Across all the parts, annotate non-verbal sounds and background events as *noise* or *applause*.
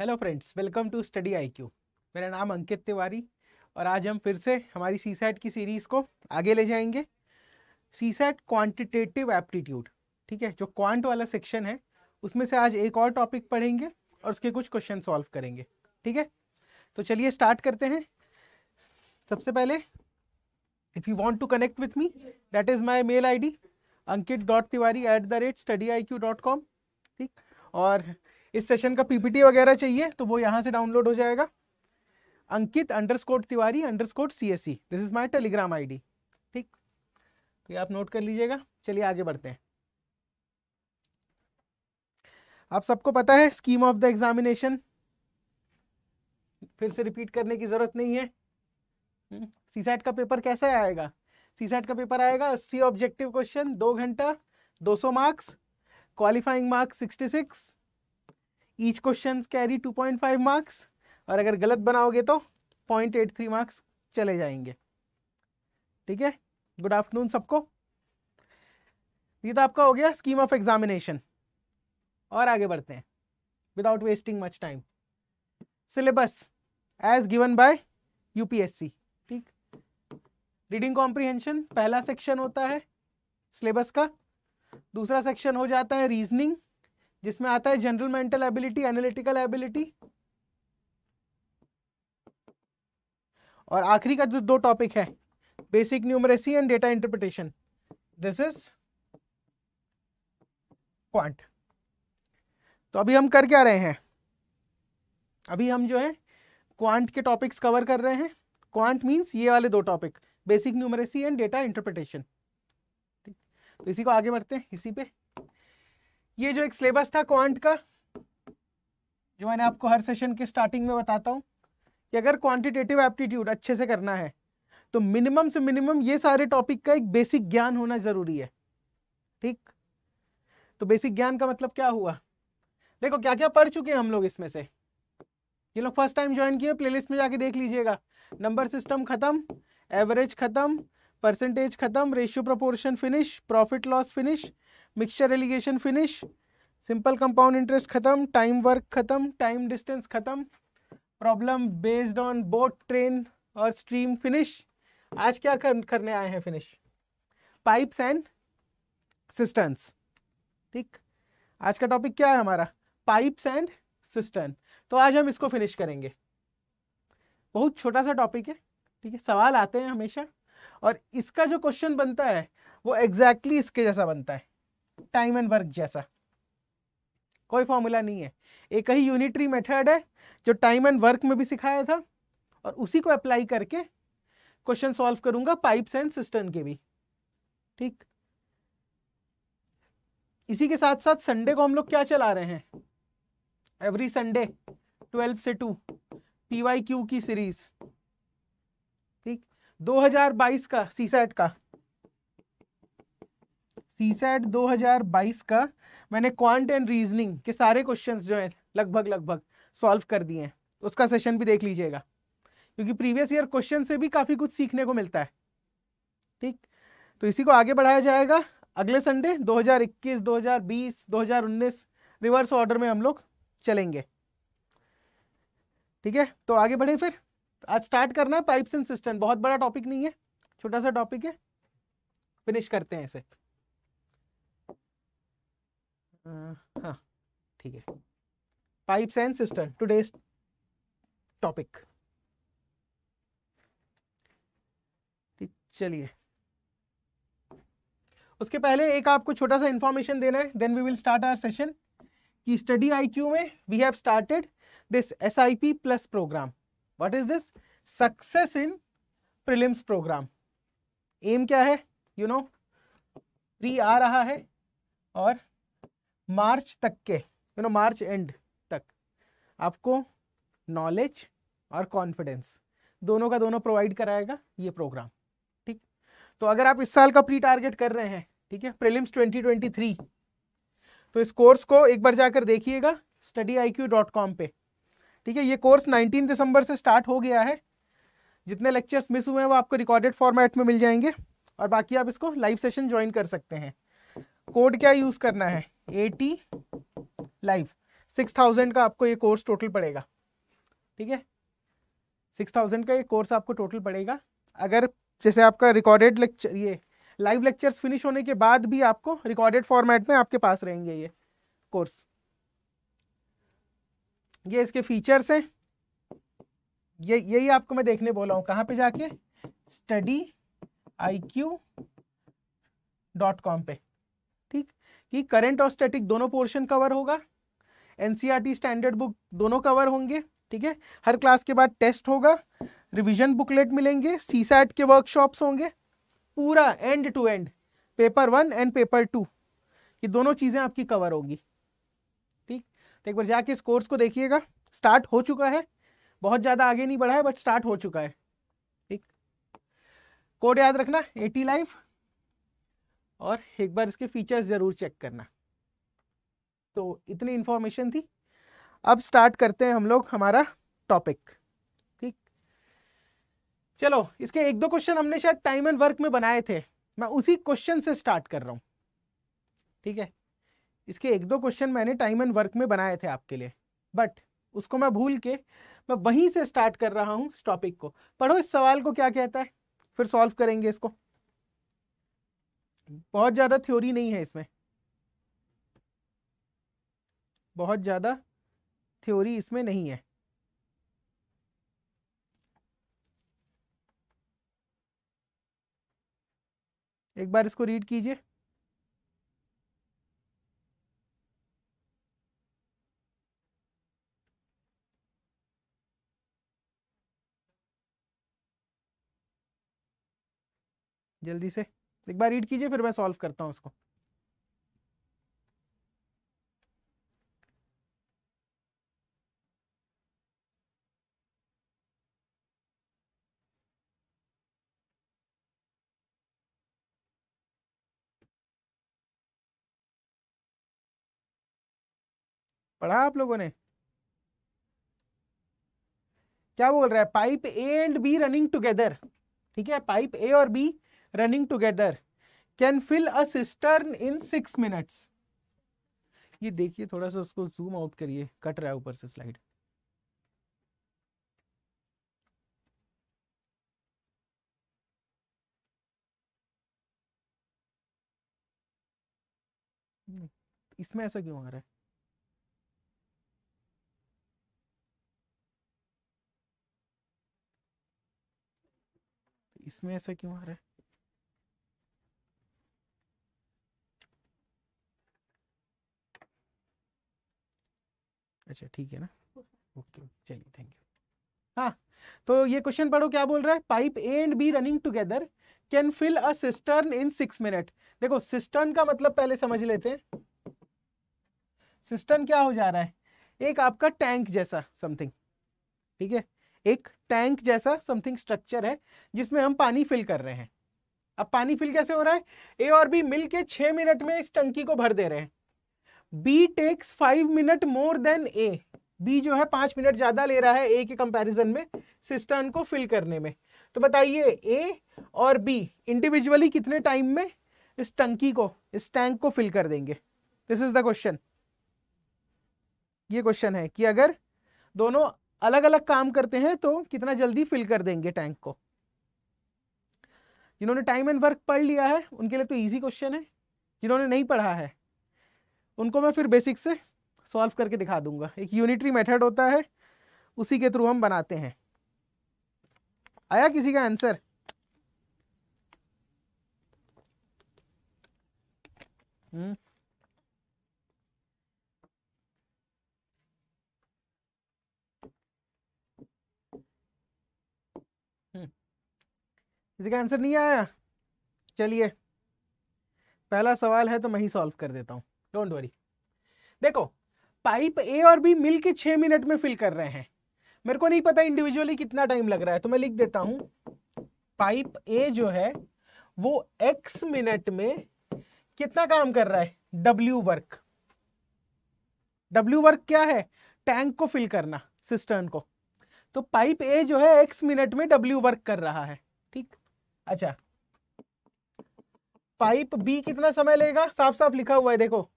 Hello friends welcome to study IQ मेरा नाम अंकित तिवारी और आज हम फिर से हमारी सी सैट की सीरीज़ को आगे ले जाएंगे सी सैट क्वान्टिटेटिव एप्टीट्यूड ठीक है जो क्वांट वाला सेक्शन है उसमें से आज एक और टॉपिक पढ़ेंगे और उसके कुछ क्वेश्चन सॉल्व करेंगे ठीक है तो चलिए स्टार्ट करते हैं सबसे पहले if you want to connect with me that is my mail ID डी Ankit dot Tiwari at the rate study I Q dot com ठीक और इस सेशन का पीपीटी वगैरह चाहिए तो वो यहाँ से डाउनलोड हो जाएगा Ankit score Tiwari underscore C S C this is my Telegram ID डी ठीक तो ये आप नोट कर लीजिएगा चलिए आगे बढ़ते हैं आप सबको पता है स्कीम ऑफ द एग्जामिनेशन फिर से रिपीट करने की जरूरत नहीं है सीसैट हम्म? e का पेपर कैसा आएगा सीसैट e का पेपर आएगा अस्सी ऑब्जेक्टिव क्वेश्चन दो घंटा 200 marks qualifying marks 66 each question carry 2.5 marks और अगर गलत बनाओगे तो 0.83 मार्क्स चले जाएंगे ठीक है गुड आफ्टरनून सबको ये तो आपका हो गया स्कीम ऑफ एग्जामिनेशन और आगे बढ़ते हैं without wasting much time syllabus as given by UPSC ठीक रीडिंग कॉम्प्रिहेंशन पहला सेक्शन होता है सिलेबस का दूसरा सेक्शन हो जाता है रीजनिंग जिसमें आता है general mental ability analytical ability और आखिरी का जो दो टॉपिक है basic numeracy and data interpretation this is quant तो अभी हम कर क्या रहे हैं अभी हम जो है क्वांट के टॉपिक्स कवर कर रहे हैं क्वांट मींस ये वाले दो topic basic numeracy and data interpretation तो इसी को आगे बढ़ते हैं इसी पे ये जो एक सिलेबस था क्वांट का जो मैंने आपको हर सेशन के स्टार्टिंग में बताता हूँ कि अगर क्वांटिटेटिव एप्टीट्यूड अच्छे से करना है तो मिनिमम से मिनिमम ये सारे टॉपिक का एक बेसिक ज्ञान होना जरूरी है ठीक तो बेसिक ज्ञान का मतलब क्या हुआ देखो क्या क्या पढ़ चुके हैं हम लोग इसमें से ये लोग फर्स्ट टाइम ज्वाइन किए प्लेलिस्ट में जाके देख लीजिएगा नंबर सिस्टम खत्म एवरेज खत्म परसेंटेज खत्म ratio proportion finish profit loss finish mixture alligation finish simple compound interest खत्म टाइम वर्क खत्म टाइम डिस्टेंस खत्म problem based on boat train और स्ट्रीम फिनिश आज क्या कर, करने आए हैं फिनिश पाइप्स एंड सिस्टर्न्स ठीक आज का टॉपिक क्या है हमारा पाइप्स एंड सिस्टर्न तो आज हम इसको फिनिश करेंगे बहुत छोटा सा टॉपिक है ठीक है सवाल आते हैं हमेशा और इसका जो क्वेश्चन बनता है वो एग्जैक्टली exactly इसके जैसा बनता है टाइम एंड वर्क जैसा कोई फॉर्मूला नहीं है एक ही यूनिटरी मेथड है जो टाइम एंड वर्क में भी सिखाया था और उसी को अप्लाई करके क्वेश्चन सॉल्व करूंगा पाइप्स एंड सिस्टम के भी ठीक इसी के साथ साथ संडे को हम लोग क्या चला रहे हैं एवरी संडे ट्वेल्व से टू पीवाई की सीरीज ठीक 2022 का सीसेट का सी सैट दो का मैंने क्वांट एंड रीजनिंग के सारे क्वेश्चंस जो हैं लगभग लगभग सॉल्व कर दिए हैं उसका सेशन भी देख लीजिएगा क्योंकि प्रीवियस ईयर क्वेश्चन से भी काफ़ी कुछ सीखने को मिलता है ठीक तो इसी को आगे बढ़ाया जाएगा अगले संडे 2021, 2020, 2019 रिवर्स ऑर्डर में हम लोग चलेंगे ठीक है तो आगे बढ़े फिर आज स्टार्ट करना है पाइप्स एंड सिस्टम बहुत बड़ा टॉपिक नहीं है छोटा सा टॉपिक है फिनिश करते हैं इसे Uh, हाँ, ठीक है pipes and cistern today's topic चलिए उसके पहले एक आपको छोटा सा इंफॉर्मेशन देना है then we will start our session कि स्टडी आईक्यू में we have started this SIP plus program what is this success in prelims program एम क्या है यू नो प्री आ रहा है और मार्च तक के यू नो मार्च एंड तक आपको नॉलेज और कॉन्फिडेंस दोनों का दोनों प्रोवाइड कराएगा ये प्रोग्राम ठीक तो अगर आप इस साल का प्री टारगेट कर रहे हैं ठीक है प्रिलिम्स 2023 तो इस कोर्स को एक बार जाकर देखिएगा study I Q dot com पे ठीक है ये कोर्स 19 दिसंबर से स्टार्ट हो गया है जितने लेक्चर्स मिस हुए हैं वो आपको रिकॉर्डेड फॉर्मेट में मिल जाएंगे और बाकी आप इसको लाइव सेशन ज्वाइन कर सकते हैं कोड क्या यूज़ करना है एटी लाइफ सिक्स थाउजेंड का आपको ये कोर्स टोटल पड़ेगा ठीक है सिक्स थाउजेंड का ये कोर्स आपको टोटल पड़ेगा अगर जैसे आपका रिकॉर्डेड लेक्चर ये लाइव लेक्चर्स फिनिश होने के बाद भी आपको रिकॉर्डेड फॉर्मेट में आपके पास रहेंगे ये कोर्स ये इसके फीचर्स हैं ये यही आपको मैं देखने बोला हूँ कहाँ पे जाके study I Q dot com पे ठीक कि करंट और स्टैटिक दोनों पोर्शन कवर होगा एनसीईआरटी स्टैंडर्ड बुक दोनों कवर होंगे ठीक है हर क्लास के बाद टेस्ट होगा रिविजन बुकलेट मिलेंगे सी के वर्कशॉप्स होंगे पूरा end to end paper one and paper two ये दोनों चीज़ें आपकी कवर होगी ठीक तो एक बार जाके इस कोर्स को देखिएगा स्टार्ट हो चुका है बहुत ज़्यादा आगे नहीं बढ़ा है बट स्टार्ट हो चुका है ठीक कोड याद रखना एटी लाइफ और एक बार इसके फीचर्स ज़रूर चेक करना तो इतनी इंफॉर्मेशन थी अब स्टार्ट करते हैं हम लोग हमारा टॉपिक ठीक चलो इसके एक दो क्वेश्चन हमने शायद टाइम एंड वर्क में बनाए थे मैं उसी क्वेश्चन से स्टार्ट कर रहा हूँ ठीक है इसके एक दो क्वेश्चन मैंने टाइम एंड वर्क में बनाए थे आपके लिए बट उसको मैं भूल के मैं वहीं से स्टार्ट कर रहा हूँ इस टॉपिक को पढ़ो इस सवाल को क्या कहता है फिर सॉल्व करेंगे इसको बहुत ज़्यादा थ्योरी नहीं है इसमें बहुत ज़्यादा थ्योरी इसमें नहीं है एक बार इसको रीड कीजिए जल्दी से एक बार रीड कीजिए फिर मैं सॉल्व करता हूं उसको पढ़ा आप लोगों ने क्या बोल रहा है pipe A and B running together ठीक है पाइप ए और B running together can fill a cistern in six minutes ये देखिए थोड़ा सा उसको जूम आउट करिए कट रहा है ऊपर से स्लाइड हम्म, इसमें ऐसा क्यों आ रहा है इसमें ऐसा क्यों आ रहा है अच्छा ठीक है ना ओके चलिए थैंक यू हाँ तो ये क्वेश्चन पढ़ो क्या बोल रहा है pipe A and B running together can fill a cistern in six minute देखो सिस्टर्न का मतलब पहले समझ लेते हैं सिस्टर्न क्या हो जा रहा है एक आपका टैंक जैसा समथिंग ठीक है एक टैंक जैसा समथिंग स्ट्रक्चर है जिसमें हम पानी फिल कर रहे हैं अब पानी फिल कैसे हो रहा है ए और बी मिलके छह मिनट में इस टंकी को भर दे रहे हैं B takes five minute more than A B जो है पांच मिनट ज्यादा ले रहा है ए के कंपैरिजन में सिस्टर्न को फिल करने में तो बताइए ए और बी इंडिविजुअली कितने टाइम में इस टंकी को इस टैंक को फिल कर देंगे दिस इज द क्वेश्चन ये क्वेश्चन है कि अगर दोनों अलग अलग काम करते हैं तो कितना जल्दी फिल कर देंगे टैंक को जिन्होंने टाइम एंड वर्क पढ़ लिया है उनके लिए तो ईजी क्वेश्चन है जिन्होंने नहीं पढ़ा है उनको मैं फिर बेसिक से सॉल्व करके दिखा दूंगा एक यूनिटरी मेथड होता है उसी के थ्रू हम बनाते हैं आया किसी का आंसर हम्म। हम्म। किसी का आंसर नहीं आया चलिए पहला सवाल है तो मैं ही सॉल्व कर देता हूं डोंट वरी देखो पाइप ए और बी मिल के मिनट में फिल कर रहे हैं मेरे को नहीं पता इंडिविजुअली कितना टाइम लग रहा है तो मैं लिख देता हूं पाइप ए जो है वो एक्स मिनट में कितना काम कर रहा है डब्ल्यू वर्क डब्ल्यू वर्क क्या है टैंक को फिल करना सिस्टर्न को तो पाइप ए जो है एक्स मिनट में डब्ल्यू वर्क कर रहा है ठीक अच्छा पाइप बी कितना समय लेगा साफ साफ लिखा हुआ है देखो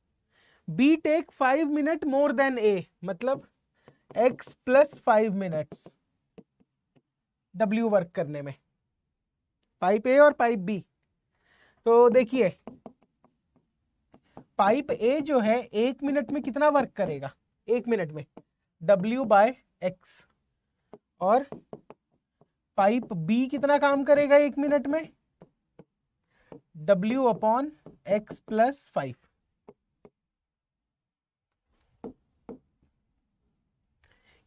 B take five minute more than A मतलब X plus five minutes W work करने में पाइप ए और पाइप बी तो देखिए पाइप ए जो है एक मिनट में कितना वर्क करेगा एक मिनट में डब्ल्यू बाय एक्स और पाइप बी कितना काम करेगा एक मिनट में W upon X plus five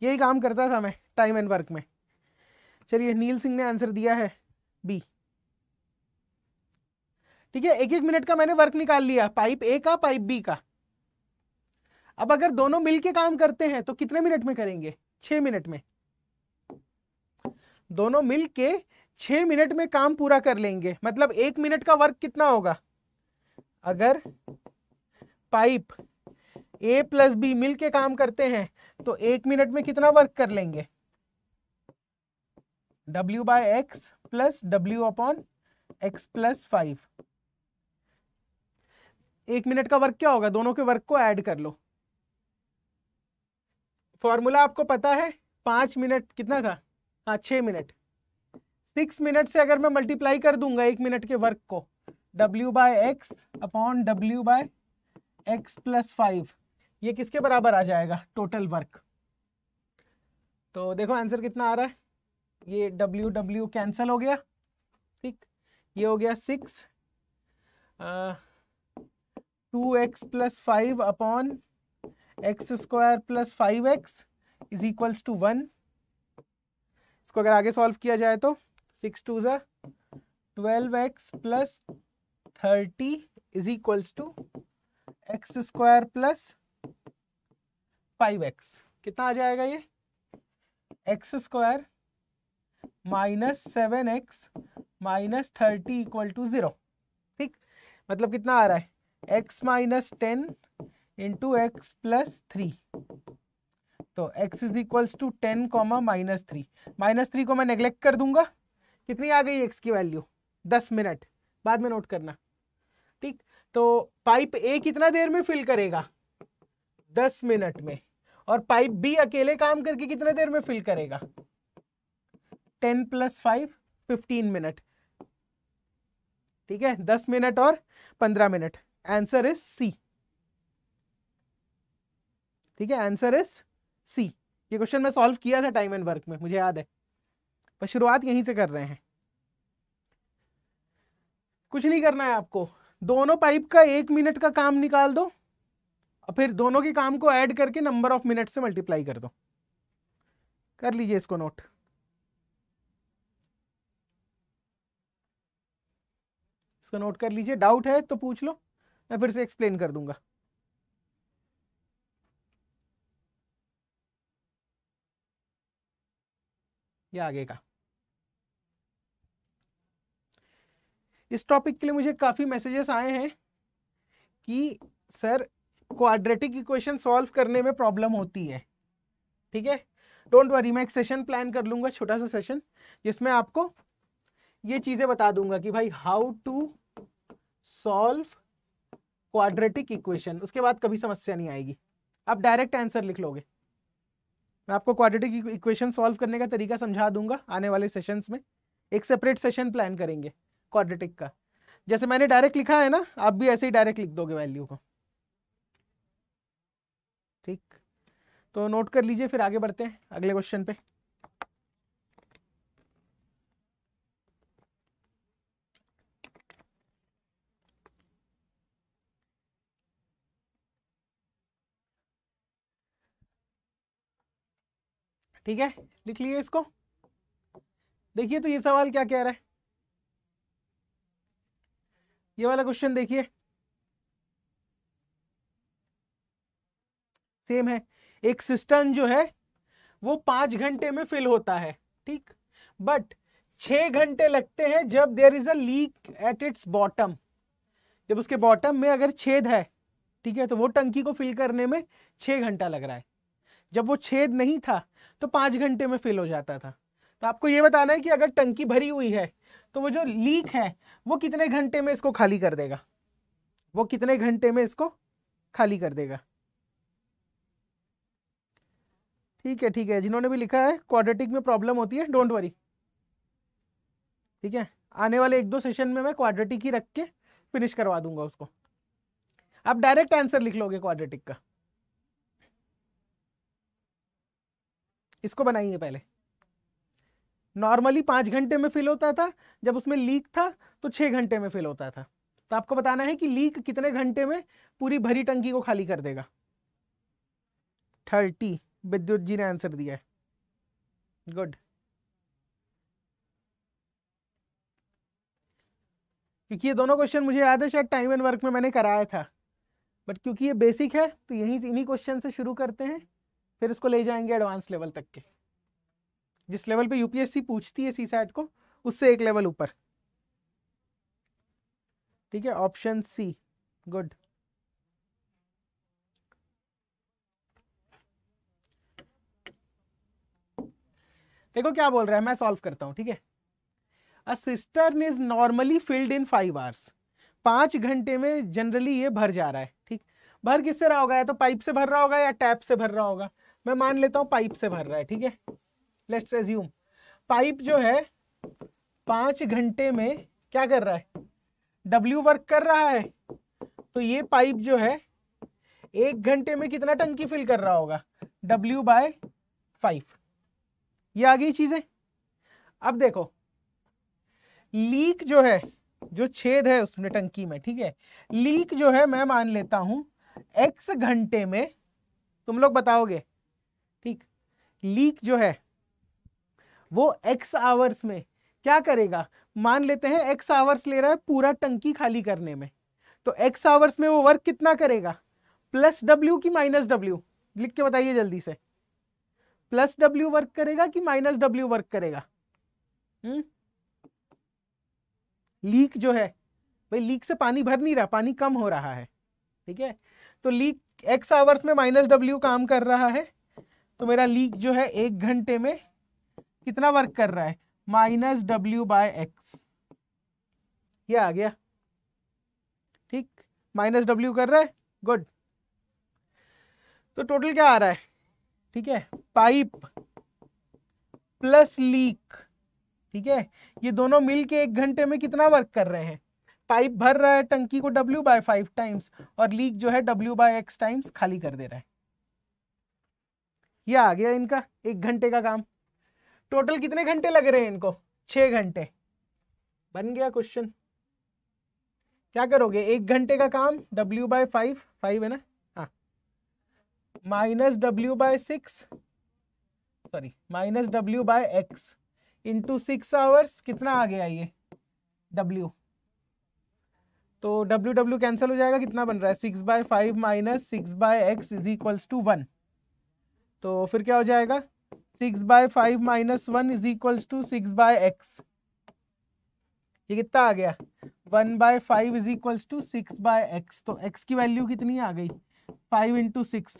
यही काम करता था मैं टाइम एंड वर्क में चलिए नील सिंह ने आंसर दिया है बी ठीक है एक एक मिनट का मैंने वर्क निकाल लिया पाइप ए का पाइप बी का अब अगर दोनों मिलके काम करते हैं तो कितने मिनट में करेंगे छह मिनट में दोनों मिलके के छह मिनट में काम पूरा कर लेंगे मतलब एक मिनट का वर्क कितना होगा अगर पाइप ए प्लस बी मिलके काम करते हैं तो एक मिनट में कितना वर्क कर लेंगे W by X plus W upon X plus five एक मिनट का वर्क क्या होगा दोनों के वर्क को ऐड कर लो फॉर्मूला आपको पता है पांच मिनट कितना था हाँ छह मिनट सिक्स मिनट से अगर मैं मल्टीप्लाई कर दूंगा एक मिनट के वर्क को W by X upon W by X plus five ये किसके बराबर आ जाएगा टोटल वर्क तो देखो आंसर कितना आ रहा है ये डब्ल्यू डब्ल्यू कैंसिल हो गया ठीक ये हो गया six two X plus five upon X square plus five X is equals to one इसको अगर आगे सॉल्व किया जाए तो सिक्स टू ज twelve X plus thirty is equals to X square plus five X कितना आ जाएगा ये X square minus seven X minus thirty equal to zero ठीक मतलब कितना आ रहा है X minus ten into X plus three तो x is equals to ten comma minus three minus three को मैं नेग्लेक्ट कर दूंगा कितनी आ गई एक्स की वैल्यू दस मिनट बाद में नोट करना ठीक तो पाइप ए कितना देर में फिल करेगा दस मिनट में और पाइप बी अकेले काम करके कितने देर में फिल करेगा ten plus five fifteen minute ठीक है दस मिनट और पंद्रह मिनट आंसर इज सी ठीक है आंसर इज सी ये क्वेश्चन मैं सॉल्व किया था टाइम एंड वर्क में मुझे याद है पर शुरुआत यहीं से कर रहे हैं कुछ नहीं करना है आपको दोनों पाइप का एक मिनट का काम निकाल दो फिर दोनों के काम को ऐड करके नंबर ऑफ मिनट से मल्टीप्लाई कर दो कर लीजिए इसको नोट इसको नोट कर लीजिए डाउट है तो पूछ लो मैं फिर से एक्सप्लेन कर दूंगा ये आगे का इस टॉपिक के लिए मुझे काफ़ी मैसेजेस आए हैं कि सर क्वाड्रेटिक इक्वेशन सॉल्व करने में प्रॉब्लम होती है ठीक है डोंट वरी मैं एक सेशन प्लान कर लूंगा छोटा सा सेशन जिसमें आपको ये चीज़ें बता दूंगा कि भाई how to solve quadratic equation उसके बाद कभी समस्या नहीं आएगी आप डायरेक्ट आंसर लिख लोगे मैं आपको क्वाड्रेटिक इक्वेशन सॉल्व करने का तरीका समझा दूंगा आने वाले सेशंस में एक सेपरेट सेशन प्लान करेंगे क्वाड्रेटिक का जैसे मैंने डायरेक्ट लिखा है ना आप भी ऐसे ही डायरेक्ट लिख दोगे वैल्यू को ठीक तो नोट कर लीजिए फिर आगे बढ़ते हैं अगले क्वेश्चन पे ठीक है लिख लिए इसको देखिए तो ये सवाल क्या कह रहा है ये वाला क्वेश्चन देखिए सेम है एक सिस्टम जो है वो पाँच घंटे में फिल होता है ठीक बट छः घंटे लगते हैं जब there is a leak at its bottom जब उसके बॉटम में अगर छेद है ठीक है तो वो टंकी को फिल करने में छः घंटा लग रहा है जब वो छेद नहीं था तो पाँच घंटे में फिल हो जाता था तो आपको ये बताना है कि अगर टंकी भरी हुई है तो वो जो लीक है वो कितने घंटे में इसको खाली कर देगा वो कितने घंटे में इसको खाली कर देगा ठीक है ठीक है जिन्होंने भी लिखा है क्वाड्रेटिक में प्रॉब्लम होती है डोंट वरी ठीक है आने वाले एक दो सेशन में मैं क्वाड्रेटिक ही रख के फिनिश करवा दूंगा उसको आप डायरेक्ट आंसर लिख लोगे क्वाड्रेटिक का इसको बनाइए पहले नॉर्मली पांच घंटे में फिल होता था जब उसमें लीक था तो छह घंटे में फिल होता था तो आपको बताना है कि लीक कितने घंटे में पूरी भरी टंकी को खाली कर देगा थर्टी विद्युत जी ने आंसर दिया है गुड क्योंकि ये दोनों क्वेश्चन मुझे याद है शायद टाइम एंड वर्क में मैंने कराया था बट क्योंकि ये बेसिक है तो यही इन्हीं क्वेश्चन से शुरू करते हैं फिर इसको ले जाएंगे एडवांस लेवल तक के जिस लेवल पे यूपीएससी पूछती है सी सैट को उससे एक लेवल ऊपर ठीक है ऑप्शन सी गुड देखो क्या बोल रहा है मैं सॉल्व करता हूं ठीक है a cistern is normally filled in five hours पांच घंटे में जनरली ये भर जा रहा है ठीक भर किससे रहा होगा या तो पाइप से भर रहा होगा या टैप से भर रहा होगा मैं मान लेता हूं पाइप से भर रहा है ठीक है लेट्स एज्यूम पाइप जो है पांच घंटे में क्या कर रहा है डब्ल्यू वर्क कर रहा है तो ये पाइप जो है एक घंटे में कितना टंकी फिल कर रहा होगा डब्ल्यू बाय फाइव ये आ गई चीजें अब देखो लीक जो है जो छेद है उसमें टंकी में ठीक है लीक जो है मैं मान लेता हूं एक्स घंटे में तुम लोग बताओगे ठीक लीक जो है वो एक्स आवर्स में क्या करेगा मान लेते हैं एक्स आवर्स ले रहा है पूरा टंकी खाली करने में तो एक्स आवर्स में वो वर्क कितना करेगा प्लस डब्ल्यू की माइनस डब्ल्यू लिख के बताइए जल्दी से प्लस डब्ल्यू वर्क करेगा कि माइनस डब्ल्यू वर्क करेगा हम्म लीक जो है भाई लीक से पानी भर नहीं रहा पानी कम हो रहा है ठीक है तो लीक एक्स आवर्स में माइनस डब्ल्यू काम कर रहा है तो मेरा लीक जो है एक घंटे में कितना वर्क कर रहा है माइनस डब्ल्यू बाय एक्स ये आ गया ठीक माइनस डब्ल्यू कर रहा है गुड तो टोटल क्या आ रहा है ठीक है पाइप प्लस लीक ठीक है ये दोनों मिलके एक घंटे में कितना वर्क कर रहे हैं पाइप भर रहा है टंकी को डब्ल्यू बाय फाइव टाइम्स और लीक जो है डब्ल्यू बाय एक्स टाइम्स खाली कर दे रहा है ये आ गया इनका एक घंटे का काम टोटल कितने घंटे लग रहे हैं इनको छह घंटे बन गया क्वेश्चन क्या करोगे एक घंटे का काम डब्ल्यू बाय फाइव फाइव है ना minus W by six sorry minus W by X into six hours कितना आ गया ये डब्ल्यू तो डब्ल्यू डब्ल्यू कैंसिल हो जाएगा कितना बन रहा है six by five minus six by X is equals to one तो फिर क्या हो जाएगा six by five minus one is equals to six by X ये कितना आ गया one by five is equals to six by X तो एक्स की वैल्यू कितनी आ गई five into six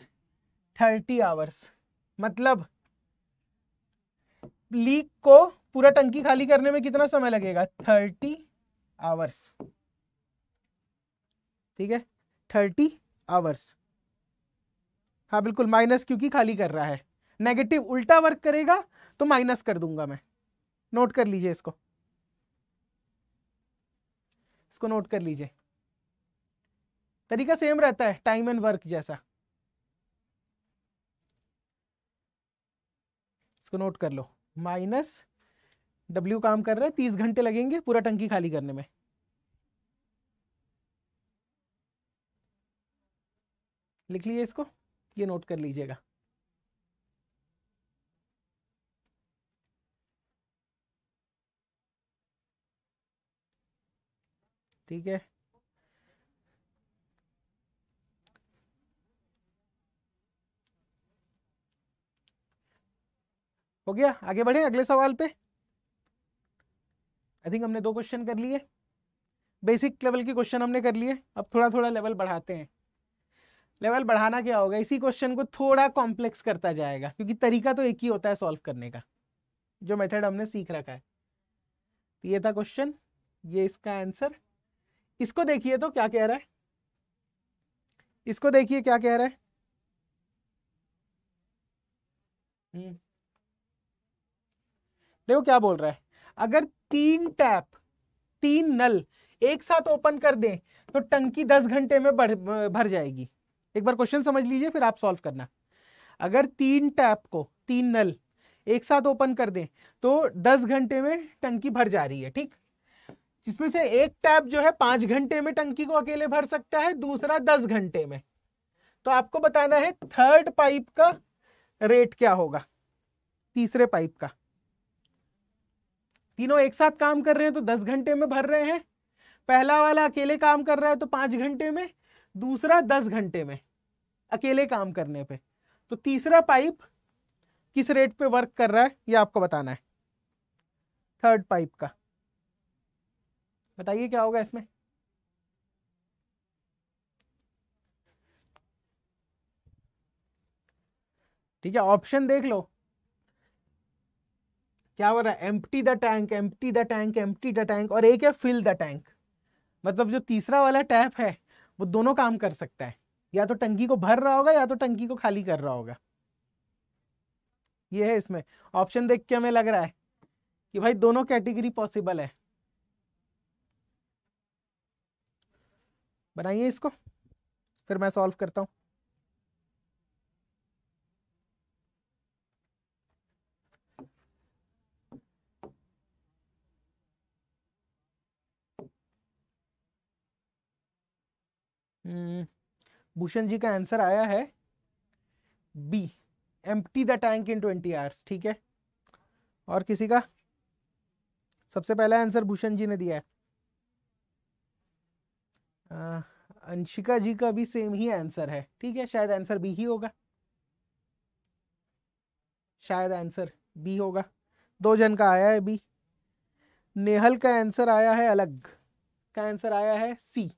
thirty hours मतलब लीक को पूरा टंकी खाली करने में कितना समय लगेगा थर्टी आवर्स ठीक है थर्टी आवर्स हाँ बिल्कुल माइनस क्योंकि खाली कर रहा है नेगेटिव उल्टा वर्क करेगा तो माइनस कर दूंगा मैं नोट कर लीजिए इसको इसको नोट कर लीजिए तरीका सेम रहता है टाइम एंड वर्क जैसा इसको नोट कर लो माइनस डब्ल्यू काम कर रहा है तीस घंटे लगेंगे पूरा टंकी खाली करने में लिख लीजिए इसको ये नोट कर लीजिएगा ठीक है हो गया आगे बढ़े अगले सवाल पे आई थिंक हमने दो क्वेश्चन कर लिए बेसिक लेवल के क्वेश्चन हमने कर लिए अब थोड़ा थोड़ा लेवल बढ़ाते हैं लेवल बढ़ाना क्या होगा इसी क्वेश्चन को थोड़ा कॉम्प्लेक्स करता जाएगा क्योंकि तरीका तो एक ही होता है सॉल्व करने का जो मेथड हमने सीख रखा है ये था क्वेश्चन ये इसका आंसर इसको देखिए तो क्या कह रहा है इसको देखिए क्या कह रहा है हम्म। देखो क्या बोल रहा है अगर तीन टैप तीन नल एक साथ ओपन कर दें तो टंकी दस घंटे में भर जाएगी एक बार क्वेश्चन समझ लीजिए फिर आप सॉल्व करना अगर तीन टैप को तीन नल एक साथ ओपन कर दें तो दस घंटे में टंकी भर जा रही है ठीक जिसमें से एक टैप जो है पांच घंटे में टंकी को अकेले भर सकता है दूसरा दस घंटे में तो आपको बताना है थर्ड पाइप का रेट क्या होगा तीसरे पाइप का तीनों एक साथ काम कर रहे हैं तो दस घंटे में भर रहे हैं पहला वाला अकेले काम कर रहा है तो पांच घंटे में दूसरा दस घंटे में अकेले काम करने पे तो तीसरा पाइप किस रेट पे वर्क कर रहा है ये आपको बताना है थर्ड पाइप का बताइए क्या होगा इसमें ठीक है ऑप्शन देख लो क्या हो रहा है empty the tank empty the tank empty the tank और एक है फिल द टैंक मतलब जो तीसरा वाला टैप है वो दोनों काम कर सकता है या तो टंकी को भर रहा होगा या तो टंकी को खाली कर रहा होगा ये है इसमें ऑप्शन देख के हमें लग रहा है कि भाई दोनों कैटेगरी पॉसिबल है बनाइए इसको फिर मैं सॉल्व करता हूँ हम्म, भूषण जी का आंसर आया है B empty the tank in twenty hours ठीक है और किसी का सबसे पहला आंसर भूषण जी ने दिया है अंशिका जी का भी सेम ही आंसर है ठीक है शायद आंसर बी ही होगा शायद आंसर बी होगा दो जन का आया है बी नेहल का आंसर आया है अलग का आंसर आया है सी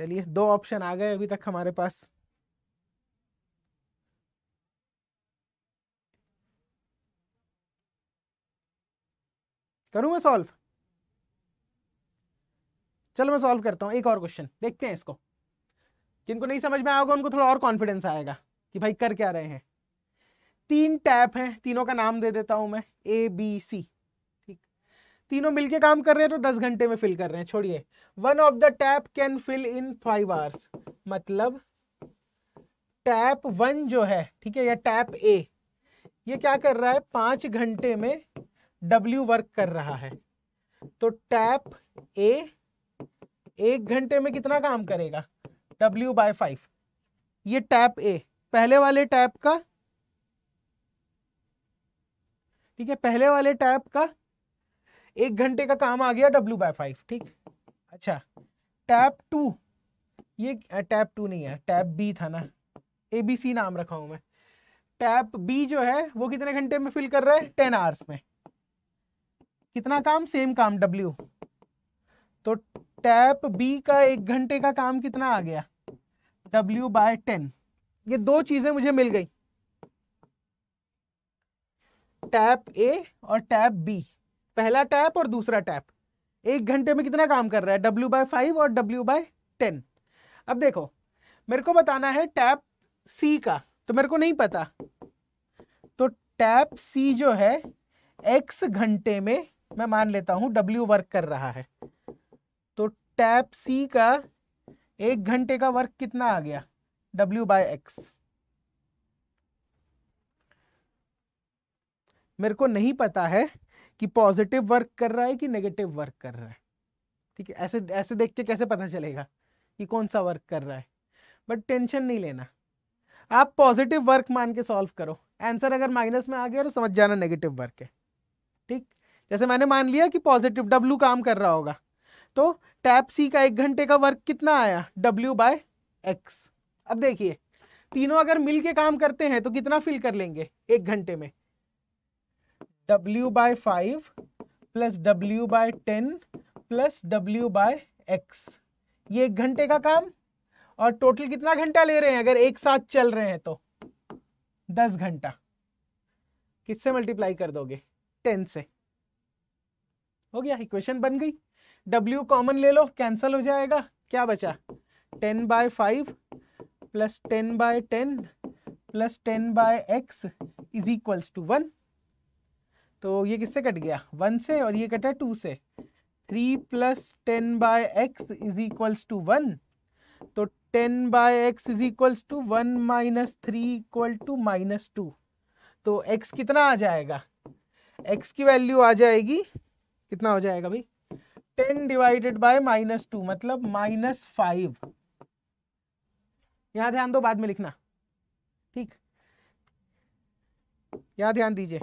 चलिए दो ऑप्शन आ गए अभी तक हमारे पास करूं मैं सॉल्व चलो मैं सॉल्व करता हूं एक और क्वेश्चन देखते हैं इसको जिनको नहीं समझ में आएगा उनको थोड़ा और कॉन्फिडेंस आएगा कि भाई कर क्या रहे हैं तीन टैप हैं तीनों का नाम दे देता हूं मैं ए बी सी तीनों मिलके काम कर रहे हैं तो दस घंटे में फिल कर रहे हैं छोड़िए one of the tap can fill in five hours मतलब टैप वन जो है ठीक है या टैप ए ये क्या कर रहा है पांच घंटे में डब्ल्यू वर्क कर रहा है तो टैप ए एक घंटे में कितना काम करेगा डब्ल्यू बाय फाइव ये टैप ए पहले वाले टैप का ठीक है पहले वाले टैप का एक घंटे का काम आ गया डब्ल्यू बाय फाइव ठीक अच्छा टैप टू ये टैप टू नहीं है टैप बी था ना ए बी सी नाम रखा हूं मैं टैप बी जो है वो कितने घंटे में फिल कर रहा है टेन आवर्स में कितना काम सेम काम डब्ल्यू तो टैप बी का एक घंटे का काम कितना आ गया डब्ल्यू बाय टेन ये दो चीजें मुझे मिल गई टैप ए और टैप बी पहला टैप और दूसरा टैप एक घंटे में कितना काम कर रहा है डब्ल्यू बाय फाइव और डब्ल्यू बाय टेन अब देखो मेरे को बताना है टैप सी का तो मेरे को नहीं पता तो टैप सी जो है एक्स घंटे में मैं मान लेता हूं डब्ल्यू वर्क कर रहा है तो टैप सी का एक घंटे का वर्क कितना आ गया डब्ल्यू बाय एक्स मेरे को नहीं पता है कि पॉजिटिव वर्क कर रहा है कि नेगेटिव वर्क कर रहा है ठीक है ऐसे ऐसे देख के कैसे पता चलेगा कि कौन सा वर्क कर रहा है बट टेंशन नहीं लेना आप पॉजिटिव वर्क मान के सॉल्व करो आंसर अगर माइनस में आ गया तो समझ जाना नेगेटिव वर्क है ठीक जैसे मैंने मान लिया कि पॉजिटिव डब्ल्यू काम कर रहा होगा तो टैप सी का एक घंटे का वर्क कितना आया डब्ल्यू बाय एक्स अब देखिए तीनों अगर मिल के काम करते हैं तो कितना फिल कर लेंगे एक घंटे में w by 5 plus w by 10 plus w by x ये एक घंटे का काम और टोटल कितना घंटा ले रहे हैं अगर एक साथ चल रहे हैं तो दस घंटा किससे मल्टीप्लाई कर दोगे टेन से हो गया इक्वेशन बन गई w कॉमन ले लो कैंसल हो जाएगा क्या बचा ten by five plus ten by ten plus ten by X is equals to one तो ये किससे कट गया वन से और ये कटा टू से three plus ten by X is equals to one तो ten by X is equals to one minus three equal to minus two तो एक्स कितना आ जाएगा एक्स की वैल्यू आ जाएगी कितना हो जाएगा भाई ten divided by minus two मतलब माइनस फाइव यहां ध्यान दो बाद में लिखना ठीक यहां ध्यान दीजिए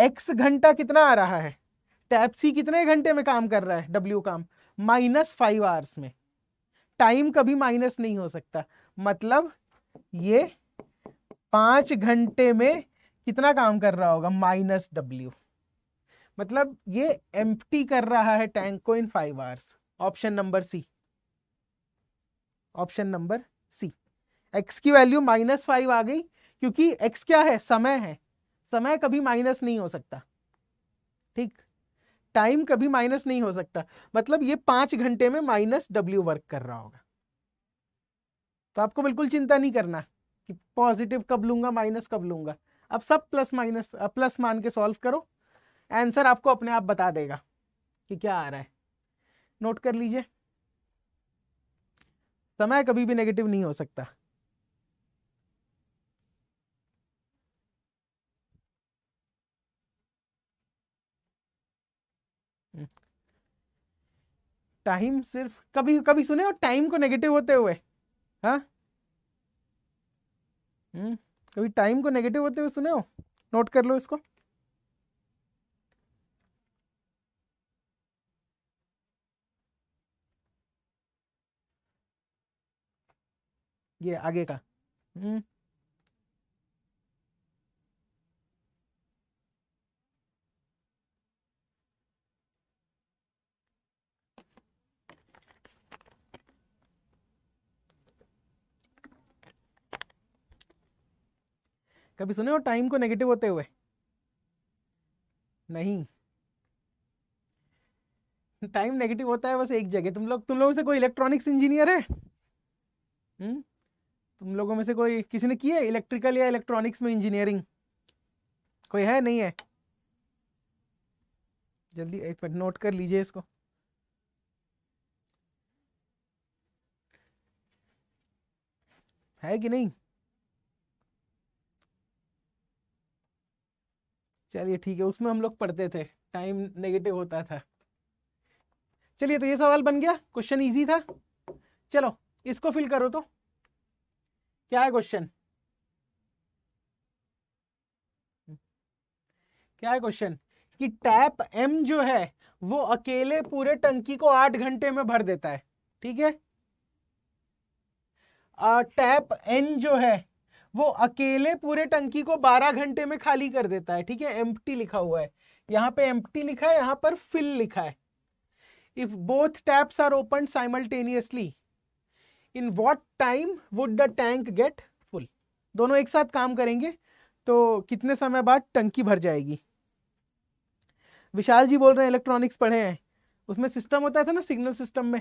एक्स घंटा कितना आ रहा है टैप सी कितने घंटे में काम कर रहा है डब्ल्यू काम माइनस फाइव आवर्स में टाइम कभी माइनस नहीं हो सकता मतलब ये पांच घंटे में कितना काम कर रहा होगा माइनस डब्ल्यू मतलब ये एम्प्टी कर रहा है टैंक को in five hours option number C option number C X की वैल्यू माइनस फाइव आ गई क्योंकि एक्स क्या है समय है समय कभी माइनस नहीं हो सकता ठीक टाइम कभी माइनस नहीं हो सकता मतलब ये पांच घंटे में माइनस डब्ल्यू वर्क कर रहा होगा तो आपको बिल्कुल चिंता नहीं करना कि पॉजिटिव कब लूंगा माइनस कब लूंगा अब सब प्लस माइनस प्लस मान के सॉल्व करो आंसर आपको अपने आप बता देगा कि क्या आ रहा है नोट कर लीजिए समय कभी भी नेगेटिव नहीं हो सकता टाइम सिर्फ कभी कभी सुने हो टाइम को नेगेटिव होते हुए हाँ हम्म, कभी टाइम को नेगेटिव होते हुए सुने हो नोट कर लो इसको ये आगे का हम्म कभी सुने हो टाइम को नेगेटिव होते हुए नहीं टाइम नेगेटिव होता है बस एक जगह तुम लोग तुम लोगों से कोई इलेक्ट्रॉनिक्स इंजीनियर है हुँ? हम्म? तुम लोगों में से कोई किसी ने किया इलेक्ट्रिकल या इलेक्ट्रॉनिक्स में इंजीनियरिंग कोई है नहीं है जल्दी एक मिनट नोट कर लीजिए इसको है कि नहीं चलिए ठीक है उसमें हम लोग पढ़ते थे टाइम नेगेटिव होता था चलिए तो ये सवाल बन गया क्वेश्चन इजी था चलो इसको फिल करो तो क्या है क्वेश्चन क्या है क्वेश्चन कि टैप एम जो है वो अकेले पूरे टंकी को आठ घंटे में भर देता है ठीक है टैप एन जो है वो अकेले पूरे टंकी को 12 घंटे में खाली कर देता है ठीक है एम लिखा हुआ है यहाँ पे एम लिखा है यहाँ पर फिल लिखा है if both taps are open simultaneously in what time would the tank get full दोनों एक साथ काम करेंगे तो कितने समय बाद टंकी भर जाएगी विशाल जी बोल रहे हैं इलेक्ट्रॉनिक्स पढ़े हैं उसमें सिस्टम होता था ना सिग्नल सिस्टम में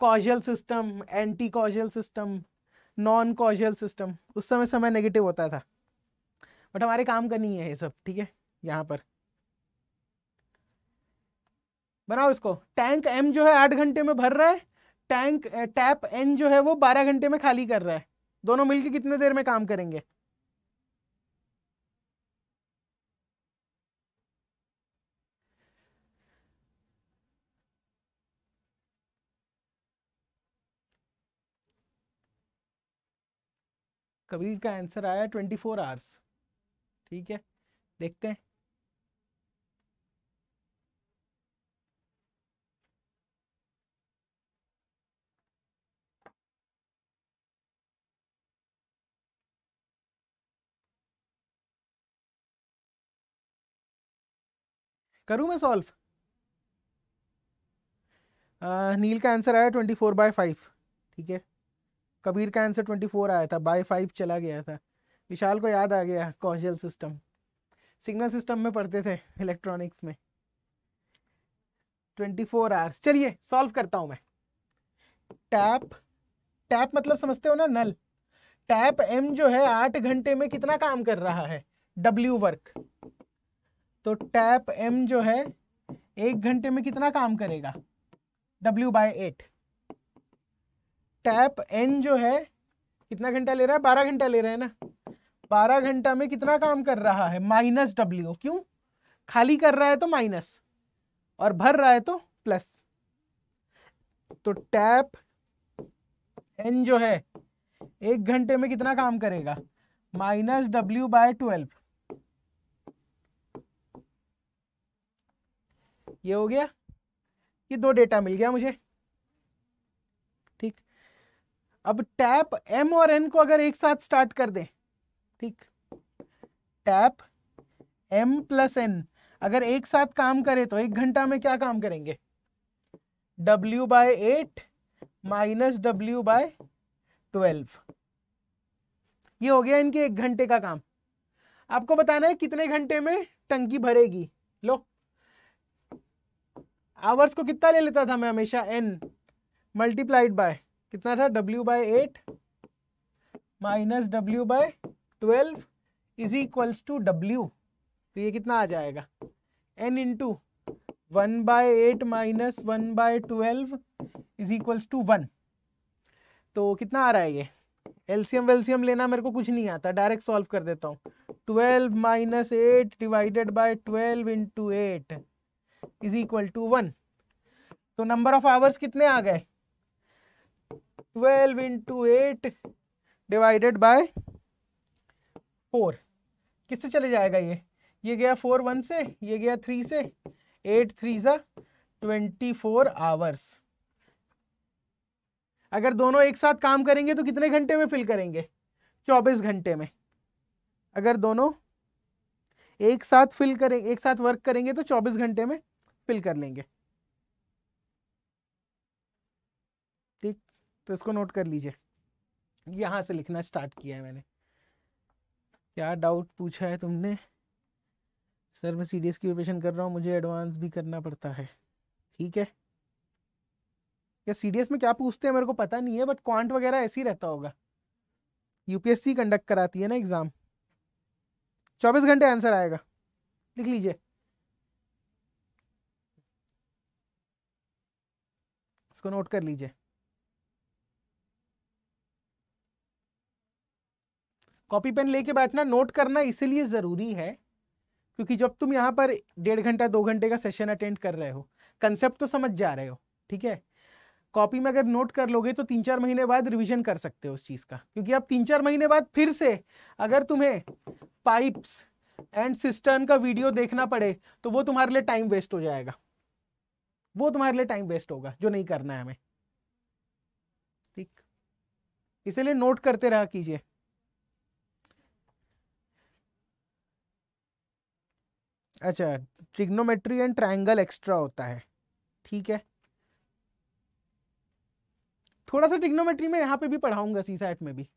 causal system anti causal system non causal system उस समय समय नेगेटिव होता था बट हमारे काम का नहीं है ये सब ठीक है यहाँ पर बनाओ इसको टैंक एम जो है आठ घंटे में भर रहा है टैंक टैप एन जो है वो बारह घंटे में खाली कर रहा है दोनों मिलके कितने देर में काम करेंगे कबीर का आंसर आया ट्वेंटी फोर आवर्स ठीक है देखते हैं करूं मैं सॉल्व नील का आंसर आया ट्वेंटी फोर बाय फाइव ठीक है कबीर का आंसर ट्वेंटी फोर आया था बाय फाइव चला गया था विशाल को याद आ गया कॉजल सिस्टम सिग्नल सिस्टम में पढ़ते थे इलेक्ट्रॉनिक्स में ट्वेंटी फोर आवर्स चलिए सॉल्व करता हूँ मैं टैप टैप मतलब समझते हो ना नल टैप एम जो है आठ घंटे में कितना काम कर रहा है डब्ल्यू वर्क तो टैप एम जो है एक घंटे में कितना काम करेगा W by eight tap N जो है कितना घंटा ले रहा है बारह घंटा ले रहा है ना बारह घंटा में कितना काम कर रहा है माइनस डब्ल्यू क्यों खाली कर रहा है तो माइनस और भर रहा है तो प्लस तो टैप एन जो है एक घंटे में कितना काम करेगा माइनस डब्ल्यू बाय ट्वेल्व ये हो गया ये दो डेटा मिल गया मुझे अब टैप एम और एन को अगर एक साथ स्टार्ट कर दें ठीक टैप एम प्लस एन अगर एक साथ काम करें तो एक घंटा में क्या काम करेंगे W by eight minus W by twelve ये हो गया इनके एक घंटे का काम आपको बताना है कितने घंटे में टंकी भरेगी लो आवर्स को कितना ले लेता था मैं हमेशा एन मल्टीप्लाइड बाय कितना था W by eight minus W by twelve is equals to W तो ये कितना आ जाएगा N into one by eight minus one by twelve is equals to one तो कितना आ रहा है ये एल्सियम वेल्सियम लेना मेरे को कुछ नहीं आता डायरेक्ट सॉल्व कर देता हूँ twelve minus eight divided by twelve into eight is equal to one तो नंबर ऑफ आवर्स कितने आ गए twelve into eight divided by four किससे चले जाएगा ये ये गया फोर वन से ये गया थ्री से एट थ्री सा ट्वेंटी फोर आवर्स अगर दोनों एक साथ काम करेंगे तो कितने घंटे में फिल करेंगे चौबीस घंटे में अगर दोनों एक साथ फिल करें एक साथ वर्क करेंगे तो चौबीस घंटे में फिल कर लेंगे ठीक तो इसको नोट कर लीजिए यहाँ से लिखना स्टार्ट किया है मैंने क्या डाउट पूछा है तुमने सर मैं सीडीएस की प्रिपरेशन कर रहा हूँ मुझे एडवांस भी करना पड़ता है ठीक है या सीडीएस में क्या पूछते हैं मेरे को पता नहीं है बट क्वांट वगैरह ऐसे ही रहता होगा यूपीएससी कंडक्ट कराती है ना एग्ज़ाम चौबीस घंटे आंसर आएगा लिख लीजिए इसको नोट कर लीजिए कॉपी पेन लेके बैठना नोट करना इसीलिए ज़रूरी है क्योंकि जब तुम यहाँ पर डेढ़ घंटा दो घंटे का सेशन अटेंड कर रहे हो कंसेप्ट तो समझ जा रहे हो ठीक है कॉपी में अगर नोट कर लोगे तो तीन चार महीने बाद रिवीजन कर सकते हो उस चीज़ का क्योंकि आप तीन चार महीने बाद फिर से अगर तुम्हें पाइप्स एंड सिस्टर्न का वीडियो देखना पड़े तो वो तुम्हारे लिए टाइम वेस्ट हो जाएगा वो तुम्हारे लिए टाइम वेस्ट होगा जो नहीं करना है हमें ठीक इसीलिए नोट करते रहा कीजिए अच्छा ट्रिग्नोमेट्री एंड ट्रायंगल एक्स्ट्रा होता है ठीक है थोड़ा सा ट्रिग्नोमेट्री में यहाँ पे भी पढ़ाऊंगा सी साइट में भी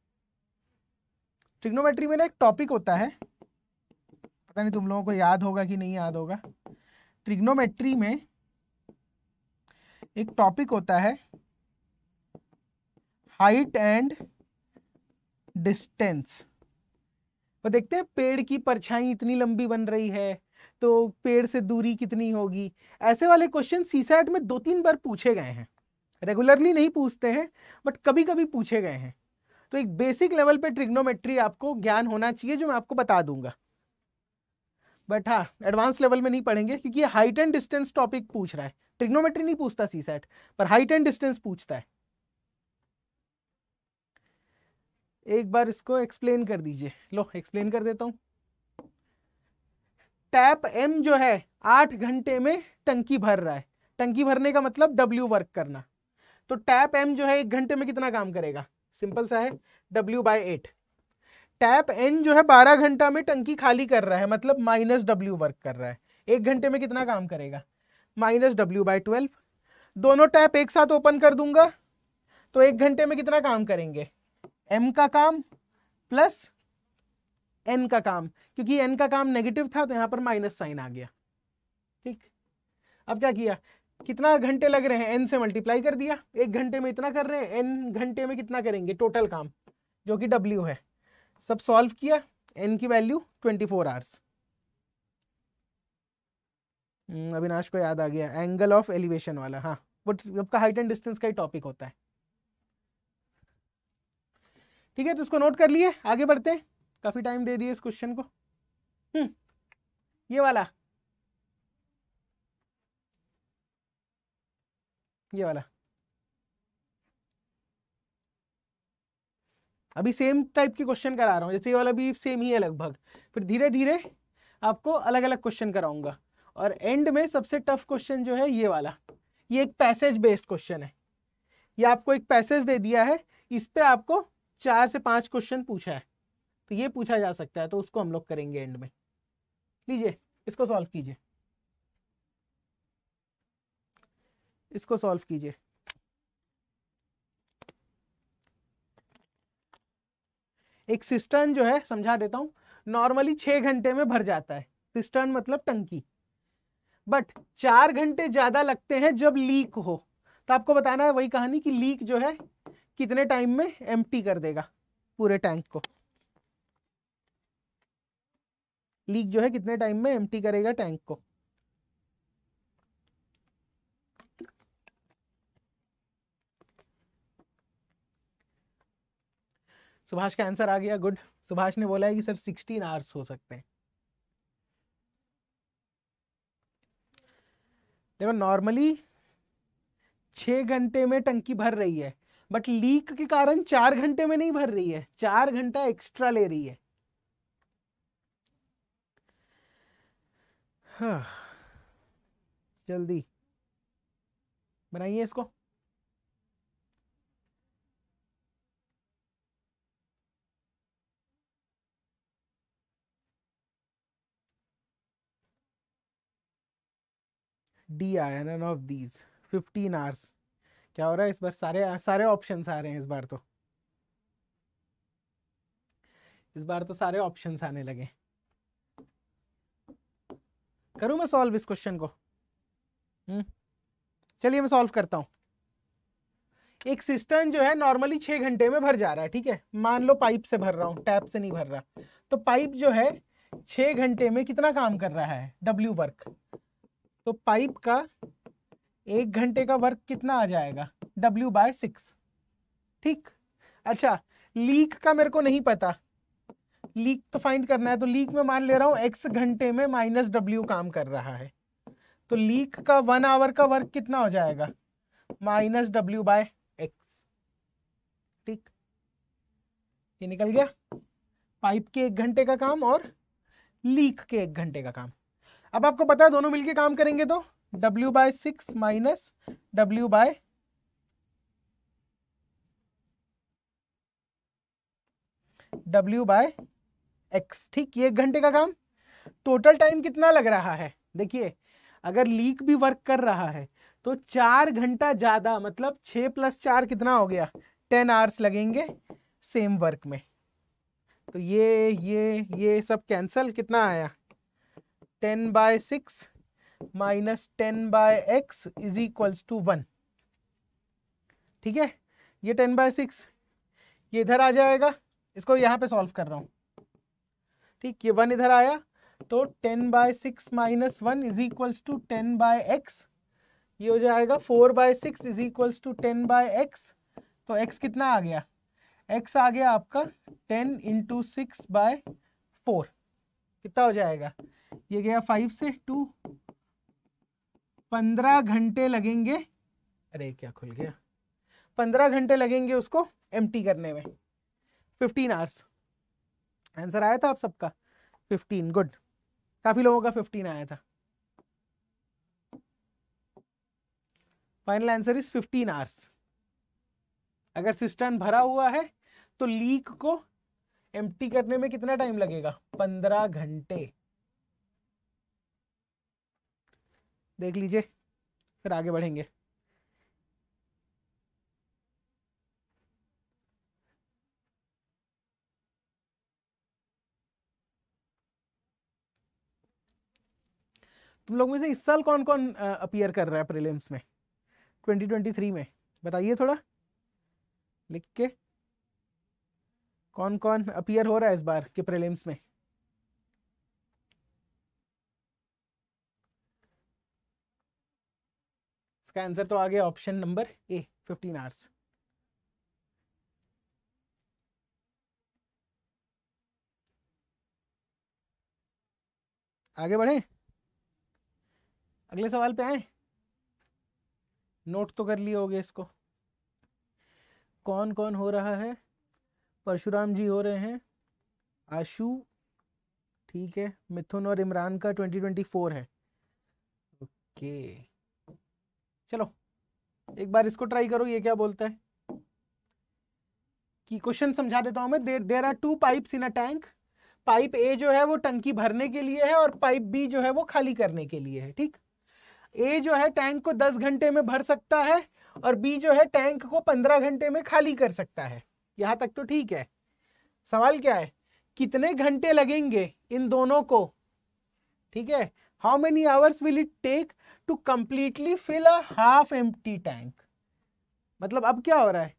ट्रिग्नोमेट्री में ना एक टॉपिक होता है पता नहीं तुम लोगों को याद होगा कि नहीं याद होगा ट्रिग्नोमेट्री में एक टॉपिक होता है हाइट एंड डिस्टेंस वो देखते हैं पेड़ की परछाई इतनी लंबी बन रही है तो पेड़ से दूरी कितनी होगी ऐसे वाले क्वेश्चन सीसैट में दो तीन बार पूछे गए हैं रेगुलरली नहीं पूछते हैं बट कभी कभी पूछे गए हैं तो एक बेसिक लेवल पे ट्रिग्नोमेट्री आपको ज्ञान होना चाहिए जो मैं आपको बता दूंगा बट हाँ एडवांस लेवल में नहीं पढ़ेंगे क्योंकि ये हाइट एंड डिस्टेंस टॉपिक पूछ रहा है ट्रिग्नोमेट्री नहीं पूछता सी सेट पर हाइट एंड डिस्टेंस पूछता है एक बार इसको एक्सप्लेन कर दीजिए लो एक्सप्लेन कर देता हूँ टैप एम जो है आठ घंटे में टंकी भर रहा है टंकी भरने का मतलब डब्ल्यू वर्क करना तो टैप एम जो है एक घंटे में कितना काम करेगा सिंपल सा है W by eight tap N जो है बारह घंटा में टंकी खाली कर रहा है मतलब माइनस डब्ल्यू वर्क कर रहा है एक घंटे में कितना काम करेगा माइनस डब्ल्यू बाई ट्वेल्व दोनों टैप एक साथ ओपन कर दूंगा तो एक घंटे में कितना काम करेंगे एम का काम प्लस एन का काम क्योंकि एन का काम नेगेटिव था तो यहाँ पर माइनस साइन आ गया ठीक अब क्या किया कितना घंटे लग रहे हैं एन से मल्टीप्लाई कर दिया एक घंटे में इतना कर रहे हैं एन घंटे में कितना करेंगे टोटल काम जो कि डब्ल्यू है सब सॉल्व किया एन की value twenty four hours Avinash को याद आ गया एंगल ऑफ एलिवेशन वाला हाँ वो आपका हाइट एंड डिस्टेंस का ही टॉपिक होता है ठीक है तो इसको नोट कर लिए आगे बढ़ते हैं काफ़ी टाइम दे दिए इस क्वेश्चन को हम्म, ये वाला ये वाला अभी सेम टाइप के क्वेश्चन करा रहा हूं जैसे ये वाला भी सेम ही है लगभग फिर धीरे धीरे आपको अलग अलग क्वेश्चन कराऊंगा और एंड में सबसे टफ क्वेश्चन जो है ये वाला ये एक पैसेज बेस्ड क्वेश्चन है ये आपको एक पैसेज दे दिया है इस पर आपको चार से पांच क्वेश्चन पूछा है तो ये पूछा जा सकता है तो उसको हम लोग करेंगे एंड में लीजिए इसको सॉल्व कीजिए इसको सॉल्व कीजिए एक सिस्टर्न जो है समझा देता हूं नॉर्मली छह घंटे में भर जाता है सिस्टर्न मतलब टंकी बट चार घंटे ज़्यादा लगते हैं जब लीक हो तो आपको बताना है वही कहानी कि लीक जो है कितने टाइम में एम्प्टी कर देगा पूरे टैंक को लीक जो है कितने टाइम में एम्प्टी करेगा टैंक को सुभाष का आंसर आ गया गुड सुभाष ने बोला है कि सर 16 आवर्स हो सकते हैं देखो नॉर्मली छ घंटे में टंकी भर रही है बट लीक के कारण चार घंटे में नहीं भर रही है चार घंटा एक्स्ट्रा ले रही है हाँ *sighs* जल्दी बनाइए इसको डी आया none of these fifteen hours क्या हो रहा है इस बार सारे सारे ऑप्शन आ रहे हैं इस बार तो इस बार तो सारे ऑप्शन आने लगे करूं मैं सॉल्व इस क्वेश्चन को हम्म। चलिए मैं सॉल्व करता हूँ एक सिस्टम जो है नॉर्मली छह घंटे में भर जा रहा है ठीक है मान लो पाइप से भर रहा हूं टैप से नहीं भर रहा तो पाइप जो है छः घंटे में कितना काम कर रहा है डब्ल्यू वर्क तो पाइप का एक घंटे का वर्क कितना आ जाएगा डब्ल्यू बाय सिक्स ठीक अच्छा लीक का मेरे को नहीं पता लीक तो फाइंड करना है तो लीक में मान ले रहा हूं एक्स घंटे में माइनस डब्ल्यू काम कर रहा है तो लीक का वन आवर का वर्क कितना हो जाएगा माइनस डब्ल्यू बाय एक्स ठीक ये निकल गया पाइप के एक घंटे का काम और लीक के एक घंटे का काम अब आपको पता है दोनों मिलके काम करेंगे तो W by six minus W by W by X ठीक ये एक घंटे का काम टोटल टाइम कितना लग रहा है देखिए अगर लीक भी वर्क कर रहा है तो चार घंटा ज़्यादा मतलब छ प्लस चार कितना हो गया टेन आवर्स लगेंगे सेम वर्क में तो ये ये ये सब कैंसिल कितना आया ten by six minus ten by X is equals to one ठीक है ये टेन बाय सिक्स ये इधर आ जाएगा इसको यहाँ पे सॉल्व कर रहा हूँ ठीक ये वन इधर आया तो ten by six minus one is equals to ten by X ये हो जाएगा four by six is equals to ten by X तो एक्स कितना आ गया एक्स आ गया आपका ten into six by four कितना हो जाएगा ये गया फाइव से टू पंद्रह घंटे लगेंगे अरे क्या खुल गया पंद्रह घंटे लगेंगे उसको एम्प्टी करने में फिफ्टीन आवर्स आंसर आया था आप सबका फिफ्टीन गुड काफी लोगों का फिफ्टीन आया था final answer is fifteen hours अगर सिस्टर्न भरा हुआ है तो लीक को एम्प्टी करने में कितना टाइम लगेगा पंद्रह घंटे देख लीजिए फिर आगे बढ़ेंगे तुम लोग में से इस साल कौन कौन अपियर कर रहा है प्रीलिम्स में 2023 में बताइए थोड़ा लिख के कौन कौन अपियर हो रहा है इस बार के प्रीलिम्स में इसका आंसर तो आ गया ऑप्शन नंबर ए 15 आर्स आगे बढ़ें अगले सवाल पे आए नोट तो कर लिए होगे इसको कौन कौन हो रहा है परशुराम जी हो रहे हैं आशु ठीक है मिथुन और इमरान का ट्वेंटी ट्वेंटी फोर है ओके चलो एक बार इसको ट्राई करो ये क्या बोलता है कि क्वेश्चन समझा देता हूं मैं there there are two pipes in a tank pipe A जो है वो टंकी भरने के लिए है और पाइप बी जो है वो खाली करने के लिए है ठीक ए जो है टैंक को दस घंटे में भर सकता है और बी जो है टैंक को पंद्रह घंटे में खाली कर सकता है यहाँ तक तो ठीक है सवाल क्या है कितने घंटे लगेंगे इन दोनों को ठीक है how many hours will it take to completely fill a half एम टैंक मतलब अब क्या हो रहा है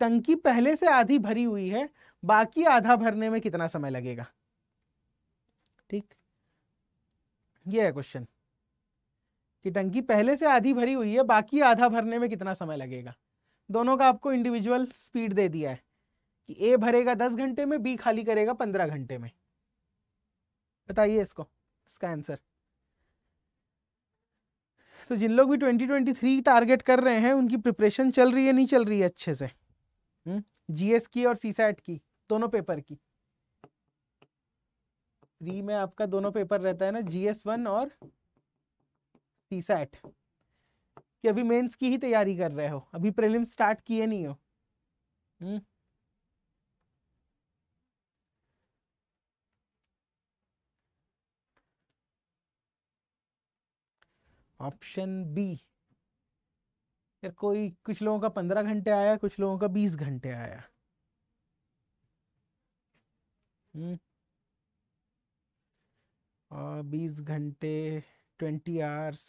टंकी पहले से आधी भरी हुई है बाकी आधा भरने में कितना समय लगेगा ठीक ये है क्वेश्चन कि टंकी पहले से आधी भरी हुई है बाकी आधा भरने में कितना समय लगेगा दोनों का आपको इंडिविजुअल स्पीड दे दिया है कि ए भरेगा दस घंटे में बी खाली करेगा पंद्रह घंटे में बताइए इसको इसका आंसर तो जिन लोग भी 2023 टारगेट कर रहे हैं उनकी प्रिपरेशन चल रही है नहीं चल रही है अच्छे से जीएस हम्म, की और सीसैट की दोनों पेपर की री में आपका दोनों पेपर रहता है ना जीएस वन और सीसैट कि अभी मेंस की ही तैयारी कर रहे हो अभी प्रीलिम स्टार्ट किए नहीं हो ऑप्शन हम्म। बी यार कोई कुछ लोगों का पंद्रह घंटे आया कुछ लोगों का बीस घंटे आया हम्म और बीस घंटे 20 hours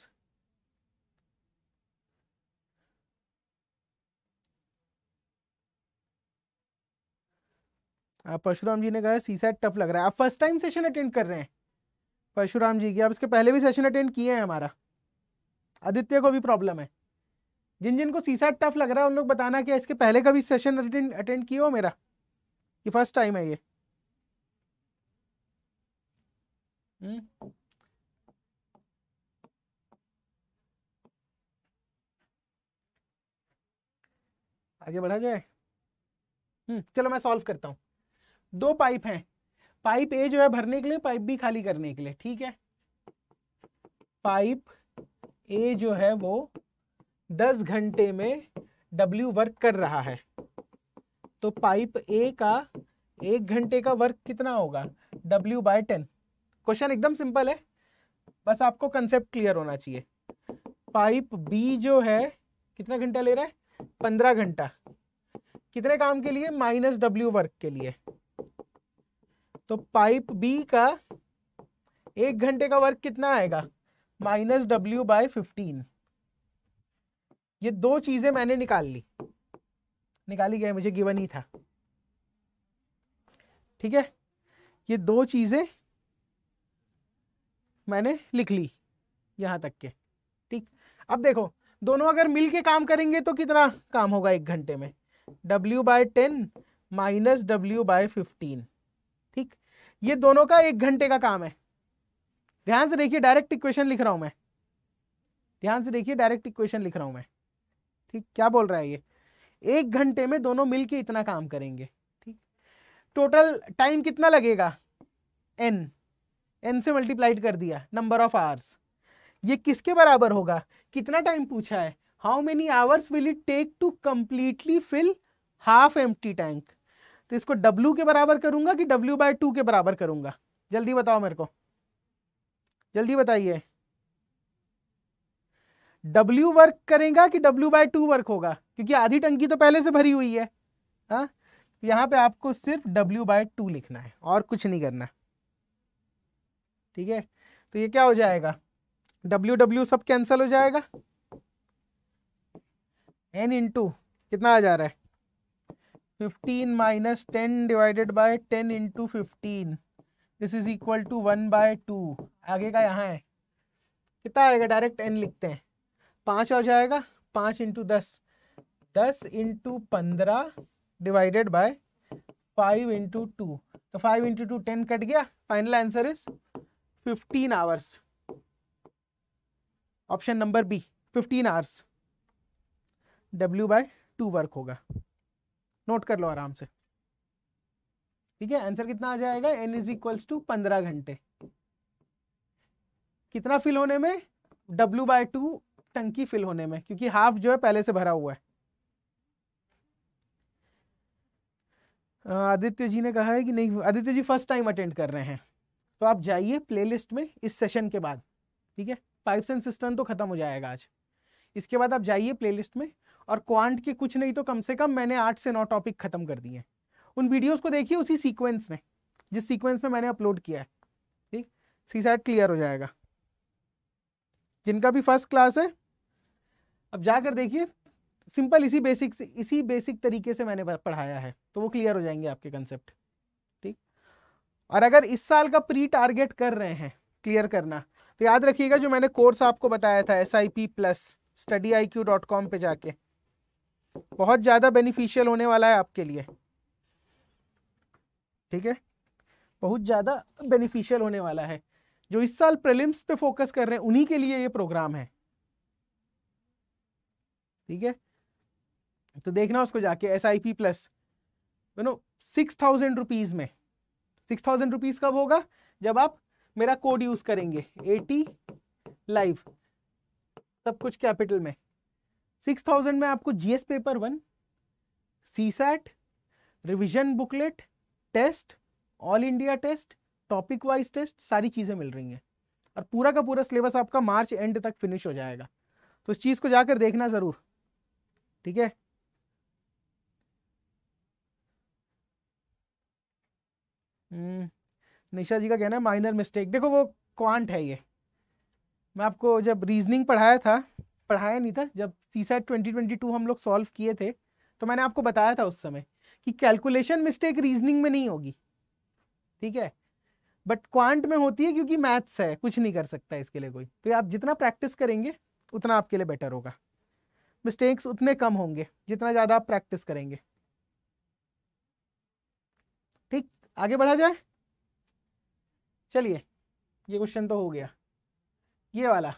आप परशुराम जी ने कहा सी सेट टफ लग रहा है आप फर्स्ट टाइम सेशन अटेंड कर रहे हैं परशुराम जी की आप इसके पहले भी सेशन अटेंड किए हैं हमारा आदित्य को भी प्रॉब्लम है जिन जिन को सेट टफ लग रहा है उन लोग बताना कि इसके पहले का भी सेशन अटेंड अटेंड किया हो मेरा ये फर्स्ट टाइम है ये हुँ? हम्म। आगे बढ़ा जाए हम्म। चलो मैं सॉल्व करता हूं दो पाइप हैं पाइप ए जो है भरने के लिए पाइप बी खाली करने के लिए ठीक है पाइप ए जो है वो दस घंटे में डब्ल्यू वर्क कर रहा है तो पाइप ए का एक घंटे का वर्क कितना होगा डब्ल्यू बाय टेन क्वेश्चन एकदम सिंपल है बस आपको कंसेप्ट क्लियर होना चाहिए पाइप बी जो है कितना घंटा ले रहा है पंद्रह घंटा कितने काम के लिए माइनस डब्ल्यू वर्क के लिए तो पाइप बी का एक घंटे का वर्क कितना आएगा माइनस डब्ल्यू बाय फिफ्टीन ये दो चीजें मैंने निकाल ली निकाली गई मुझे गिवन ही था ठीक है ये दो चीजें मैंने लिख ली यहां तक के ठीक अब देखो दोनों अगर मिलके काम करेंगे तो कितना काम होगा एक घंटे में W by ten minus W by fifteen ठीक ये दोनों का एक घंटे का काम है ध्यान से देखिए डायरेक्ट इक्वेशन लिख रहा हूं मैं ध्यान से देखिए डायरेक्ट इक्वेशन लिख रहा हूं मैं ठीक क्या बोल रहा है ये एक घंटे में दोनों मिलके इतना काम करेंगे ठीक टोटल टाइम कितना लगेगा एन एन से मल्टीप्लाइड कर दिया नंबर ऑफ आवर्स ये किसके बराबर होगा कितना टाइम पूछा है how many hours will it take to completely fill half एम टैंक तो इसको W के बराबर करूंगा कि W बाय टू के बराबर करूंगा जल्दी बताओ मेरे को जल्दी बताइए W वर्क करेगा कि W बाय टू वर्क होगा क्योंकि आधी टंकी तो पहले से भरी हुई है हा? यहाँ पे आपको सिर्फ W बाय टू लिखना है और कुछ नहीं करना ठीक है तो ये क्या हो जाएगा W W सब कैंसिल हो जाएगा एन इंटू कितना आ जा रहा है fifteen minus ten divided by ten to fifteen this is equal to one by two आगे का यहाँ है कितना आएगा डायरेक्ट एन लिखते हैं पाँच हो जाएगा पाँच इंटू दस दस इंटू पंद्रह divided by five into two तो five into two ten cut गया final answer is fifteen hours option number B fifteen hours W by two work होगा नोट कर लो आराम से ठीक है आंसर कितना आ जाएगा एन इज इक्वल्स टू पंद्रह घंटे कितना फिल होने में W बाय टू टंकी फिल होने में क्योंकि हाफ जो है पहले से भरा हुआ है आदित्य जी ने कहा है कि नहीं Aditya ji first time attend कर रहे हैं तो आप जाइए प्लेलिस्ट में इस सेशन के बाद ठीक है पाइप्स एंड सिस्टम तो खत्म हो जाएगा आज इसके बाद आप जाइए प्लेलिस्ट में और क्वांट के कुछ नहीं तो कम से कम मैंने आठ से नौ टॉपिक खत्म कर दिए हैं उन वीडियोस को देखिए उसी सीक्वेंस में जिस सीक्वेंस में मैंने अपलोड किया है ठीक सी सैट क्लियर हो जाएगा जिनका भी फर्स्ट क्लास है अब जाकर देखिए सिंपल इसी बेसिक इसी बेसिक तरीके से मैंने पढ़ाया है तो वो क्लियर हो जाएंगे आपके कंसेप्ट ठीक और अगर इस साल का प्री टारगेट कर रहे हैं क्लियर करना तो याद रखिएगा जो मैंने कोर्स आपको बताया था S I P plus study I Q dot com पर जाके बहुत ज़्यादा बेनिफिशियल होने वाला है आपके लिए ठीक है बहुत ज़्यादा बेनिफिशियल होने वाला है जो इस साल प्रीलिम्स पे फोकस कर रहे हैं उन्हीं के लिए ये प्रोग्राम है ठीक है तो देखना उसको जाके S I P plus you know six thousand rupees में सिक्स थाउजेंड रुपीज़ कब होगा जब आप मेरा कोड यूज़ करेंगे एटी लाइव सब कुछ कैपिटल में सिक्स थाउजेंड में आपको GS paper one CSAT revision booklet test all India test topic wise test सारी चीज़ें मिल रही हैं और पूरा का पूरा सिलेबस आपका मार्च एंड तक फिनिश हो जाएगा तो इस चीज़ को जाकर देखना ज़रूर ठीक है हम्म, निशा जी का कहना है माइनर मिस्टेक देखो वो क्वांट है ये मैं आपको जब रीजनिंग पढ़ाया था पढ़ाया नहीं था जब सी सैट ट्वेंटी हम लोग सॉल्व किए थे तो मैंने आपको बताया था उस समय कि कैलकुलेशन मिस्टेक रीजनिंग में नहीं होगी ठीक है बट क्वांट में होती है क्योंकि मैथ्स है कुछ नहीं कर सकता इसके लिए कोई तो आप जितना प्रैक्टिस करेंगे उतना आपके लिए बेटर होगा मिस्टेक्स उतने कम होंगे जितना ज़्यादा आप प्रैक्टिस करेंगे ठीक आगे बढ़ा जाए चलिए ये क्वेश्चन तो हो गया ये वाला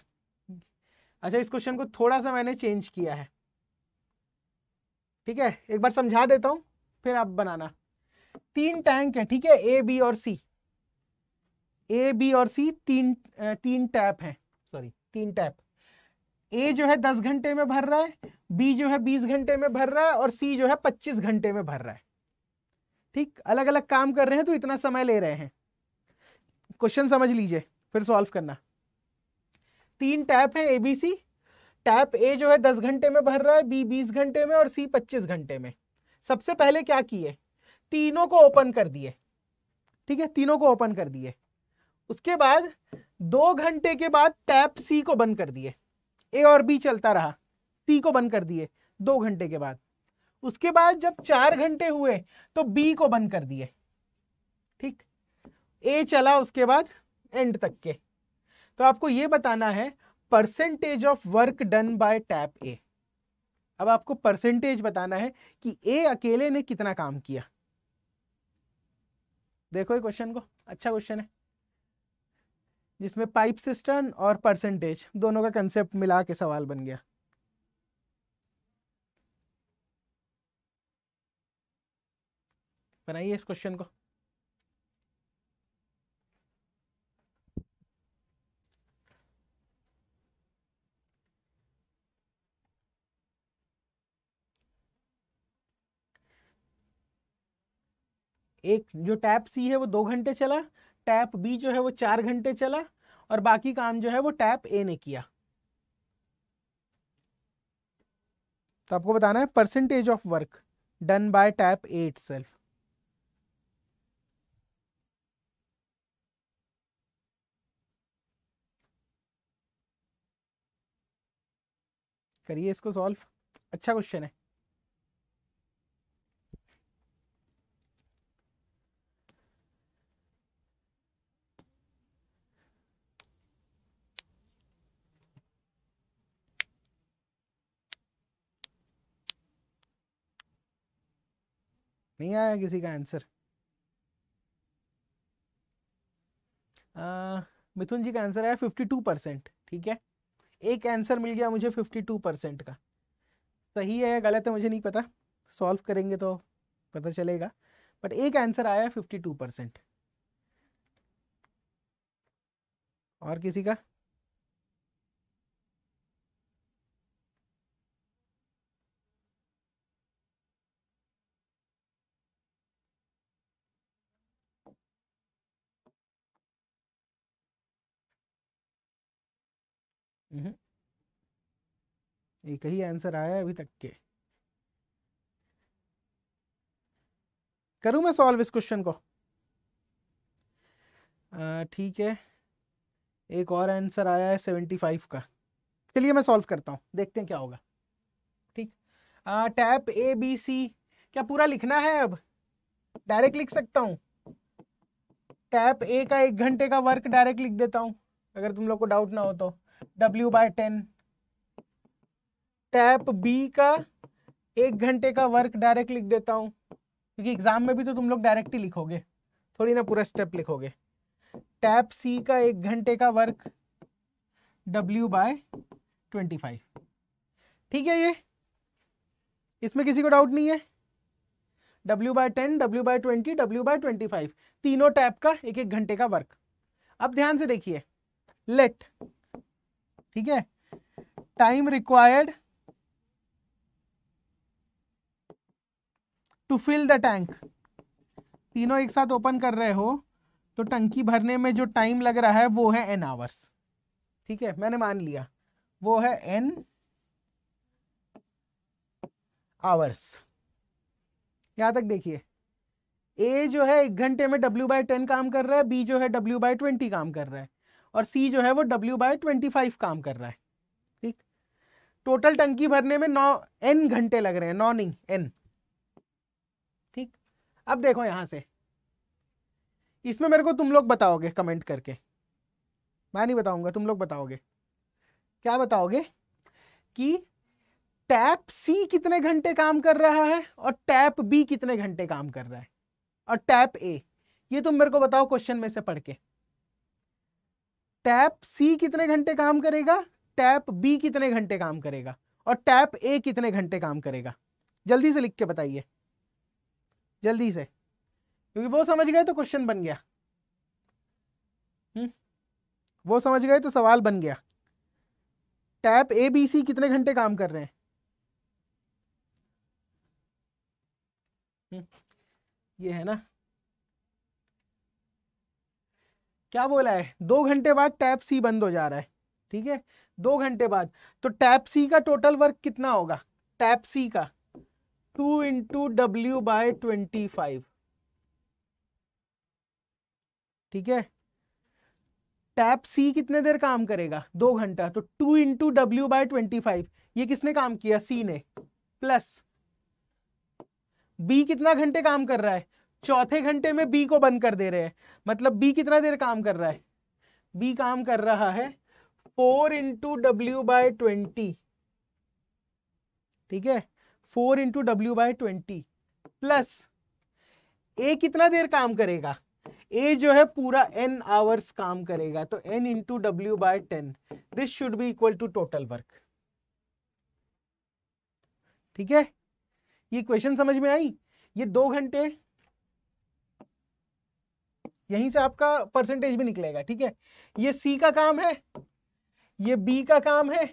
अच्छा इस क्वेश्चन को थोड़ा सा मैंने चेंज किया है ठीक है एक बार समझा देता हूं फिर आप बनाना तीन टैंक है ठीक है ए बी और सी ए बी और सी तीन तीन टैप है सॉरी तीन टैप ए जो है दस घंटे में भर रहा है बी जो है बीस घंटे में भर रहा है और सी जो है पच्चीस घंटे में भर रहा है ठीक अलग अलग काम कर रहे हैं तो इतना समय ले रहे हैं क्वेश्चन समझ लीजिए फिर सॉल्व करना तीन टैप है एबीसी टैप ए जो है दस घंटे में भर रहा है बी बीस घंटे में और सी पच्चीस घंटे में सबसे पहले क्या किए तीनों को ओपन कर दिए ठीक है तीनों को ओपन कर दिए उसके बाद दो घंटे के बाद टैप सी को बंद कर दिए ए और बी चलता रहा सी को बंद कर दिए दो घंटे के बाद उसके बाद जब चार घंटे हुए तो बी को बंद कर दिए ठीक ए चला उसके बाद एंड तक के तो आपको ये बताना है percentage of work done by tap A अब आपको परसेंटेज बताना है कि ए अकेले ने कितना काम किया देखो ये क्वेश्चन को अच्छा क्वेश्चन है जिसमें पाइप सिस्टम और परसेंटेज दोनों का कंसेप्ट मिला के सवाल बन गया बनाइए इस क्वेश्चन को एक जो टैप सी है वो दो घंटे चला टैप बी जो है वो चार घंटे चला और बाकी काम जो है वो टैप ए ने किया तो आपको बताना है percentage of work done by tap A itself करिए इसको सॉल्व अच्छा क्वेश्चन है नहीं आया किसी का आंसर मिथुन जी का आंसर आया फिफ्टी टू परसेंट ठीक है एक आंसर मिल गया मुझे फिफ्टी टू परसेंट का सही है या गलत है मुझे नहीं पता सॉल्व करेंगे तो पता चलेगा बट एक आंसर आया फिफ्टी टू परसेंट और किसी का एक ही आंसर आया है अभी तक के करूं मैं सॉल्व इस क्वेश्चन को ठीक है एक और आंसर आया है सेवेंटी फाइव का चलिए मैं सॉल्व करता हूं देखते हैं क्या होगा ठीक टैप ए बी सी क्या पूरा लिखना है अब डायरेक्ट लिख सकता हूँ टैप ए का एक घंटे का वर्क डायरेक्ट लिख देता हूं अगर तुम लोग को डाउट ना हो तो W by ten tap B का एक घंटे का वर्क डायरेक्ट लिख देता हूँ क्योंकि एग्जाम में भी तो तुम लोग डायरेक्ट ही लिखोगे थोड़ी ना पूरा स्टेप लिखोगे टैप सी का एक घंटे का work W by twenty five ठीक है ये इसमें किसी को डाउट नहीं है W by ten W by twenty W by twenty five तीनों टैप का एक एक घंटे का वर्क अब ध्यान से देखिए लेट ठीक है time required to fill the tank तीनों एक साथ ओपन कर रहे हो तो टंकी भरने में जो टाइम लग रहा है वो है एन आवर्स ठीक है मैंने मान लिया वो है एन आवर्स यहां तक देखिए ए जो है एक घंटे में डब्ल्यू बाई टेन काम कर रहा है बी जो है डब्ल्यू बाई ट्वेंटी काम कर रहा है और सी जो है वो डब्ल्यू बाई ट्वेंटी फाइव काम कर रहा है ठीक टोटल टंकी भरने में नौ एन घंटे लग रहे हैं नॉन एन अब देखो यहां से इसमें मेरे को तुम लोग बताओगे कमेंट करके मैं नहीं बताऊंगा तुम लोग बताओगे क्या बताओगे कि टैप सी कितने घंटे काम कर रहा है और टैप बी कितने घंटे काम कर रहा है और टैप ए ये तुम मेरे को बताओ क्वेश्चन में से पढ़ के टैप सी कितने घंटे काम करेगा टैप बी कितने घंटे काम करेगा और टैप ए कितने घंटे काम करेगा जल्दी से लिख के बताइए जल्दी से क्योंकि वो समझ गए तो क्वेश्चन बन गया हुँ? हम्म? वो समझ गए तो सवाल बन गया टैप ए बी सी कितने घंटे काम कर रहे हैं हुँ? हम्म? ये है ना क्या बोला है दो घंटे बाद टैप सी बंद हो जा रहा है ठीक है दो घंटे बाद तो टैप सी का टोटल वर्क कितना होगा टैप सी का two into W by twenty five ठीक है टैप सी कितने देर काम करेगा दो घंटा तो two into W by twenty five ये किसने काम किया सी ने प्लस बी कितना घंटे काम कर रहा है चौथे घंटे में बी को बंद कर दे रहे हैं मतलब बी कितना देर काम कर रहा है बी काम कर रहा है four into W by twenty ठीक है four into W by twenty plus A कितना देर काम करेगा ए जो है पूरा एन आवर्स काम करेगा तो N into W by ten this should be equal to total work ठीक है ये क्वेश्चन समझ में आई ये दो घंटे यहीं से आपका परसेंटेज भी निकलेगा ठीक है ये सी का काम है ये बी का काम है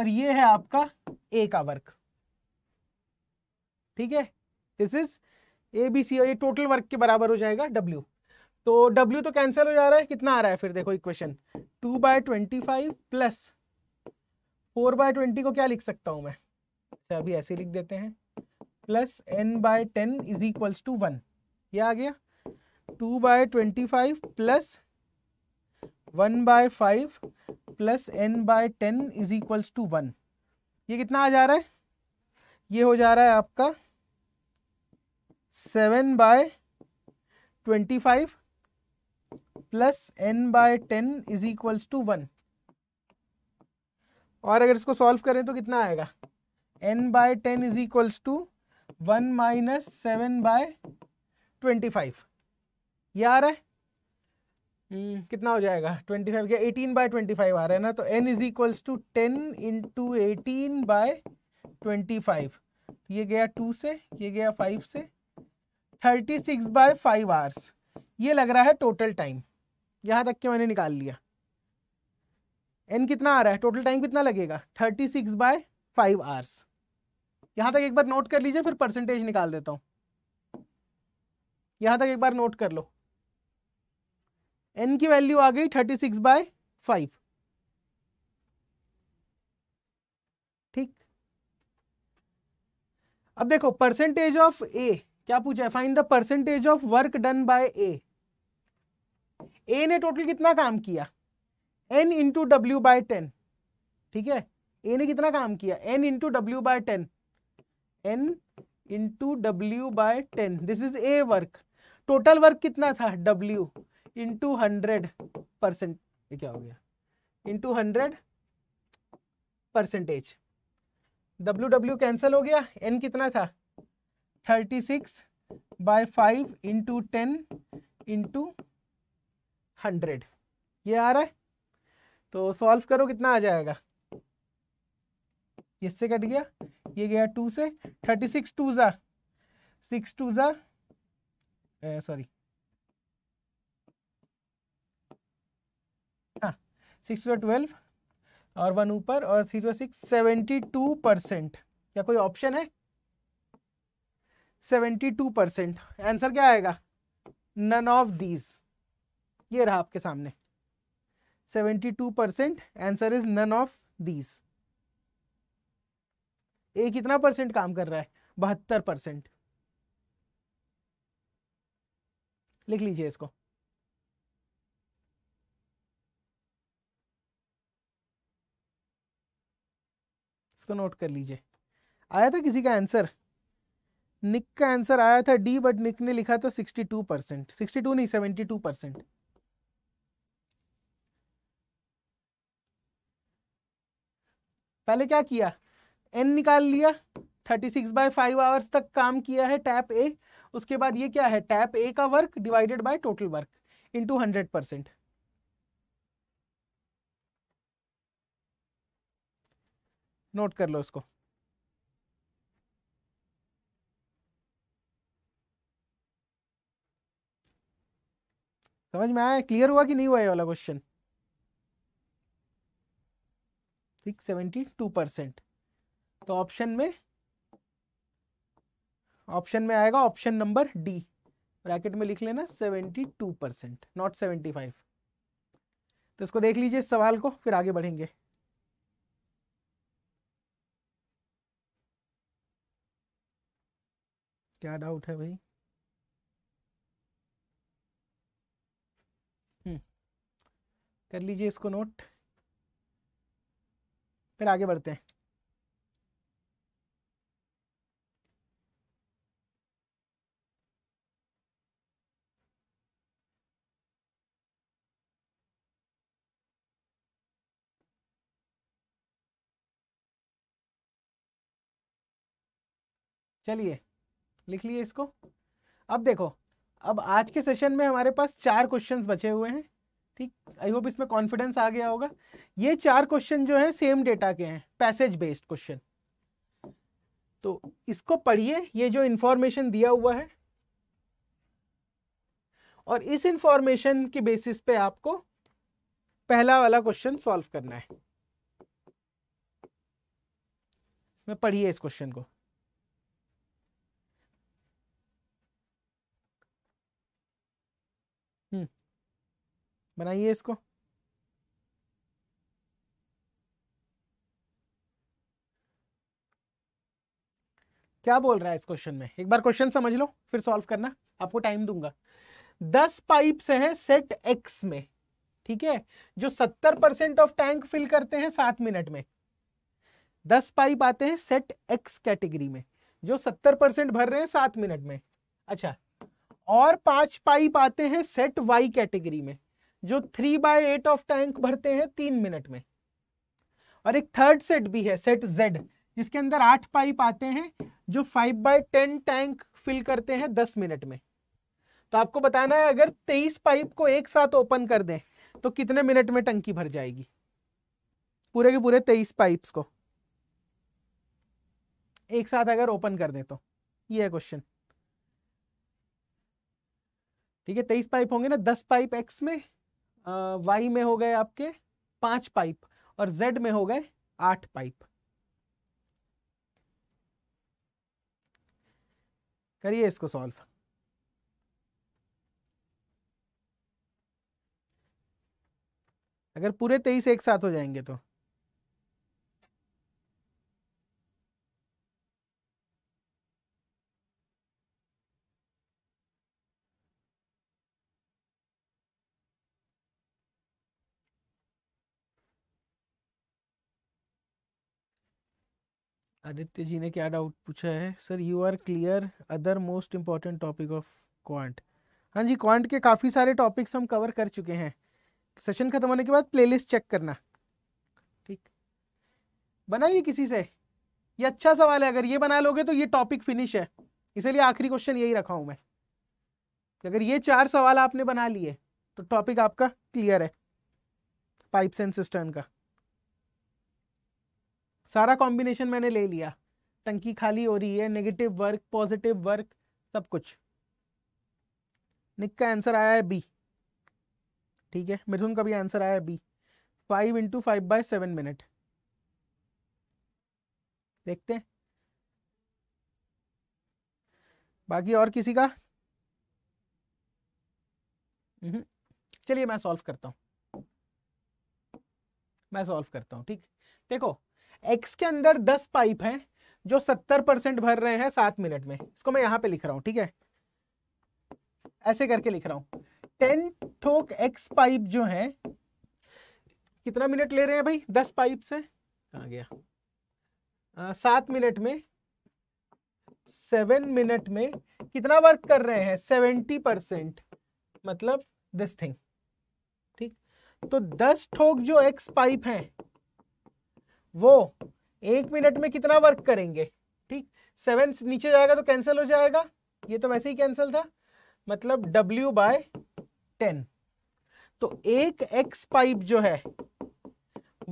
और ये है आपका ए का वर्क ठीक है this is A B C और ये टोटल वर्क के बराबर हो जाएगा W तो W तो कैंसिल हो जा रहा है कितना आ रहा है फिर देखो equation two by twenty five plus four by twenty को क्या लिख सकता हूं मैं अच्छा अभी ऐसे लिख देते हैं plus N by ten is equals to one ये आ गया two by twenty five plus one by five plus N by ten is equals to one ये कितना आ जा रहा है ये हो जा रहा है आपका seven by twenty five plus N by ten is equals to one और अगर इसको सॉल्व करें तो कितना आएगा N by ten is equals to one minus seven by twenty five ये आ रहा है hmm, कितना हो जाएगा ट्वेंटी फाइव क्या एटीन बाय ट्वेंटी फाइव आ रहा है ना तो N is equals to ten into eighteen by twenty five ये गया टू से ये गया फाइव से thirty six by five hours ये लग रहा है टोटल टाइम यहां तक के मैंने निकाल लिया एन कितना आ रहा है टोटल टाइम कितना लगेगा thirty six by five hours यहां तक एक बार नोट कर लीजिए फिर परसेंटेज निकाल देता हूं यहां तक एक बार नोट कर लो एन की वैल्यू आ गई थर्टी सिक्स बाय फाइव अब देखो परसेंटेज ऑफ ए क्या पूछा है find the percentage of work done by A A ने टोटल कितना काम किया N into W by ten ठीक है ए ने कितना काम किया N into W by ten N into W by ten this is A work total work कितना था डब्ल्यू इंटू हंड्रेड परसेंट क्या हो गया into hundred percentage W W cancel हो गया एन कितना था thirty six by five into ten into hundred ये आ रहा है तो सॉल्व करो कितना आ जाएगा इससे कट गया ये गया टू से थर्टी सिक्स टू ज़ा सिक्स टू ज़ा सॉरी हाँ सिक्स टू ट्वेल्व और वन ऊपर और zero two six seventy two percent क्या कोई ऑप्शन है सेवेंटी टू परसेंट आंसर क्या आएगा नन ऑफ दीज ये रहा आपके सामने seventy two percent answer is none of these A कितना परसेंट काम कर रहा है बहत्तर परसेंट लिख लीजिए इसको इसको नोट कर लीजिए आया था किसी का आंसर निक का आंसर आया था डी बट निक ने लिखा था sixty two percent sixty two नहीं सेवेंटी टू परसेंट पहले क्या किया एन निकाल लिया thirty six by five hours तक काम किया है टैप ए उसके बाद ये क्या है टैप ए का work divided by total work into hundred percent note कर लो इसको समझ में आया क्लियर हुआ कि नहीं हुआ ये वाला question six seventy two percent तो ऑप्शन में ऑप्शन में आएगा ऑप्शन नंबर डी ब्रैकेट में लिख लेना seventy two percent not seventy five तो इसको देख लीजिए इस सवाल को फिर आगे बढ़ेंगे क्या डाउट है भाई हम्म, कर लीजिए इसको नोट फिर आगे बढ़ते हैं चलिए लिख लिए इसको अब देखो अब आज के सेशन में हमारे पास चार क्वेश्चंस बचे हुए हैं ठीक आई होप इसमें कॉन्फिडेंस आ गया होगा ये चार क्वेश्चन जो है सेम डेटा के हैं पैसेज बेस्ड क्वेश्चन तो इसको पढ़िए ये जो इंफॉर्मेशन दिया हुआ है और इस इंफॉर्मेशन के बेसिस पे आपको पहला वाला क्वेश्चन सॉल्व करना है इसमें पढ़िए इस क्वेश्चन को बनाइए इसको क्या बोल रहा है इस क्वेश्चन में एक बार क्वेश्चन समझ लो फिर सॉल्व करना आपको टाइम दूंगा दस पाइप्स से हैं सेट एक्स में ठीक है जो सत्तर परसेंट ऑफ टैंक फिल करते हैं सात मिनट में दस पाइप आते हैं सेट एक्स कैटेगरी में जो सत्तर परसेंट भर रहे हैं सात मिनट में अच्छा और पांच पाइप आते हैं सेट वाई कैटेगरी में जो three by eight of tank भरते हैं तीन मिनट में और एक थर्ड सेट भी है सेट जेड जिसके अंदर आठ पाइप आते हैं जो five by ten tank fill करते हैं दस मिनट में तो आपको बताना है अगर तेईस पाइप को एक साथ ओपन कर दें तो कितने मिनट में टंकी भर जाएगी पूरे के पूरे तेईस पाइप्स को एक साथ अगर ओपन कर दें तो ये है क्वेश्चन ठीक है तेईस पाइप होंगे ना दस पाइप एक्स में वाई में हो गए आपके पांच पाइप और जेड में हो गए आठ पाइप करिए इसको सॉल्व अगर पूरे तेईस एक साथ हो जाएंगे तो आदित्य जी ने क्या डाउट पूछा है sir you are clear other most important topic of quant हाँ जी क्वांट के काफ़ी सारे टॉपिक्स हम कवर कर चुके हैं सेशन खत्म होने के बाद प्लेलिस्ट चेक करना ठीक बनाइए किसी से ये अच्छा सवाल है अगर ये बना लोगे तो ये टॉपिक फिनिश है इसीलिए आखिरी क्वेश्चन यही रखा हूँ मैं अगर ये चार सवाल आपने बना लिए तो टॉपिक आपका क्लियर है पाइप्स एंड सिस्टर्न का सारा कॉम्बिनेशन मैंने ले लिया टंकी खाली हो रही है नेगेटिव वर्क पॉजिटिव वर्क सब कुछ निक का आंसर आया है बी ठीक है मिथुन का भी आंसर आया है B five into five by seven minute देखते हैं बाकी और किसी का हम्म, चलिए मैं सॉल्व करता हूँ मैं सॉल्व करता हूँ ठीक देखो एक्स के अंदर दस पाइप हैं जो सत्तर परसेंट भर रहे हैं सात मिनट में इसको मैं यहां पे लिख रहा हूं ठीक है ऐसे करके लिख रहा हूं टेन ठोक एक्स पाइप जो है कितना मिनट ले रहे हैं भाई दस पाइप से कहा गया सात मिनट में सेवन मिनट में कितना वर्क कर रहे हैं सेवेंटी परसेंट मतलब दिस थिंग ठीक तो दस ठोक जो एक्स पाइप है वो एक मिनट में कितना वर्क करेंगे ठीक सेवन नीचे जाएगा तो कैंसिल हो जाएगा ये तो वैसे ही कैंसिल था मतलब W बाय टेन तो एक एक्स पाइप जो है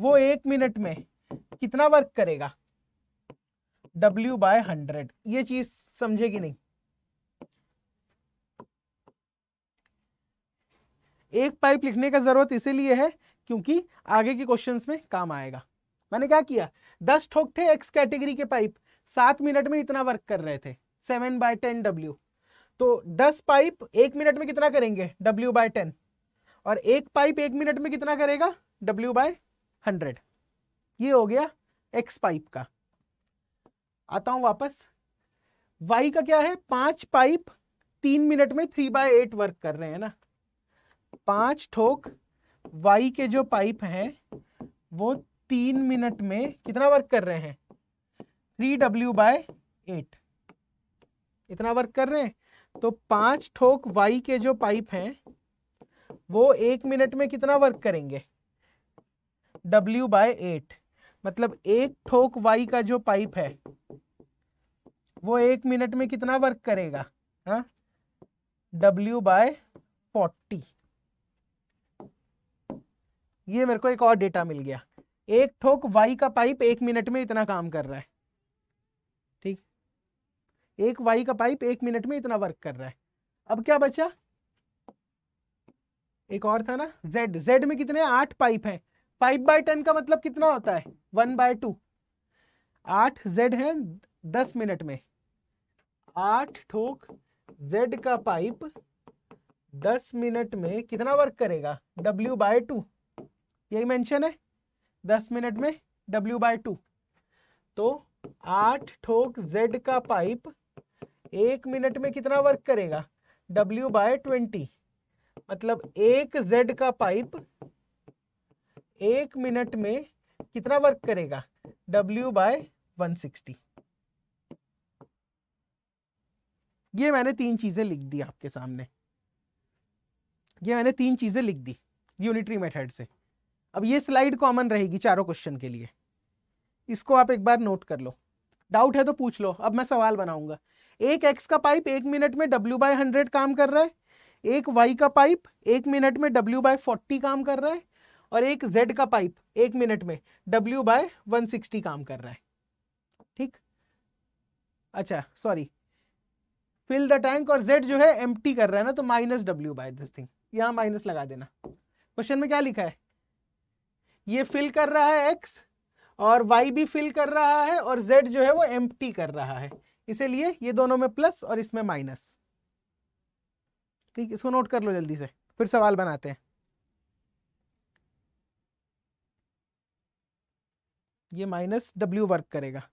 वो एक मिनट में कितना वर्क करेगा W बाय हंड्रेड ये चीज समझेगी नहीं एक पाइप लिखने का जरूरत इसीलिए है क्योंकि आगे के क्वेश्चंस में काम आएगा मैंने क्या किया दस ठोक थे एक्स कैटेगरी के पाइप सात मिनट में इतना वर्क कर रहे थे सेवन बाय टेन डब्ल्यू तो दस पाइप एक मिनट में कितना करेंगे डब्ल्यू बाय टेन और एक पाइप एक मिनट में कितना करेगा डब्ल्यू बाय हंड्रेड ये हो गया एक्स पाइप का आता हूं वापस वाई का क्या है पांच पाइप तीन मिनट में थ्री बाय एट वर्क कर रहे हैं ना पांच ठोक वाई के जो पाइप हैं वो तीन मिनट में कितना वर्क कर रहे हैं थ्री डब्ल्यू बाय एट इतना वर्क कर रहे हैं तो पांच ठोक वाई के जो पाइप हैं वो एक मिनट में कितना वर्क करेंगे डब्ल्यू बाय एट मतलब एक ठोक वाई का जो पाइप है वो एक मिनट में कितना वर्क करेगा डब्ल्यू बाय फोर्टी ये मेरे को एक और डेटा मिल गया एक ठोक वाई का पाइप एक मिनट में इतना काम कर रहा है ठीक एक वाई का पाइप एक मिनट में इतना वर्क कर रहा है अब क्या बचा एक और था ना जेड जेड में कितने आठ पाइप हैं पाइप बाय टेन का मतलब कितना होता है वन बाय टू आठ जेड है दस मिनट में आठ ठोक जेड का पाइप दस मिनट में कितना वर्क करेगा डब्ल्यू बाय टू यही मेंशन है दस मिनट में W बाय टू तो आठ ठोक Z का पाइप एक मिनट में कितना वर्क करेगा W बाय ट्वेंटी मतलब एक Z का पाइप एक मिनट में कितना वर्क करेगा W बाय वन सिक्सटी ये मैंने तीन चीजें लिख दी आपके सामने ये मैंने तीन चीजें लिख दी यूनिटरी मेथड से अब ये स्लाइड कॉमन रहेगी चारों क्वेश्चन के लिए इसको आप एक बार नोट कर लो डाउट है तो पूछ लो अब मैं सवाल बनाऊंगा एक एक्स का पाइप एक मिनट में डब्ल्यू बाय हंड्रेड काम कर रहा है एक वाई का पाइप एक मिनट में डब्ल्यू बाय फोर्टी काम कर रहा है और एक जेड का पाइप एक मिनट में डब्ल्यू बाय वन सिक्सटी काम कर रहा है ठीक अच्छा सॉरी फिल द टैंक और जेड जो है एम कर रहा है ना तो minus W by this thing यहाँ माइनस लगा देना क्वेश्चन में क्या लिखा है ये फिल कर रहा है एक्स और वाई भी फिल कर रहा है और जेड जो है वो एम कर रहा है इसीलिए ये दोनों में प्लस और इसमें माइनस ठीक इसको नोट कर लो जल्दी से फिर सवाल बनाते हैं ये माइनस डब्ल्यू वर्क करेगा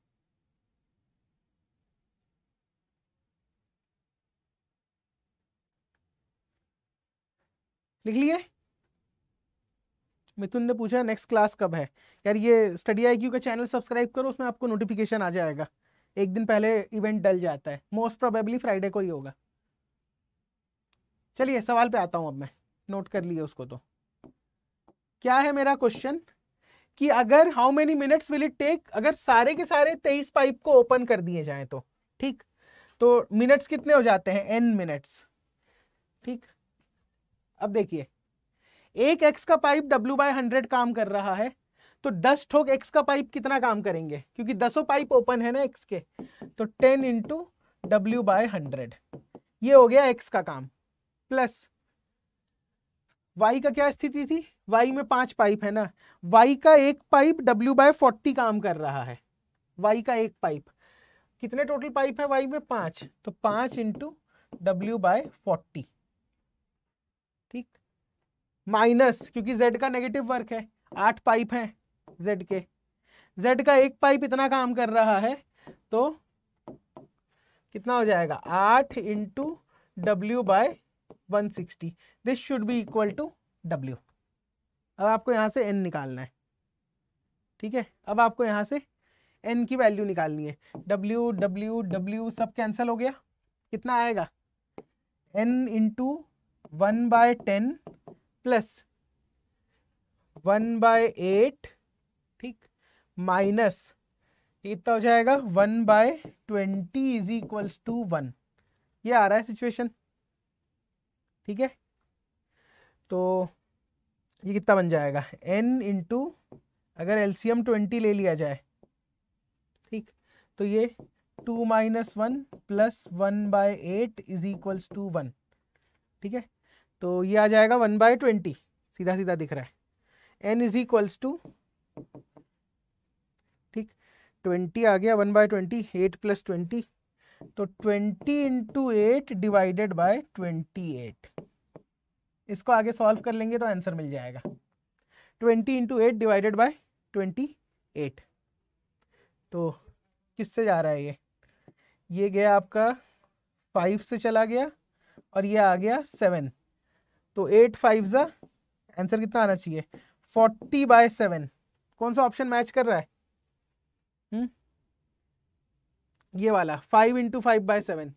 लिख लिए मिथुन ने पूछा नेक्स्ट क्लास कब है यार ये स्टडी आई का चैनल सब्सक्राइब करो उसमें आपको नोटिफिकेशन आ जाएगा एक दिन पहले इवेंट डल जाता है मोस्ट प्रोबेबली फ्राइडे को ही होगा चलिए सवाल पे आता हूँ अब मैं नोट कर लिए उसको तो क्या है मेरा क्वेश्चन कि अगर how many minutes will it take अगर सारे के सारे तेईस पाइप को ओपन कर दिए जाए तो ठीक तो मिनट्स कितने हो जाते हैं एन मिनट्स ठीक अब देखिए एक एक्स का पाइप डब्ल्यू बाय हंड्रेड काम कर रहा है तो दस ठोक एक्स का पाइप कितना काम करेंगे क्योंकि दसों पाइप ओपन है ना एक्स के तो ten into W by hundred ये हो गया एक्स का काम प्लस वाई का क्या स्थिति थी वाई में पांच पाइप है ना वाई का एक पाइप डब्ल्यू बाय फोर्टी काम कर रहा है वाई का एक पाइप कितने टोटल पाइप है वाई में पांच तो पांच इंटू डब्ल्यू बाय फोर्टी ठीक माइनस क्योंकि जेड का नेगेटिव वर्क है आठ पाइप है जेड के जेड का एक पाइप इतना काम कर रहा है तो कितना हो जाएगा आठ into W by one sixty this should be equal to W अब आपको यहाँ से एन निकालना है ठीक है अब आपको यहाँ से एन की वैल्यू निकालनी है डब्ल्यू डब्ल्यू डब्ल्यू सब कैंसिल हो गया कितना आएगा N into one by ten plus one by eight ठीक माइनस कितना हो जाएगा one by twenty is equals to one ये आ रहा है सिचुएशन ठीक है तो ये कितना बन जाएगा एन इंटू अगर एलसीएम ट्वेंटी ले लिया जाए ठीक तो ये two minus one plus one by eight is equals to one ठीक है तो ये आ जाएगा वन बाय ट्वेंटी सीधा सीधा दिख रहा है एन इज इक्वल्स टू ठीक ट्वेंटी आ गया one by twenty eight plus twenty तो twenty into eight divided by twenty eight इसको आगे सॉल्व कर लेंगे तो आंसर मिल जाएगा twenty into eight divided by twenty eight तो किससे जा रहा है ये ये गया आपका फाइव से चला गया और ये आ गया सेवन तो एट फाइव ज़ा आंसर कितना आना चाहिए फोर्टी बाय सेवन कौन सा ऑप्शन मैच कर रहा है हुँ? हम्म? ये वाला five into five by seven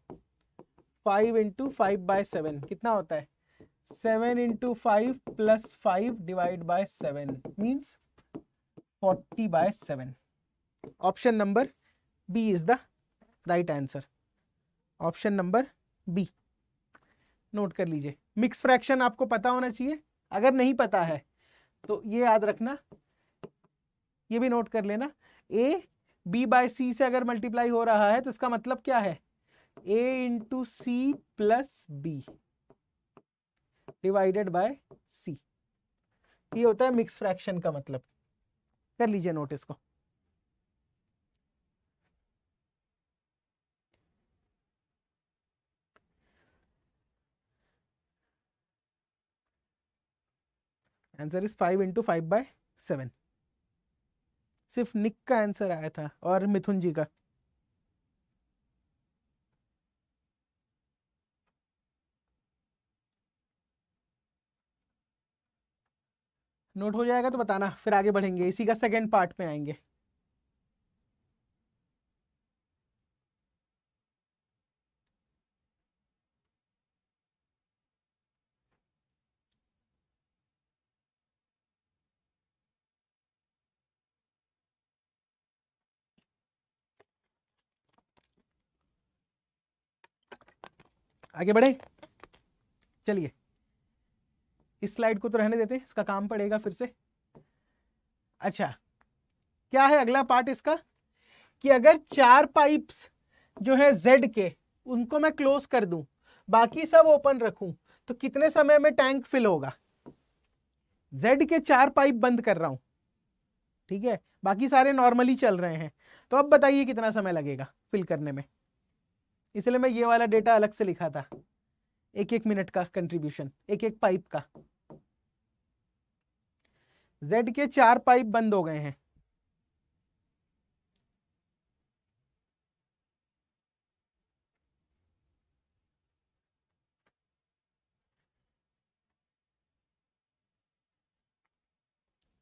five into five by seven कितना होता है seven into five plus five divide by seven means forty by seven option number B is the right answer option number B note कर लीजिए mix fraction आपको पता होना चाहिए अगर नहीं पता है तो ये याद रखना ये भी नोट कर लेना ए बी बाय सी से अगर मल्टीप्लाई हो रहा है तो इसका मतलब क्या है A into C plus B divided by C ये होता है मिक्स फ्रैक्शन का मतलब कर लीजिए नोट इसको answer is five into five by seven सिर्फ निक का आंसर आया था और मिथुन जी का नोट हो जाएगा तो बताना फिर आगे बढ़ेंगे इसी का सेकेंड पार्ट में आएंगे आगे बढ़े चलिए इस स्लाइड को तो रहने देते हैं इसका काम पड़ेगा फिर से अच्छा क्या है अगला पार्ट इसका कि अगर चार पाइप्स जो है जेड के उनको मैं क्लोज कर दूं बाकी सब ओपन रखूं तो कितने समय में टैंक फिल होगा जेड के चार पाइप बंद कर रहा हूं ठीक है बाकी सारे नॉर्मली चल रहे हैं तो अब बताइए कितना समय लगेगा फिल करने में इसलिए मैं ये वाला डेटा अलग से लिखा था एक एक मिनट का कंट्रीब्यूशन एक एक पाइप का Z के चार पाइप बंद हो गए हैं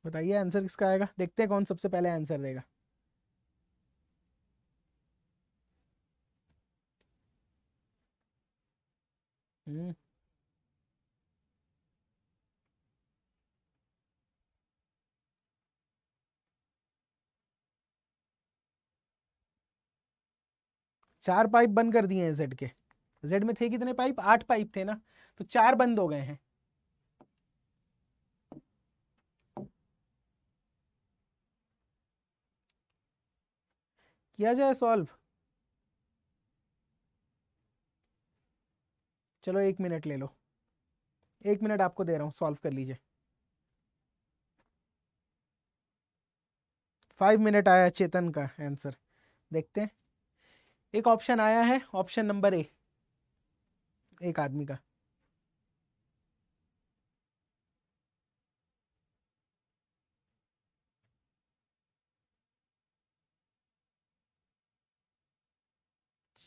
बताइए आंसर किसका आएगा देखते हैं कौन सबसे पहले आंसर देगा चार पाइप बंद कर दिए हैं जेड के जेड में थे कितने पाइप आठ पाइप थे ना तो चार बंद हो गए हैं किया जाए सॉल्व चलो एक मिनट ले लो एक मिनट आपको दे रहा हूं सॉल्व कर लीजिए फाइव मिनट आया चेतन का आंसर देखते हैं एक ऑप्शन आया है ऑप्शन नंबर ए एक आदमी का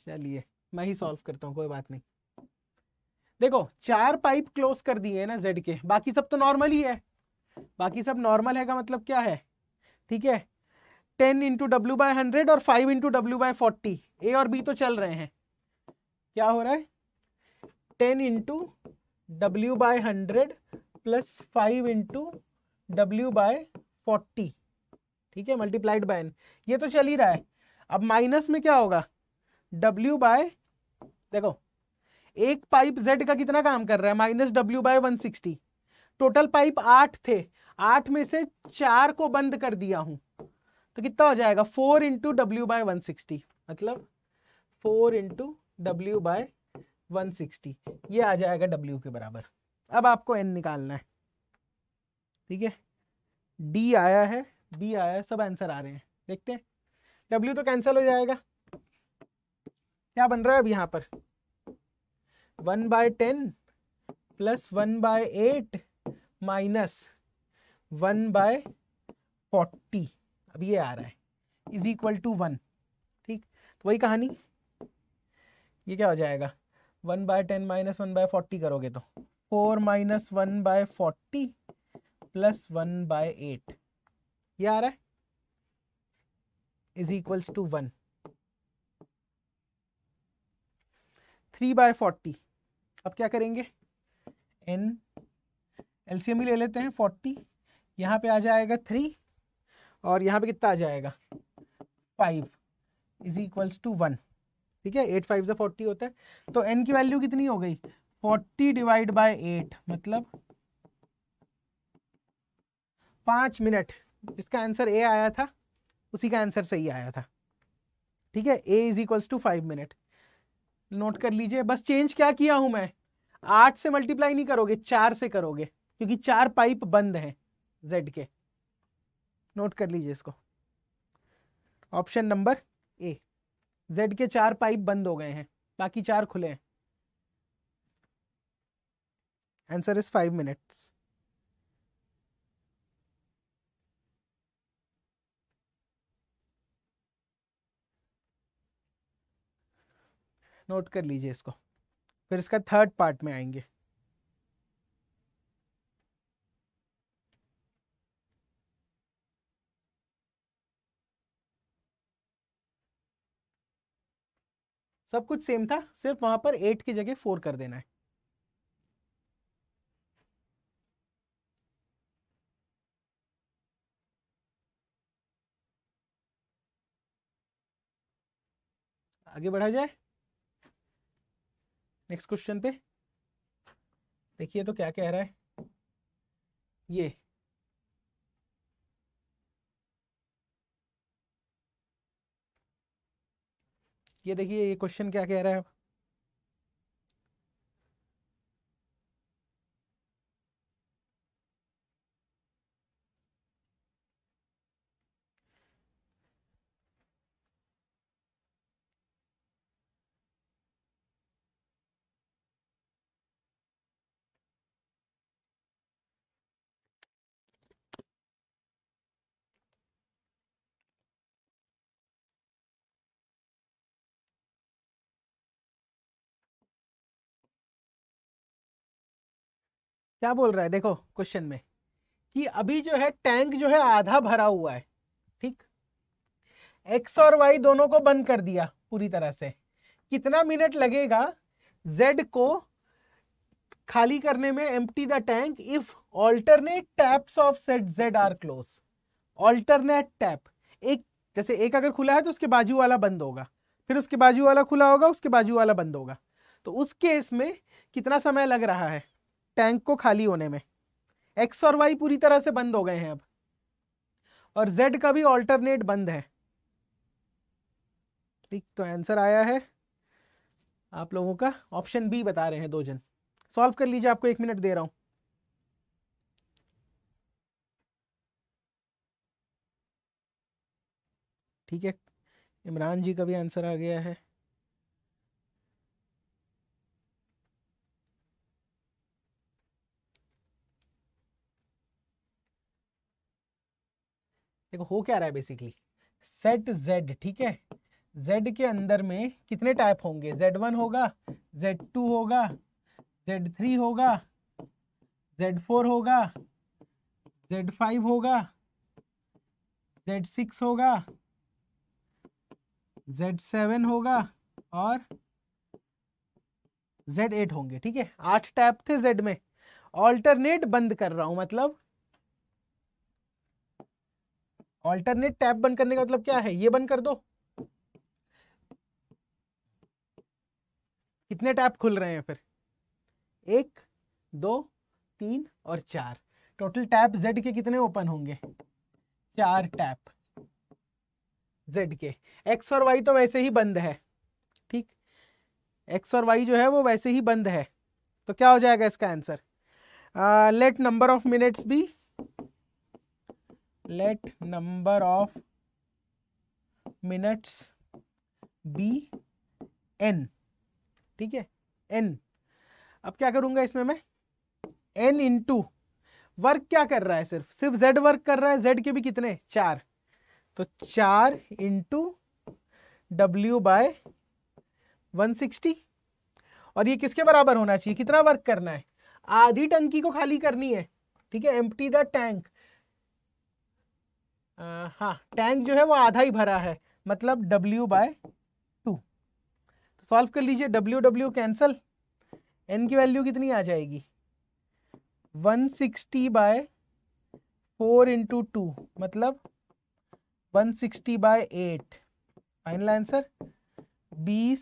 चलिए मैं ही सॉल्व करता हूँ कोई बात नहीं देखो चार पाइप क्लोज कर दिए है ना जेड के बाकी सब तो नॉर्मल ही है बाकी सब नॉर्मल है का मतलब क्या है ठीक है ten into W by hundred और five into W by forty A और बी तो चल रहे हैं क्या हो रहा है ten into W by hundred plus five into W by forty ठीक है मल्टीप्लाइड बाय एन ये तो चल ही रहा है अब माइनस में क्या होगा डब्ल्यू बाय देखो एक पाइप जेड का कितना काम कर रहा है minus W by one sixty total pipe आठ थे आठ में से चार को बंद कर दिया हूं तो कितना हो जाएगा four into W by one sixty मतलब four into W by one sixty ये आ जाएगा डब्ल्यू के बराबर अब आपको एन निकालना है ठीक है डी आया है बी आया है सब आंसर आ रहे हैं देखते हैं डब्ल्यू तो कैंसिल हो जाएगा क्या बन रहा है अब यहाँ पर one by ten plus one by eight minus one by forty अब ये आ रहा है इज इक्वल टू वन ठीक तो वही कहानी ये क्या हो जाएगा one by ten minus one by forty करोगे तो four minus one by forty plus one by eight ये आ रहा है is equals to one three by forty अब क्या करेंगे एन एलसीएम भी ले लेते हैं फोर्टी यहाँ पे आ जाएगा थ्री और यहाँ पे कितना आ जाएगा five is equals to one ठीक है एट फाइव से फोर्टी होता है तो एन की वैल्यू कितनी हो गई फोर्टी डिवाइड बाय एट मतलब पांच मिनट जिसका आंसर ए आया था उसी का आंसर सही आया था ठीक है A is equals to five minute note कर लीजिए बस चेंज क्या किया हूं मैं आठ से मल्टीप्लाई नहीं करोगे चार से करोगे क्योंकि चार पाइप बंद हैं जेड के नोट कर लीजिए इसको ऑप्शन नंबर ए जेड के चार पाइप बंद हो गए हैं बाकी चार खुले हैं answer is five minutes note कर लीजिए इसको फिर इसका थर्ड पार्ट में आएंगे सब कुछ सेम था सिर्फ वहां पर एट की जगह फोर कर देना है आगे बढ़ा जाए नेक्स्ट क्वेश्चन पे देखिए तो क्या कह रहा है ये ये देखिए ये क्वेश्चन क्या कह रहा है क्या बोल रहा है देखो क्वेश्चन में कि अभी जो है टैंक जो है आधा भरा हुआ है ठीक एक्स और वाई दोनों को बंद कर दिया पूरी तरह से कितना मिनट लगेगा जेड को खाली करने में टी the tank if alternate taps of set Z are close alternate tap एक जैसे एक अगर खुला है तो उसके बाजू वाला बंद होगा फिर उसके बाजू वाला खुला होगा उसके बाजू वाला बंद होगा तो उस केस में कितना समय लग रहा है टैंक को खाली होने में एक्स और वाई पूरी तरह से बंद हो गए हैं अब और जेड का भी ऑल्टरनेट बंद है ठीक तो आंसर आया है आप लोगों का ऑप्शन बी बता रहे हैं दो जन सॉल्व कर लीजिए आपको एक मिनट दे रहा हूं ठीक है इमरान जी का भी आंसर आ गया है देखो हो क्या रहा है बेसिकली सेट जेड ठीक है जेड के अंदर में कितने टाइप होंगे जेड वन होगा जेड टू होगा जेड थ्री होगा जेड फोर होगा जेड फाइव होगा जेड सिक्स होगा जेड सेवन होगा और जेड एट होंगे ठीक है आठ टाइप थे जेड में ऑल्टरनेट बंद कर रहा हूं मतलब ऑल्टरनेट टैब बंद करने का मतलब क्या है ये बंद कर दो कितने टैब खुल रहे हैं फिर एक दो तीन और चार टोटल टैब जेड के कितने ओपन होंगे चार टैब जेड के एक्स और वाई तो वैसे ही बंद है ठीक एक्स और वाई जो है वो वैसे ही बंद है तो क्या हो जाएगा इसका answer let number of minutes भी let number of minutes be n ठीक है n अब क्या करूंगा इसमें मैं n इंटू वर्क क्या कर रहा है सिर्फ सिर्फ z वर्क कर रहा है z के भी कितने चार तो चार into W by one sixty और ये किसके बराबर होना चाहिए कितना वर्क करना है आधी टंकी को खाली करनी है ठीक है एम्प्टी द टैंक हाँ टैंक जो है वो आधा ही भरा है मतलब W बाय टू तो सॉल्व कर लीजिए W W कैंसल N की वैल्यू कितनी आ जाएगी 160 sixty by four into two मतलब 160 sixty by eight final answer 20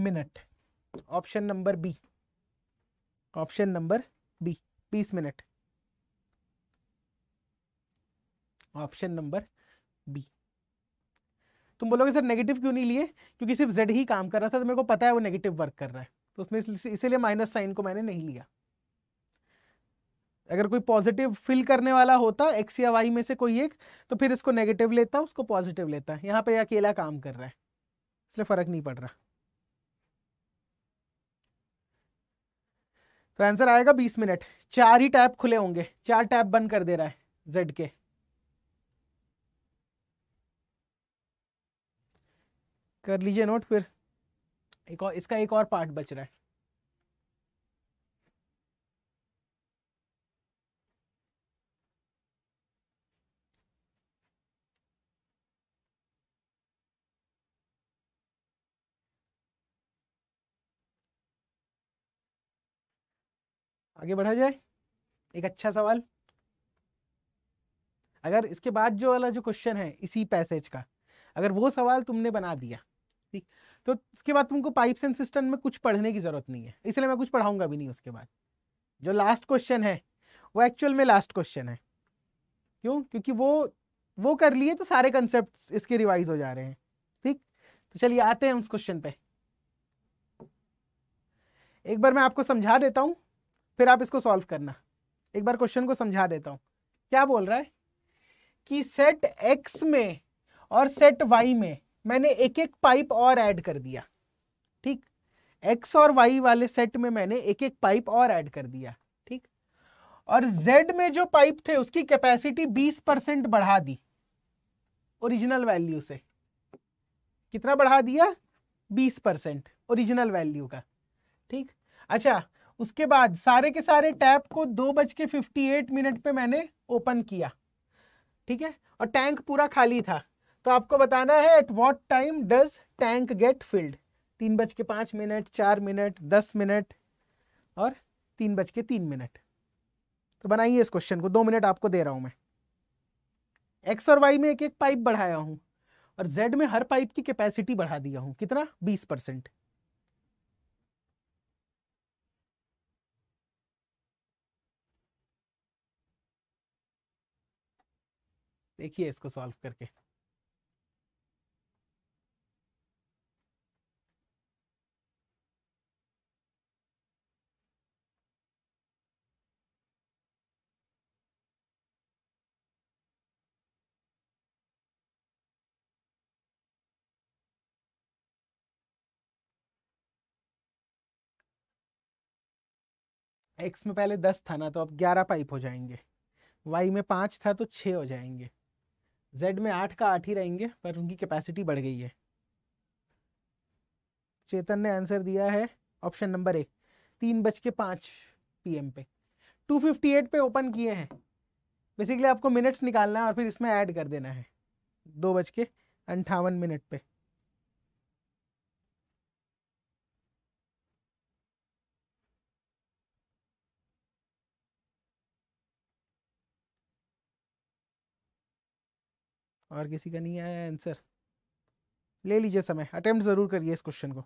minute option number B option number B 20 minute option number B तुम बोलोगे सर नेगेटिव क्यों नहीं लिए क्योंकि सिर्फ जेड ही काम कर रहा था तो मेरे को पता है वो नेगेटिव वर्क कर रहा है तो उसमें इसीलिए माइनस साइन को मैंने नहीं लिया अगर कोई पॉजिटिव फिल करने वाला होता एक्स या वाई में से कोई एक तो फिर इसको नेगेटिव लेता उसको पॉजिटिव लेता यहाँ पे अकेला काम कर रहा है इसलिए फर्क नहीं पड़ रहा तो आंसर आएगा बीस मिनट चार ही टैब खुले होंगे चार टैब बंद कर दे रहा है जेड के कर लीजिए नोट फिर एक और इसका एक और पार्ट बच रहा है आगे बढ़ा जाए एक अच्छा सवाल अगर इसके बाद जो वाला जो क्वेश्चन है इसी पैसेज का अगर वो सवाल तुमने बना दिया सकती तो इसके बाद तुमको पाइप्स एंड सिस्टम में कुछ पढ़ने की ज़रूरत नहीं है इसलिए मैं कुछ पढ़ाऊंगा भी नहीं उसके बाद जो लास्ट क्वेश्चन है वो एक्चुअल में लास्ट क्वेश्चन है क्यों क्योंकि वो वो कर लिए तो सारे कंसेप्ट इसके रिवाइज हो जा रहे हैं ठीक तो चलिए आते हैं उस क्वेश्चन पे एक बार मैं आपको समझा देता हूँ फिर आप इसको सॉल्व करना एक बार क्वेश्चन को समझा देता हूँ क्या बोल रहा है कि सेट एक्स में और सेट वाई में मैंने एक एक पाइप और ऐड कर दिया ठीक एक्स और वाई वाले सेट में मैंने एक एक पाइप और ऐड कर दिया ठीक और जेड में जो पाइप थे उसकी कैपेसिटी 20 परसेंट बढ़ा दी ओरिजिनल वैल्यू से कितना बढ़ा दिया 20 परसेंट ओरिजिनल वैल्यू का ठीक अच्छा उसके बाद सारे के सारे टैप को दो बज के फिफ्टी मिनट पे मैंने ओपन किया ठीक है और टैंक पूरा खाली था तो आपको बताना है at what time does tank get filled तीन बज के पांच मिनट चार मिनट दस मिनट और तीन बज के तीन मिनट तो बनाइए इस क्वेश्चन को दो मिनट आपको दे रहा हूं मैं एक्स और वाई में एक एक पाइप बढ़ाया हूं और जेड में हर पाइप की कैपेसिटी बढ़ा दिया हूं कितना बीस परसेंट देखिए इसको सॉल्व करके एक्स में पहले दस था ना तो अब ग्यारह पाइप हो जाएंगे वाई में पाँच था तो छः हो जाएंगे जेड में आठ का आठ ही रहेंगे पर उनकी कैपेसिटी बढ़ गई है चेतन ने आंसर दिया है ऑप्शन नंबर ए तीन बज के पाँच पी पे टू फिफ्टी एट पे ओपन किए हैं बेसिकली आपको मिनट्स निकालना है और फिर इसमें ऐड कर देना है दो बज के अंठावन मिनट पे और किसी का नहीं आया आंसर ले लीजिए समय अटेम्प्ट ज़रूर करिए इस क्वेश्चन को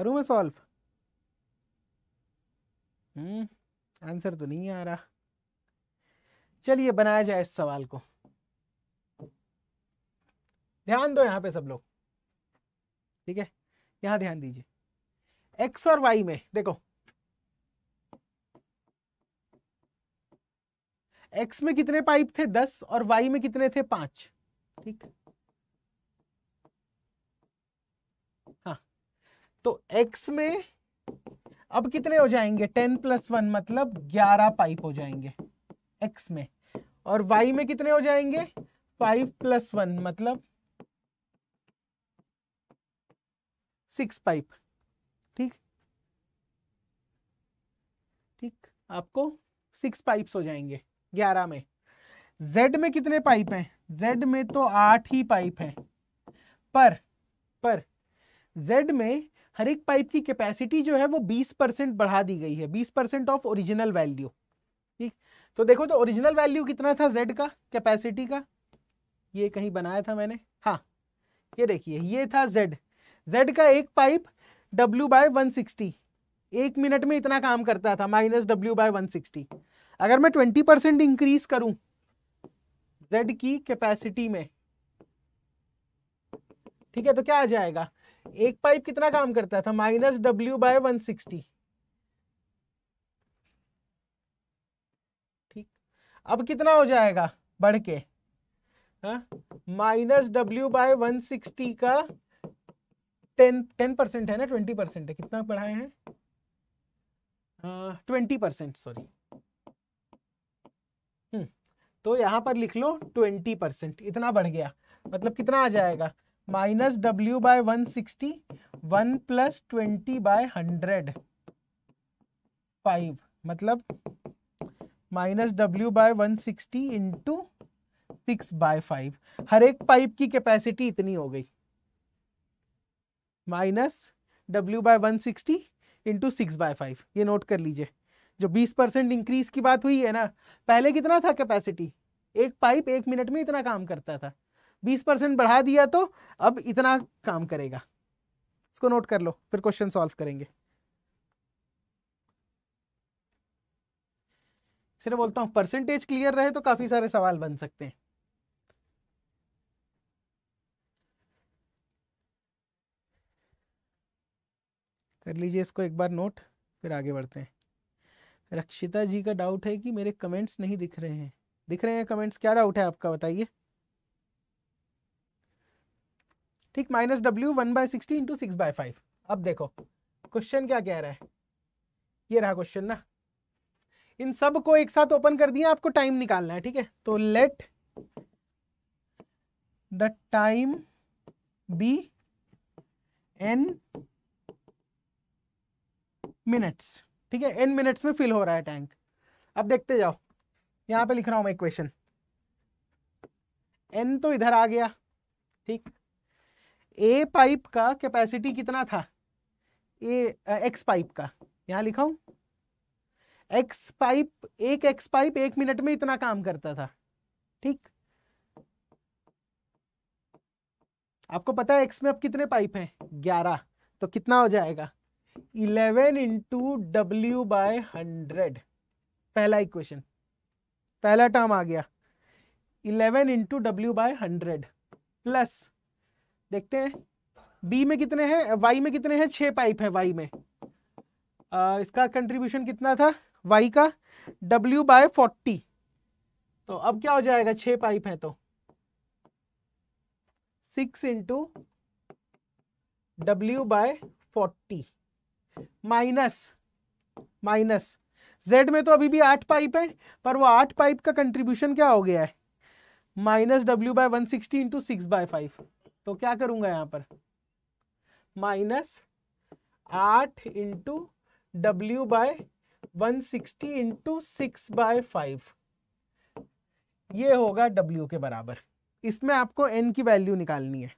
करूं मैं सॉल्व हम्म आंसर तो नहीं आ रहा चलिए बनाया जाए इस सवाल को ध्यान दो यहां पे सब लोग ठीक है यहां ध्यान दीजिए एक्स और वाई में देखो एक्स में कितने पाइप थे दस और वाई में कितने थे पांच ठीक हाँ तो एक्स में अब कितने हो जाएंगे टेन प्लस वन मतलब ग्यारह पाइप हो जाएंगे एक्स में और वाई में कितने हो जाएंगे फाइव प्लस वन मतलब सिक्स पाइप ठीक ठीक आपको सिक्स पाइप्स हो जाएंगे ग्यारह में जेड में कितने पाइप हैं जेड में तो आठ ही पाइप हैं पर पर जेड में हर एक पाइप की कैपेसिटी जो है वो 20 परसेंट बढ़ा दी गई है 20 परसेंट ऑफ ओरिजिनल वैल्यू ठीक तो देखो तो ओरिजिनल वैल्यू कितना था जेड का कैपेसिटी का ये कहीं बनाया था मैंने हाँ ये देखिए ये था जेड जेड का एक pipe W by one sixty एक मिनट में इतना काम करता था minus W by one sixty अगर मैं ट्वेंटी परसेंट इंक्रीज करूं जेड की कैपेसिटी में ठीक है तो क्या आ जाएगा एक पाइप कितना काम करता था minus W by one sixty ठीक अब कितना हो जाएगा बढ़ के हाँ? Minus W by one sixty का टेन टेन परसेंट है ना ट्वेंटी परसेंट है कितना पढ़ाए हैं ट्वेंटी परसेंट सॉरी हम्म। तो यहां पर लिख लो ट्वेंटी परसेंट इतना बढ़ गया मतलब कितना आ जाएगा minus W by one sixty one plus twenty by hundred five मतलब minus W by one sixty into six by five हर एक पाइप की कैपेसिटी इतनी हो गई minus W by one sixty into six by five ये note कर लीजिए जो बीस परसेंट इंक्रीज की बात हुई है ना पहले कितना था कैपेसिटी एक पाइप एक मिनट में इतना काम करता था बीस परसेंट बढ़ा दिया तो अब इतना काम करेगा इसको नोट कर लो फिर क्वेश्चन सॉल्व करेंगे सिर्फ बोलता हूँ परसेंटेज क्लियर रहे तो काफी सारे सवाल बन सकते हैं कर लीजिए इसको एक बार नोट फिर आगे बढ़ते हैं रक्षिता जी का डाउट है कि मेरे कमेंट्स नहीं दिख रहे हैं दिख रहे हैं कमेंट्स क्या डाउट है आपका बताइए ठीक minus W one by sixty into six by five अब देखो क्वेश्चन क्या कह रहा है ये रहा क्वेश्चन ना इन सब को एक साथ ओपन कर दिया आपको टाइम निकालना है ठीक है तो let the time be N minutes ठीक है एन मिनट्स में फिल हो रहा है टैंक अब देखते जाओ यहां पे लिख रहा हूं मैं क्वेश्चन एन तो इधर आ गया ठीक ए पाइप का कैपेसिटी कितना था ए एक्स पाइप का यहां लिखा हूं एक्स पाइप एक एक्स पाइप एक मिनट में इतना काम करता था ठीक आपको पता है एक्स में अब कितने पाइप हैं ग्यारह तो कितना हो जाएगा eleven into W by hundred पहला इक्वेशन पहला टर्म आ गया eleven into W by hundred plus देखते हैं बी में कितने हैं वाई में कितने हैं छह पाइप है वाई में आ, इसका कंट्रीब्यूशन कितना था वाई का डब्ल्यू बाय फोर्टी तो अब क्या हो जाएगा छह पाइप है तो six into W by forty minus minus Z में तो अभी भी आठ पाइप है पर वो आठ पाइप का कंट्रीब्यूशन क्या हो गया है minus W by one sixty into six by five तो क्या करूंगा यहां पर माइनस आठ into W by one sixty into six by five ये होगा डब्ल्यू के बराबर इसमें आपको एन की वैल्यू निकालनी है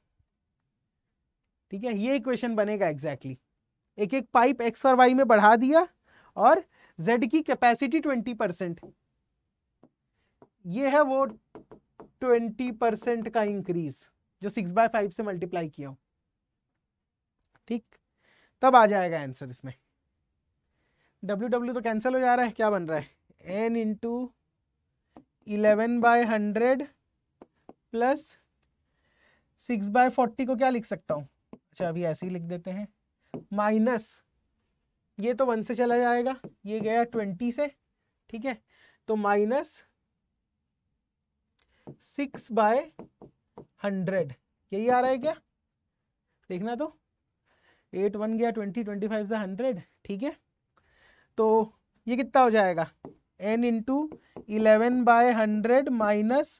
ठीक है ये इक्वेशन बनेगा एग्जैक्टली exactly. एक एक पाइप एक्स और वाई में बढ़ा दिया और जेड की कैपेसिटी ट्वेंटी परसेंट ये है वो ट्वेंटी परसेंट का इंक्रीज जो सिक्स बाय फाइव से मल्टीप्लाई किया हो ठीक तब आ जाएगा आंसर इसमें डब्ल्यू डब्ल्यू तो कैंसिल हो जा रहा है क्या बन रहा है N into eleven by hundred plus six by forty को क्या लिख सकता हूँ अच्छा अभी ऐसे ही लिख देते हैं माइनस ये तो वन से चला जाएगा ये गया ट्वेंटी से ठीक है तो माइनस सिक्स बाय हंड्रेड यही आ रहा है क्या देखना तो एट वन गया ट्वेंटी ट्वेंटी फाइव से हंड्रेड ठीक है तो ये कितना हो जाएगा N into eleven by hundred minus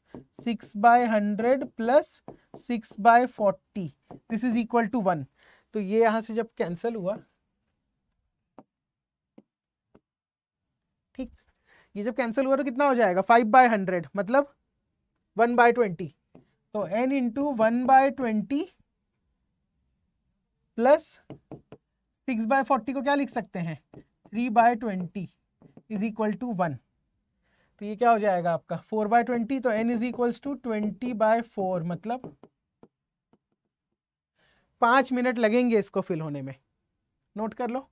six by hundred plus six by forty this is equal to one तो ये यहाँ से जब कैंसिल हुआ ठीक ये जब कैंसिल हुआ तो कितना हो जाएगा फाइव बाय हंड्रेड मतलब वन बाय ट्वेंटी तो N into one by twenty plus six by forty को क्या लिख सकते हैं three by twenty is equal to one तो ये क्या हो जाएगा आपका फोर बाय ट्वेंटी तो N is equals to twenty by four मतलब पांच मिनट लगेंगे इसको फिल होने में नोट कर लो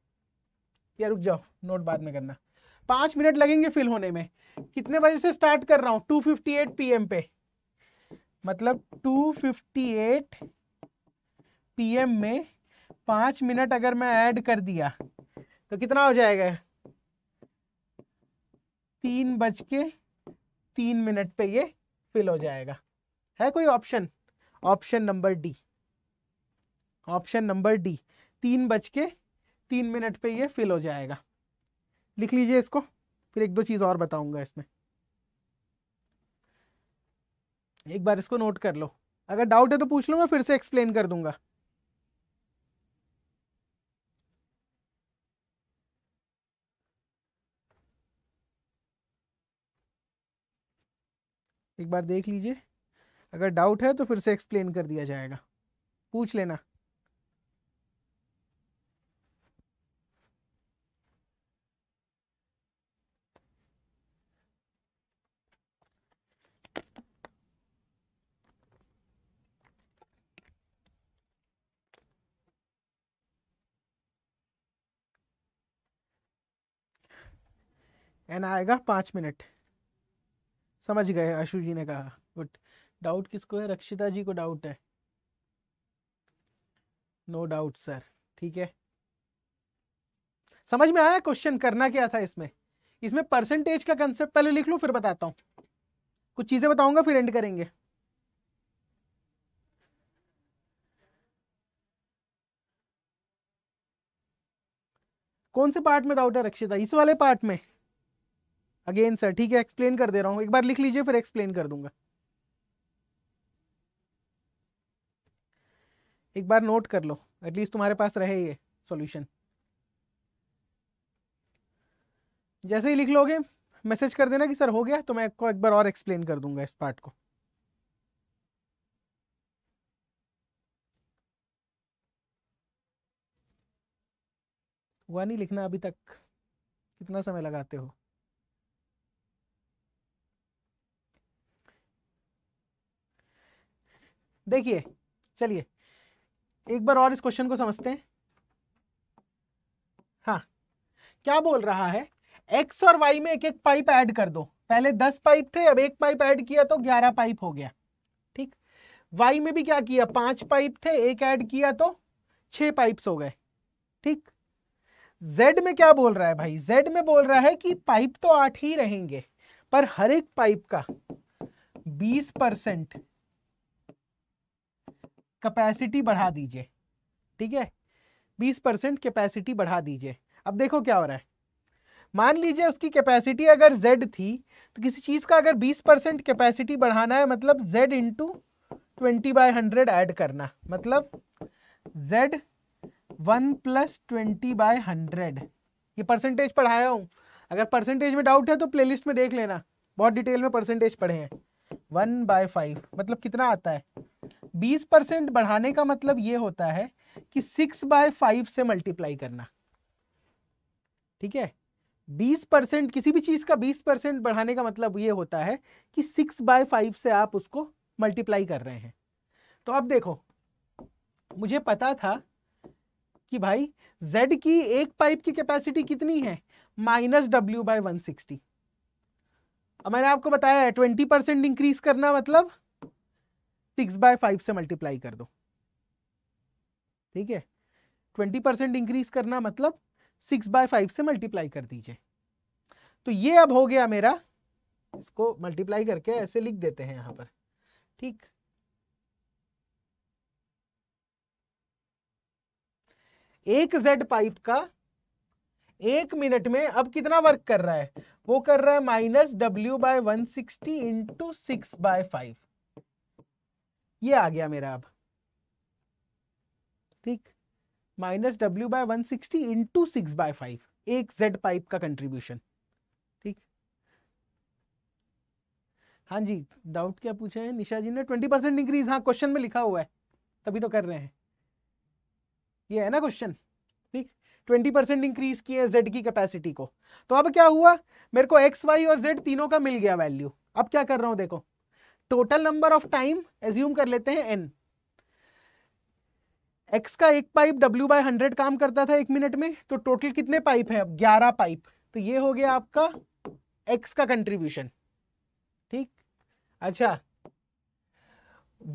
या रुक जाओ नोट बाद में करना पांच मिनट लगेंगे फिल होने में कितने बजे से स्टार्ट कर रहा हूं two fifty eight P M पे मतलब 258 पीएम में पाँच मिनट अगर मैं ऐड कर दिया तो कितना हो जाएगा तीन बज के तीन मिनट पे ये फिल हो जाएगा है कोई option option number D option number D तीन बज के तीन मिनट पे ये फिल हो जाएगा लिख लीजिए इसको फिर एक दो चीज़ और बताऊंगा इसमें एक बार इसको नोट कर लो अगर डाउट है तो पूछ लो मैं फिर से एक्सप्लेन कर दूंगा एक बार देख लीजिए अगर डाउट है तो फिर से एक्सप्लेन कर दिया जाएगा पूछ लेना एन आएगा पाँच मिनट समझ गए अशु जी ने कहा गुड डाउट किसको है रक्षिता जी को डाउट है नो डाउट सर ठीक है समझ में आया क्वेश्चन करना क्या था इसमें इसमें परसेंटेज का कंसेप्ट पहले लिख लो फिर बताता हूँ कुछ चीज़ें बताऊंगा फिर एंड करेंगे कौन से पार्ट में डाउट है रक्षिता इस वाले पार्ट में अगेन सर ठीक है एक्सप्लेन कर दे रहा हूँ एक बार लिख लीजिए फिर एक्सप्लेन कर दूंगा एक बार नोट कर लो एटलीस्ट तुम्हारे पास रहे ये सॉल्यूशन जैसे ही लिख लोगे मैसेज कर देना कि सर हो गया तो मैं आपको एक बार और एक्सप्लेन कर दूंगा इस पार्ट को हुआ नहीं लिखना अभी तक कितना समय लगाते हो देखिए चलिए एक बार और इस क्वेश्चन को समझते हैं हाँ क्या बोल रहा है एक्स और वाई में एक एक पाइप ऐड कर दो पहले दस पाइप थे अब एक पाइप ऐड किया तो ग्यारह पाइप हो गया ठीक y में भी क्या किया पांच पाइप थे एक ऐड किया तो छह पाइप्स हो गए ठीक जेड में क्या बोल रहा है भाई जेड में बोल रहा है कि पाइप तो आठ ही रहेंगे पर हर एक पाइप का बीस परसेंट कैपेसिटी बढ़ा दीजिए ठीक है बीस परसेंट कैपेसिटी बढ़ा दीजिए अब देखो क्या हो रहा है मान लीजिए उसकी कैपेसिटी अगर z थी तो किसी चीज़ का अगर 20 परसेंट कैपेसिटी बढ़ाना है मतलब z into twenty by hundred add करना मतलब z one plus twenty by hundred ये परसेंटेज पढ़ाया हूँ अगर परसेंटेज में डाउट है तो प्लेलिस्ट में देख लेना बहुत डिटेल में परसेंटेज पढ़े हैं वन बाय फाइव मतलब कितना आता है बीस परसेंट बढ़ाने का मतलब ये होता है कि सिक्स बाय फाइव से मल्टीप्लाई करना ठीक है बीस परसेंट किसी भी चीज़ का बीस परसेंट बढ़ाने का मतलब ये होता है कि सिक्स बाय फाइव से आप उसको मल्टीप्लाई कर रहे हैं तो अब देखो मुझे पता था कि भाई Z की एक पाइप की कैपेसिटी कितनी है minus W by one sixty मैंने आपको बताया ट्वेंटी परसेंट इंक्रीज करना मतलब सिक्स बाय फाइव से मल्टीप्लाई कर दो ठीक है ट्वेंटी परसेंट इंक्रीज करना मतलब सिक्स बाय फाइव से मल्टीप्लाई कर दीजिए तो ये अब हो गया मेरा इसको मल्टीप्लाई करके ऐसे लिख देते हैं यहां पर ठीक एक जेड पाइप का एक मिनट में अब कितना वर्क कर रहा है वो कर रहा है minus W by one sixty into six by five ये आ गया मेरा अब ठीक minus W by one sixty into six by five एक जेड पाइप का कंट्रीब्यूशन ठीक हाँ जी डाउट क्या पूछा है निशा जी ने ट्वेंटी परसेंट इंक्रीज हाँ क्वेश्चन में लिखा हुआ है तभी तो कर रहे हैं ये है ना क्वेश्चन ठीक ट्वेंटी परसेंट इंक्रीज किए जेड की कैपेसिटी को तो अब क्या हुआ मेरे को एक्स वाई और जेड तीनों का मिल गया वैल्यू अब क्या कर रहा हूं देखो total number of time assume कर लेते हैं एन एक्स का एक पाइप डब्ल्यू बाय हंड्रेड काम करता था एक मिनट में तो टोटल कितने पाइप हैं अब ग्यारह पाइप तो ये हो गया आपका एक्स का कंट्रीब्यूशन ठीक अच्छा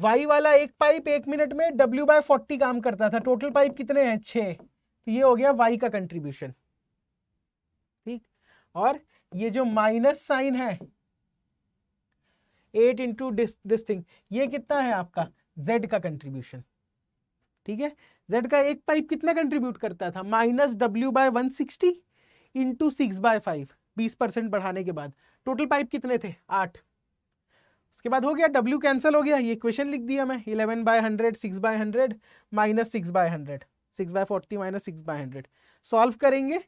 वाई वाला एक पाइप एक मिनट में डब्ल्यू बाय फोर्टी काम करता था टोटल पाइप कितने हैं छे तो ये हो गया वाई का कंट्रीब्यूशन ठीक और ये जो माइनस साइन है eight into this this thing ये कितना है आपका जेड का कंट्रीब्यूशन ठीक है जेड का एक पाइप कितना कंट्रीब्यूट करता था minus W by one sixty into six by five बीस परसेंट बढ़ाने के बाद टोटल पाइप कितने थे आठ उसके बाद हो गया डब्ल्यू कैंसिल हो गया ये क्वेश्चन लिख दिया मैं eleven by hundred six by hundred minus six by hundred six by forty minus six by hundred solve करेंगे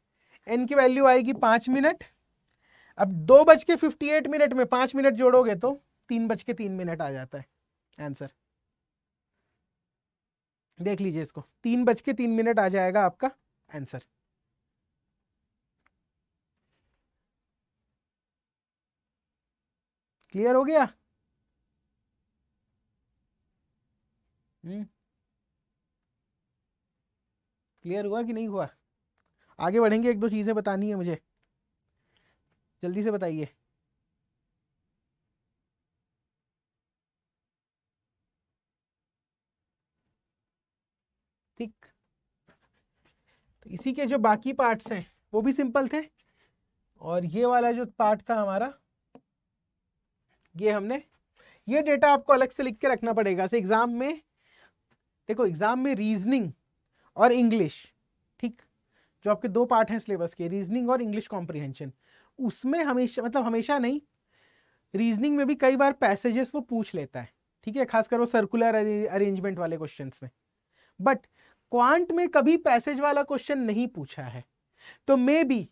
एन की वैल्यू आएगी पाँच मिनट अब दो बज के फिफ्टी एट मिनट में पाँच मिनट जोड़ोगे तो तीन बज के तीन मिनट आ जाता है आंसर देख लीजिए इसको तीन बज के तीन मिनट आ जाएगा आपका आंसर क्लियर हो गया क्लियर हम्म। हुआ कि नहीं हुआ आगे बढ़ेंगे एक दो चीज़ें बतानी है मुझे जल्दी से बताइए ठीक तो इसी के जो बाकी पार्ट्स हैं वो भी सिंपल थे और ये वाला जो पार्ट था हमारा ये हमने ये डेटा आपको अलग से लिख के रखना पड़ेगा एग्ज़ाम में देखो एग्ज़ाम में रीजनिंग और इंग्लिश ठीक जो आपके दो पार्ट हैं सिलेबस के रीजनिंग और इंग्लिश कॉम्प्रिहेंशन उसमें हमेशा मतलब हमेशा नहीं रीजनिंग में भी कई बार पैसेजेस वो पूछ लेता है ठीक है खासकर वो सर्कुलर अरेंजमेंट वाले क्वेश्चन में बट क्वांट में कभी पैसेज वाला क्वेश्चन नहीं पूछा है तो मे बी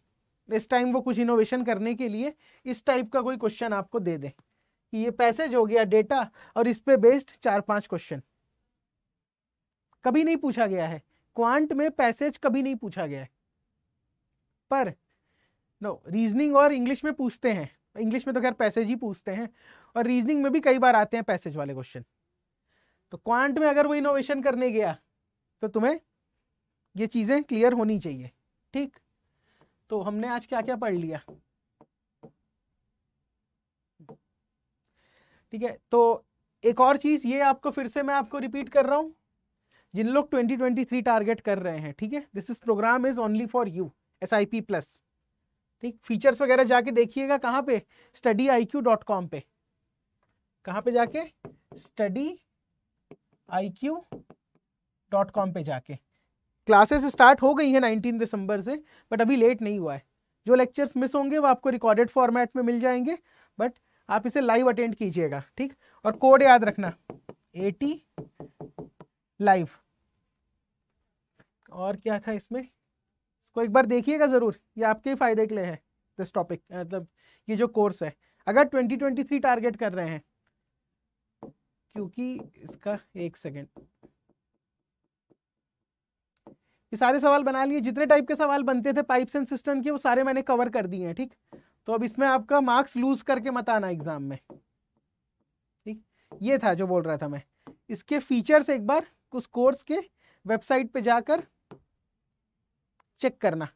इस टाइम वो कुछ इनोवेशन करने के लिए इस टाइप का कोई क्वेश्चन आपको दे दें कि ये पैसेज हो गया डेटा और इस पे बेस्ड चार पांच क्वेश्चन कभी नहीं पूछा गया है क्वांट में पैसेज कभी नहीं पूछा गया है पर नो रीजनिंग और इंग्लिश में पूछते हैं इंग्लिश में तो खैर पैसेज ही पूछते हैं और रीजनिंग में भी कई बार आते हैं पैसेज वाले क्वेश्चन तो क्वांट में अगर वो इनोवेशन करने गया तो तुम्हें ये चीज़ें क्लियर होनी चाहिए ठीक तो हमने आज क्या क्या पढ़ लिया ठीक है तो एक और चीज़ ये आपको फिर से मैं आपको रिपीट कर रहा हूं जिन लोग 2023 टारगेट कर रहे हैं ठीक है this is program is only for U S I P plus ठीक फीचर्स वगैरह जाके देखिएगा कहाँ पे study I Q dot com पे कहाँ पे जाके study I Q dot com पर जाके क्लासेस स्टार्ट हो गई हैं नाइनटीन दिसंबर से बट अभी लेट नहीं हुआ है जो लेक्चर्स मिस होंगे वो आपको रिकॉर्डेड फॉर्मेट में मिल जाएंगे बट आप इसे लाइव अटेंड कीजिएगा ठीक और कोड याद रखना एटी लाइव और क्या था इसमें इसको एक बार देखिएगा ज़रूर ये आपके ही फायदे के लिए है दिस टॉपिक मतलब ये जो कोर्स है अगर 2023 टारगेट कर रहे हैं क्योंकि इसका एक सेकेंड ये सारे सवाल बना लिए जितने टाइप के सवाल बनते थे पाइप्स एंड सिस्टम के वो सारे मैंने कवर कर दिए हैं ठीक तो अब इसमें आपका मार्क्स लूज करके मत आना एग्जाम में ठीक ये था जो बोल रहा था मैं इसके फीचर्स एक बार उस कोर्स के वेबसाइट पे जाकर चेक करना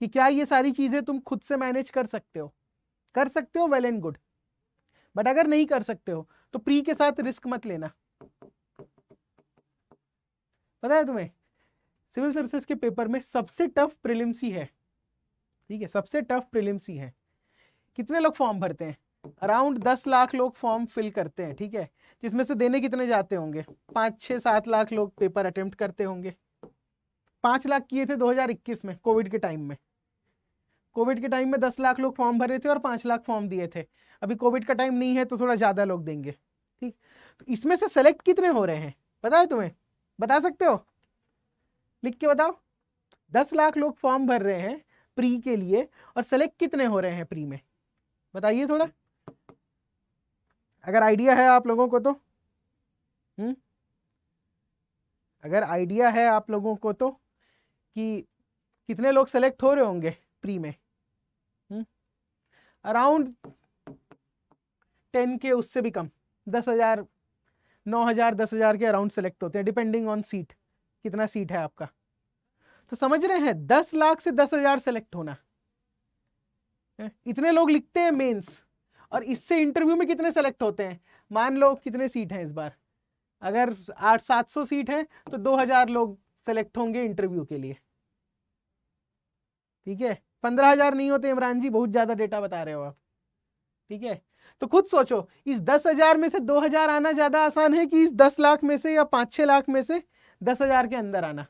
कि क्या ये सारी चीज़ें तुम खुद से मैनेज कर सकते हो कर सकते हो वेल एंड गुड बट अगर नहीं कर सकते हो तो प्री के साथ रिस्क मत लेना पता है तुम्हें सिविल सर्विसेज के पेपर में सबसे टफ प्रिलिम्सी है ठीक है सबसे टफ प्रिलिम्सी है कितने लोग फॉर्म भरते हैं अराउंड दस लाख लोग फॉर्म फिल करते हैं ठीक है जिसमें से देने कितने जाते होंगे पाँच छः सात लाख लोग पेपर अटेम्प्ट करते होंगे पाँच लाख किए थे 2021 में कोविड के टाइम में कोविड के टाइम में दस लाख लोग फॉर्म भरे थे और पाँच लाख फॉर्म दिए थे अभी कोविड का टाइम नहीं है तो थोड़ा ज़्यादा लोग देंगे ठीक तो इसमें से सेलेक्ट कितने हो रहे हैं पता है तुम्हें बता सकते हो लिख के बताओ दस लाख लोग फॉर्म भर रहे हैं प्री के लिए और सेलेक्ट कितने हो रहे हैं प्री में बताइए थोड़ा अगर आइडिया है आप लोगों को तो हम्म अगर आइडिया है आप लोगों को तो कि कितने लोग सेलेक्ट हो रहे होंगे प्री में अराउंड हम्म। टेन के उससे भी कम दस हज़ार नौ हज़ार दस हज़ार के अराउंड सेलेक्ट होते हैं डिपेंडिंग ऑन सीट कितना सीट है आपका तो समझ रहे हैं दस लाख से दस हजार सेलेक्ट होना इतने लोग लिखते हैं मेंस और इससे इंटरव्यू में कितने सेलेक्ट होते हैं मान लो कितने सीट हैं इस बार अगर आठ सात सौ सीट है तो दो हजार लोग सेलेक्ट होंगे इंटरव्यू के लिए ठीक है पंद्रह हजार नहीं होते इमरान जी बहुत ज्यादा डेटा बता रहे हो आप ठीक है तो खुद सोचो इस दस हजार में से दो हजार आना ज्यादा आसान है कि इस दस लाख में से या पांच छह लाख में से दस हजार के अंदर आना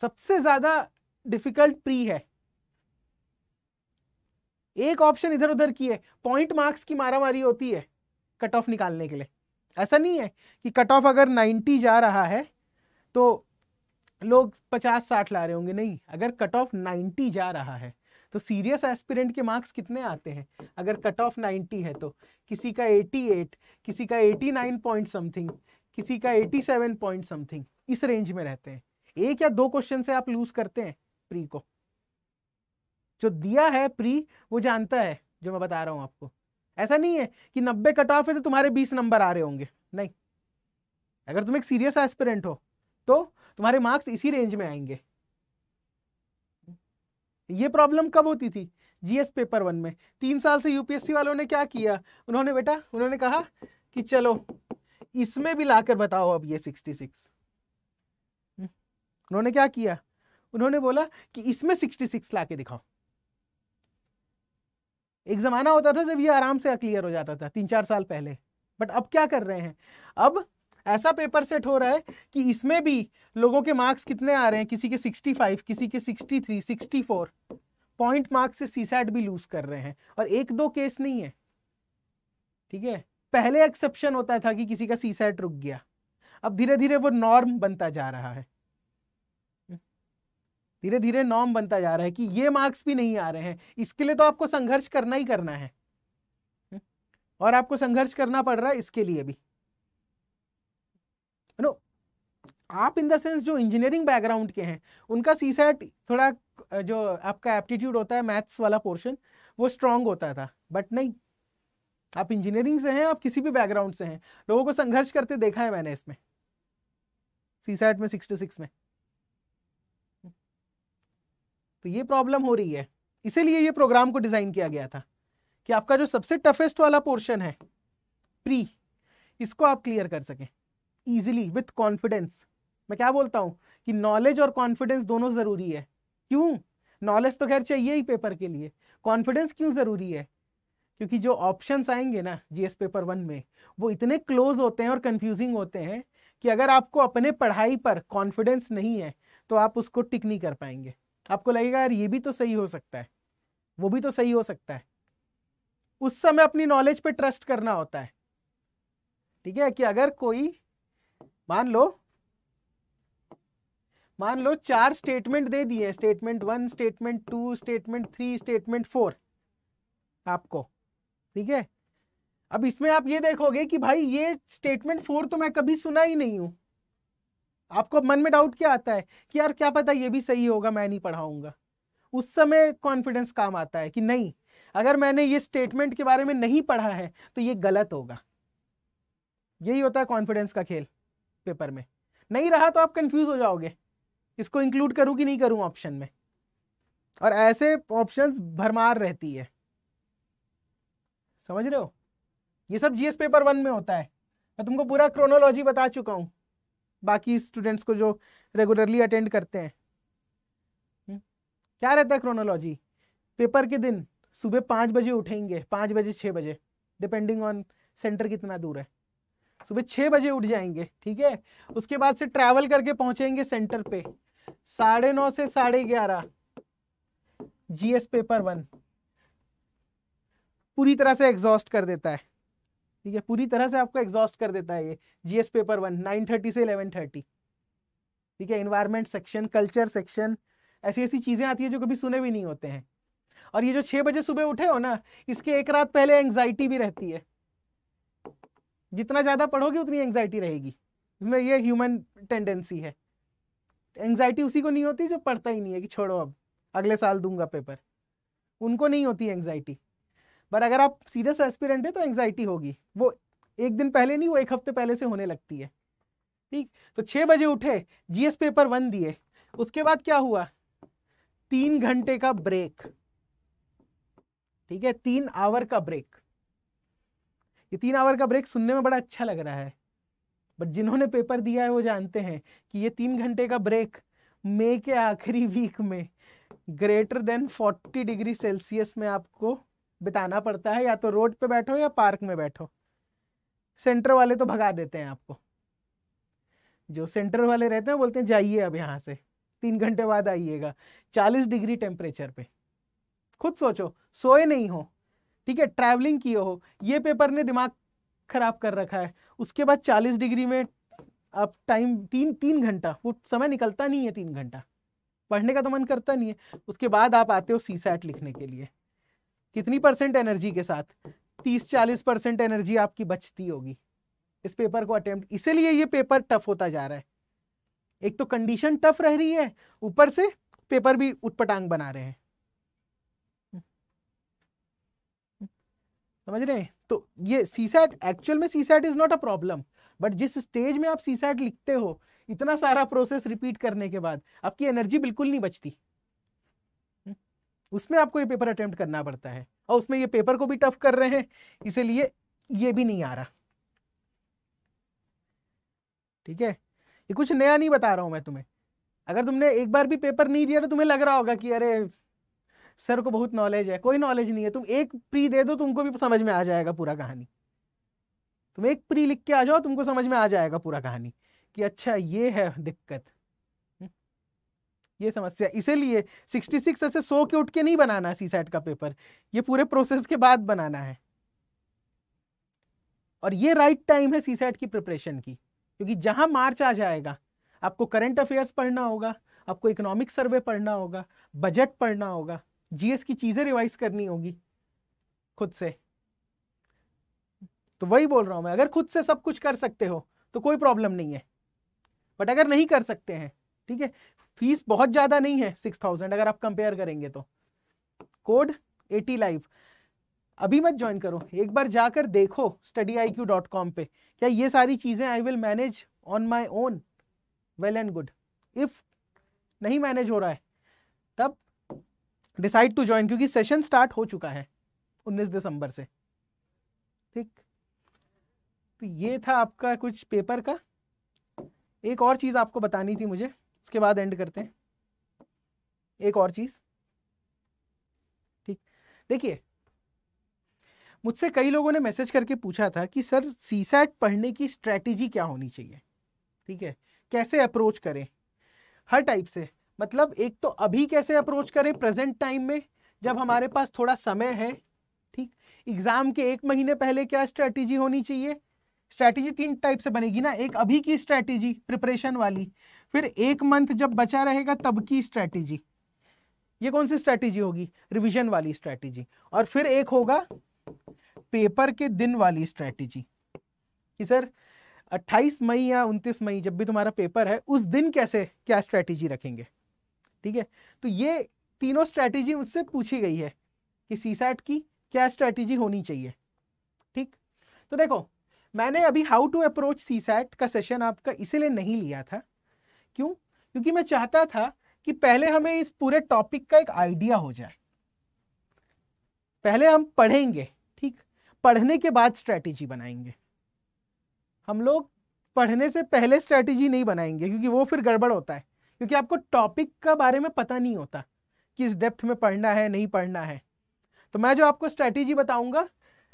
सबसे ज्यादा डिफिकल्ट प्री है एक ऑप्शन इधर उधर की है पॉइंट मार्क्स की मारामारी होती है कट ऑफ निकालने के लिए ऐसा नहीं है कि कट ऑफ अगर 90 जा रहा है तो लोग 50-60 ला रहे होंगे नहीं अगर कट ऑफ 90 जा रहा है तो सीरियस एस्पिरेंट के मार्क्स कितने आते हैं अगर कट ऑफ 90 है तो किसी का 88 किसी का 89 पॉइंट समथिंग किसी का 87 पॉइंट समथिंग इस रेंज में रहते हैं एक या दो क्वेश्चन से आप लूज करते हैं प्री को जो दिया है प्री वो जानता है जो मैं बता रहा हूं आपको ऐसा नहीं है कि नब्बे कट ऑफ है तो तुम्हारे बीस नंबर आ रहे होंगे नहीं अगर तुम एक सीरियस एस्पिरेंट हो तो तुम्हारे मार्क्स इसी रेंज में आएंगे ये प्रॉब्लम कब होती थी जीएस पेपर वन में तीन साल से यूपीएससी वालों ने क्या किया उन्होंने बेटा उन्होंने कहा कि चलो इसमें भी लाकर बताओ अब ये सिक्सटी सिक्स उन्होंने क्या किया उन्होंने बोला कि इसमें सिक्सटी सिक्स ला के दिखाओ एक ज़माना होता था जब ये आराम से क्लियर हो जाता था तीन चार साल पहले बट अब क्या कर रहे हैं अब ऐसा पेपर सेट हो रहा है कि इसमें भी लोगों के मार्क्स कितने आ रहे हैं किसी के 65 किसी के 63 64 पॉइंट मार्क्स से सीसैट भी लूज कर रहे हैं और एक दो केस नहीं है ठीक है पहले एक्सेप्शन होता था कि किसी का सीसैट रुक गया अब धीरे धीरे वो नॉर्म बनता जा रहा है धीरे धीरे नॉर्म बनता जा रहा है कि ये मार्क्स भी नहीं आ रहे हैं इसके लिए तो आपको संघर्ष करना ही करना है हम्म? और आपको संघर्ष करना पड़ रहा है इसके लिए भी नो आप इन द सेंस जो इंजीनियरिंग बैकग्राउंड के हैं उनका सी सेट थोड़ा जो आपका एप्टीट्यूड होता है मैथ्स वाला पोर्शन वो स्ट्रांग होता था बट नहीं आप इंजीनियरिंग से हैं आप किसी भी बैकग्राउंड से हैं लोगों को संघर्ष करते देखा है मैंने इसमें सी सेट में सिक्सटी सिक्स में तो ये प्रॉब्लम हो रही है इसीलिए ये प्रोग्राम को डिज़ाइन किया गया था कि आपका जो सबसे टफेस्ट वाला पोर्शन है प्री इसको आप क्लियर कर सकें इजिली विथ कॉन्फिडेंस मैं क्या बोलता हूँ कि नॉलेज और कॉन्फिडेंस दोनों ज़रूरी है क्यों नॉलेज तो खैर चाहिए ही पेपर के लिए कॉन्फिडेंस क्यों ज़रूरी है क्योंकि जो ऑप्शंस आएंगे ना जीएस पेपर वन में वो इतने क्लोज होते हैं और कंफ्यूजिंग होते हैं कि अगर आपको अपने पढ़ाई पर कॉन्फिडेंस नहीं है तो आप उसको टिक नहीं कर पाएंगे आपको लगेगा यार ये भी तो सही हो सकता है वो भी तो सही हो सकता है उस समय अपनी नॉलेज पे ट्रस्ट करना होता है ठीक है कि अगर कोई मान लो मान लो चार स्टेटमेंट दे दिए statement one statement two statement three statement four आपको ठीक है अब इसमें आप ये देखोगे कि भाई ये स्टेटमेंट फोर तो मैं कभी सुना ही नहीं हूं आपको मन में डाउट क्या आता है कि यार क्या पता ये भी सही होगा मैं नहीं पढ़ाऊंगा उस समय कॉन्फिडेंस काम आता है कि नहीं अगर मैंने ये स्टेटमेंट के बारे में नहीं पढ़ा है तो ये गलत होगा यही होता है कॉन्फिडेंस का खेल पेपर में नहीं रहा तो आप कंफ्यूज हो जाओगे इसको इंक्लूड करूँ कि नहीं करूँ ऑप्शन में और ऐसे ऑप्शंस भरमार रहती है समझ रहे हो ये सब जीएस पेपर वन में होता है मैं तुमको पूरा क्रोनोलॉजी बता चुका हूँ बाकी स्टूडेंट्स को जो रेगुलरली अटेंड करते हैं हम्म। क्या रहता है क्रोनोलॉजी पेपर के दिन सुबह पाँच बजे उठेंगे पाँच बजे छः बजे डिपेंडिंग ऑन सेंटर कितना दूर है सुबह छः बजे उठ जाएंगे ठीक है उसके बाद से ट्रैवल करके पहुंचेंगे सेंटर पे साढ़े नौ से साढ़े ग्यारह जीएस पेपर वन पूरी तरह से एग्जॉस्ट कर देता है ठीक है पूरी तरह से आपको एग्जॉस्ट कर देता है ये GS paper one nine thirty से इलेवन थर्टी ठीक है इन्वायरमेंट सेक्शन कल्चर सेक्शन ऐसी ऐसी चीज़ें आती है जो कभी सुने भी नहीं होते हैं और ये जो छः बजे सुबह उठे हो ना इसके एक रात पहले एंग्जाइटी भी रहती है जितना ज़्यादा पढ़ोगे उतनी एंग्जाइटी रहेगी इसमें ये ह्यूमन टेंडेंसी है एंग्जाइटी उसी को नहीं होती जो पढ़ता ही नहीं है कि छोड़ो अब अगले साल दूंगा पेपर उनको नहीं होती एंग्जाइटी बट अगर आप सीरियस एस्पिरेंट है तो एंगजाइटी होगी वो एक दिन पहले नहीं वो एक हफ्ते पहले से होने लगती है ठीक तो छः बजे उठे जीएस पेपर वन दिए उसके बाद क्या हुआ तीन घंटे का ब्रेक ठीक है तीन आवर का ब्रेक ये तीन आवर का ब्रेक सुनने में बड़ा अच्छा लग रहा है बट जिन्होंने पेपर दिया है वो जानते हैं कि ये तीन घंटे का ब्रेक मई के आखिरी वीक में ग्रेटर देन 40 डिग्री सेल्सियस में आपको बिताना पड़ता है या तो रोड पे बैठो या पार्क में बैठो सेंटर वाले तो भगा देते हैं आपको जो सेंटर वाले रहते हैं बोलते हैं जाइए अब यहाँ से तीन घंटे बाद आइएगा चालीस डिग्री टेम्परेचर पे खुद सोचो सोए नहीं हो ठीक है ट्रैवलिंग किए हो ये पेपर ने दिमाग खराब कर रखा है उसके बाद चालीस डिग्री में आप टाइम तीन तीन घंटा वो समय निकलता नहीं है तीन घंटा पढ़ने का तो मन करता नहीं है उसके बाद आप आते हो सी सैट लिखने के लिए कितनी परसेंट एनर्जी के साथ तीस चालीस परसेंट एनर्जी आपकी बचती होगी इस पेपर को अटेम्प्ट इसीलिए ये पेपर टफ होता जा रहा है एक तो कंडीशन टफ रह रही है ऊपर से पेपर भी उत्पटांग बना रहे हैं समझ रहे हैं तो ये सी सैट एक्चुअल में CSAT is not a problem but जिस स्टेज में आप सी सैट लिखते हो इतना सारा प्रोसेस रिपीट करने के बाद आपकी एनर्जी बिल्कुल नहीं बचती उसमें आपको ये पेपर अटैम्प्ट करना पड़ता है और उसमें ये पेपर को भी टफ कर रहे हैं इसीलिए ये भी नहीं आ रहा ठीक है ये कुछ नया नहीं बता रहा हूं मैं तुम्हें अगर तुमने एक बार भी पेपर नहीं दिया तो तुम्हें लग रहा होगा कि अरे सर को बहुत नॉलेज है कोई नॉलेज नहीं है तुम एक प्री दे दो तुमको भी समझ में आ जाएगा पूरा कहानी तुम एक प्री लिख के आ जाओ तुमको समझ में आ जाएगा पूरा कहानी कि अच्छा ये है दिक्कत ये समस्या इसीलिए 66 ऐसे सो के उठ के नहीं बनाना सी सेट का पेपर ये पूरे प्रोसेस के बाद बनाना है और ये राइट right टाइम है सी सेट की प्रिपरेशन की क्योंकि जहां मार्च आ जाएगा आपको करंट अफेयर्स पढ़ना होगा आपको इकोनॉमिक सर्वे पढ़ना होगा बजट पढ़ना होगा जीएस की चीज़ें रिवाइज करनी होगी खुद से तो वही बोल रहा हूं मैं अगर खुद से सब कुछ कर सकते हो तो कोई प्रॉब्लम नहीं है बट अगर नहीं कर सकते हैं ठीक है फीस बहुत ज्यादा नहीं है सिक्स थाउजेंड अगर आप कंपेयर करेंगे तो कोड एटी लाइव अभी मत ज्वाइन करो एक बार जाकर देखो study I Q dot com पे क्या ये सारी चीज़ें I will manage on my own well and good if नहीं मैनेज हो रहा है तब डिसाइड टू ज्वाइन क्योंकि सेशन स्टार्ट हो चुका है 19 दिसंबर से ठीक तो ये था आपका कुछ पेपर का एक और चीज़ आपको बतानी थी मुझे उसके बाद एंड करते हैं एक और चीज ठीक देखिए मुझसे कई लोगों ने मैसेज करके पूछा था कि सर सी सैट पढ़ने की स्ट्रैटेजी क्या होनी चाहिए ठीक है कैसे अप्रोच करें हर टाइप से मतलब एक तो अभी कैसे अप्रोच करें प्रेजेंट टाइम में जब हमारे पास थोड़ा समय है ठीक एग्जाम के एक महीने पहले क्या स्ट्रेटेजी होनी चाहिए स्ट्रेटेजी तीन टाइप से बनेगी ना एक अभी की स्ट्रेटेजी प्रिपरेशन वाली फिर एक मंथ जब बचा रहेगा तब की स्ट्रैटेजी ये कौन सी स्ट्रैटेजी होगी रिवीजन वाली स्ट्रैटेजी और फिर एक होगा पेपर के दिन वाली स्ट्रैटेजी कि सर 28 मई या 29 मई जब भी तुम्हारा पेपर है उस दिन कैसे क्या स्ट्रैटेजी रखेंगे ठीक है तो ये तीनों स्ट्रैटेजी मुझसे पूछी गई है कि सी की क्या स्ट्रैटेजी होनी चाहिए ठीक तो देखो मैंने अभी हाउ टू अप्रोच सी का सेशन आपका इसीलिए नहीं लिया था क्यों क्योंकि मैं चाहता था कि पहले हमें इस पूरे टॉपिक का एक आइडिया हो जाए पहले हम पढ़ेंगे ठीक पढ़ने के बाद स्ट्रैटेजी बनाएंगे हम लोग पढ़ने से पहले स्ट्रैटेजी नहीं बनाएंगे क्योंकि वो फिर गड़बड़ होता है क्योंकि आपको टॉपिक का बारे में पता नहीं होता कि इस डेप्थ में पढ़ना है नहीं पढ़ना है तो मैं जो आपको स्ट्रैटेजी बताऊंगा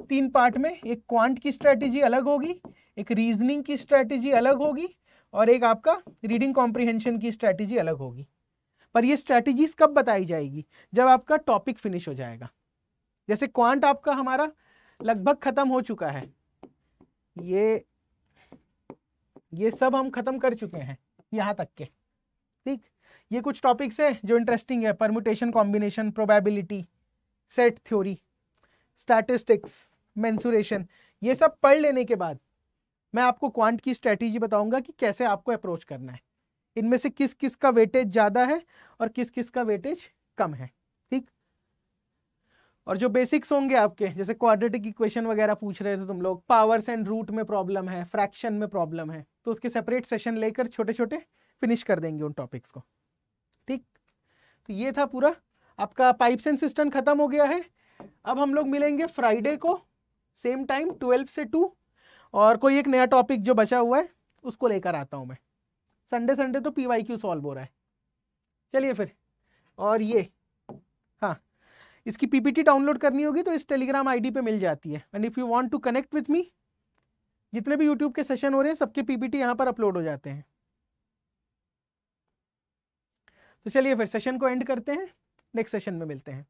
तीन पार्ट में एक क्वांट की स्ट्रैटेजी अलग होगी एक रीजनिंग की स्ट्रैटेजी अलग होगी और एक आपका रीडिंग कॉम्प्रिहेंशन की स्ट्रैटेजी अलग होगी पर ये स्ट्रैटेजीज कब बताई जाएगी जब आपका टॉपिक फिनिश हो जाएगा जैसे क्वांट आपका हमारा लगभग ख़त्म हो चुका है ये ये सब हम ख़त्म कर चुके हैं यहाँ तक के ठीक ये कुछ टॉपिक्स है जो इंटरेस्टिंग है permutation combination probability set theory statistics mensuration ये सब पढ़ लेने के बाद मैं आपको क्वांट की स्ट्रेटेजी बताऊंगा कि कैसे आपको अप्रोच करना है इनमें से किस किस का वेटेज ज़्यादा है और किस किस का वेटेज कम है ठीक और जो बेसिक्स होंगे आपके जैसे क्वाड्रेटिक इक्वेशन वगैरह पूछ रहे थे तुम लोग पावर्स एंड रूट में प्रॉब्लम है फ्रैक्शन में प्रॉब्लम है तो उसके सेपरेट सेशन लेकर छोटे छोटे फिनिश कर देंगे उन टॉपिक्स को ठीक तो ये था पूरा आपका पाइप्स एंड सिस्टम खत्म हो गया है अब हम लोग मिलेंगे फ्राइडे को सेम टाइम ट्वेल्व से टू और कोई एक नया टॉपिक जो बचा हुआ है उसको लेकर आता हूँ मैं संडे संडे तो पी वाई क्यू सॉल्व हो रहा है चलिए फिर और ये हाँ इसकी पीपीटी डाउनलोड करनी होगी तो इस टेलीग्राम आईडी पे मिल जाती है and if you want to connect with me जितने भी यूट्यूब के सेशन हो रहे हैं सबके टी यहाँ पर अपलोड हो जाते हैं तो चलिए फिर सेशन को एंड करते हैं नेक्स्ट सेशन में मिलते हैं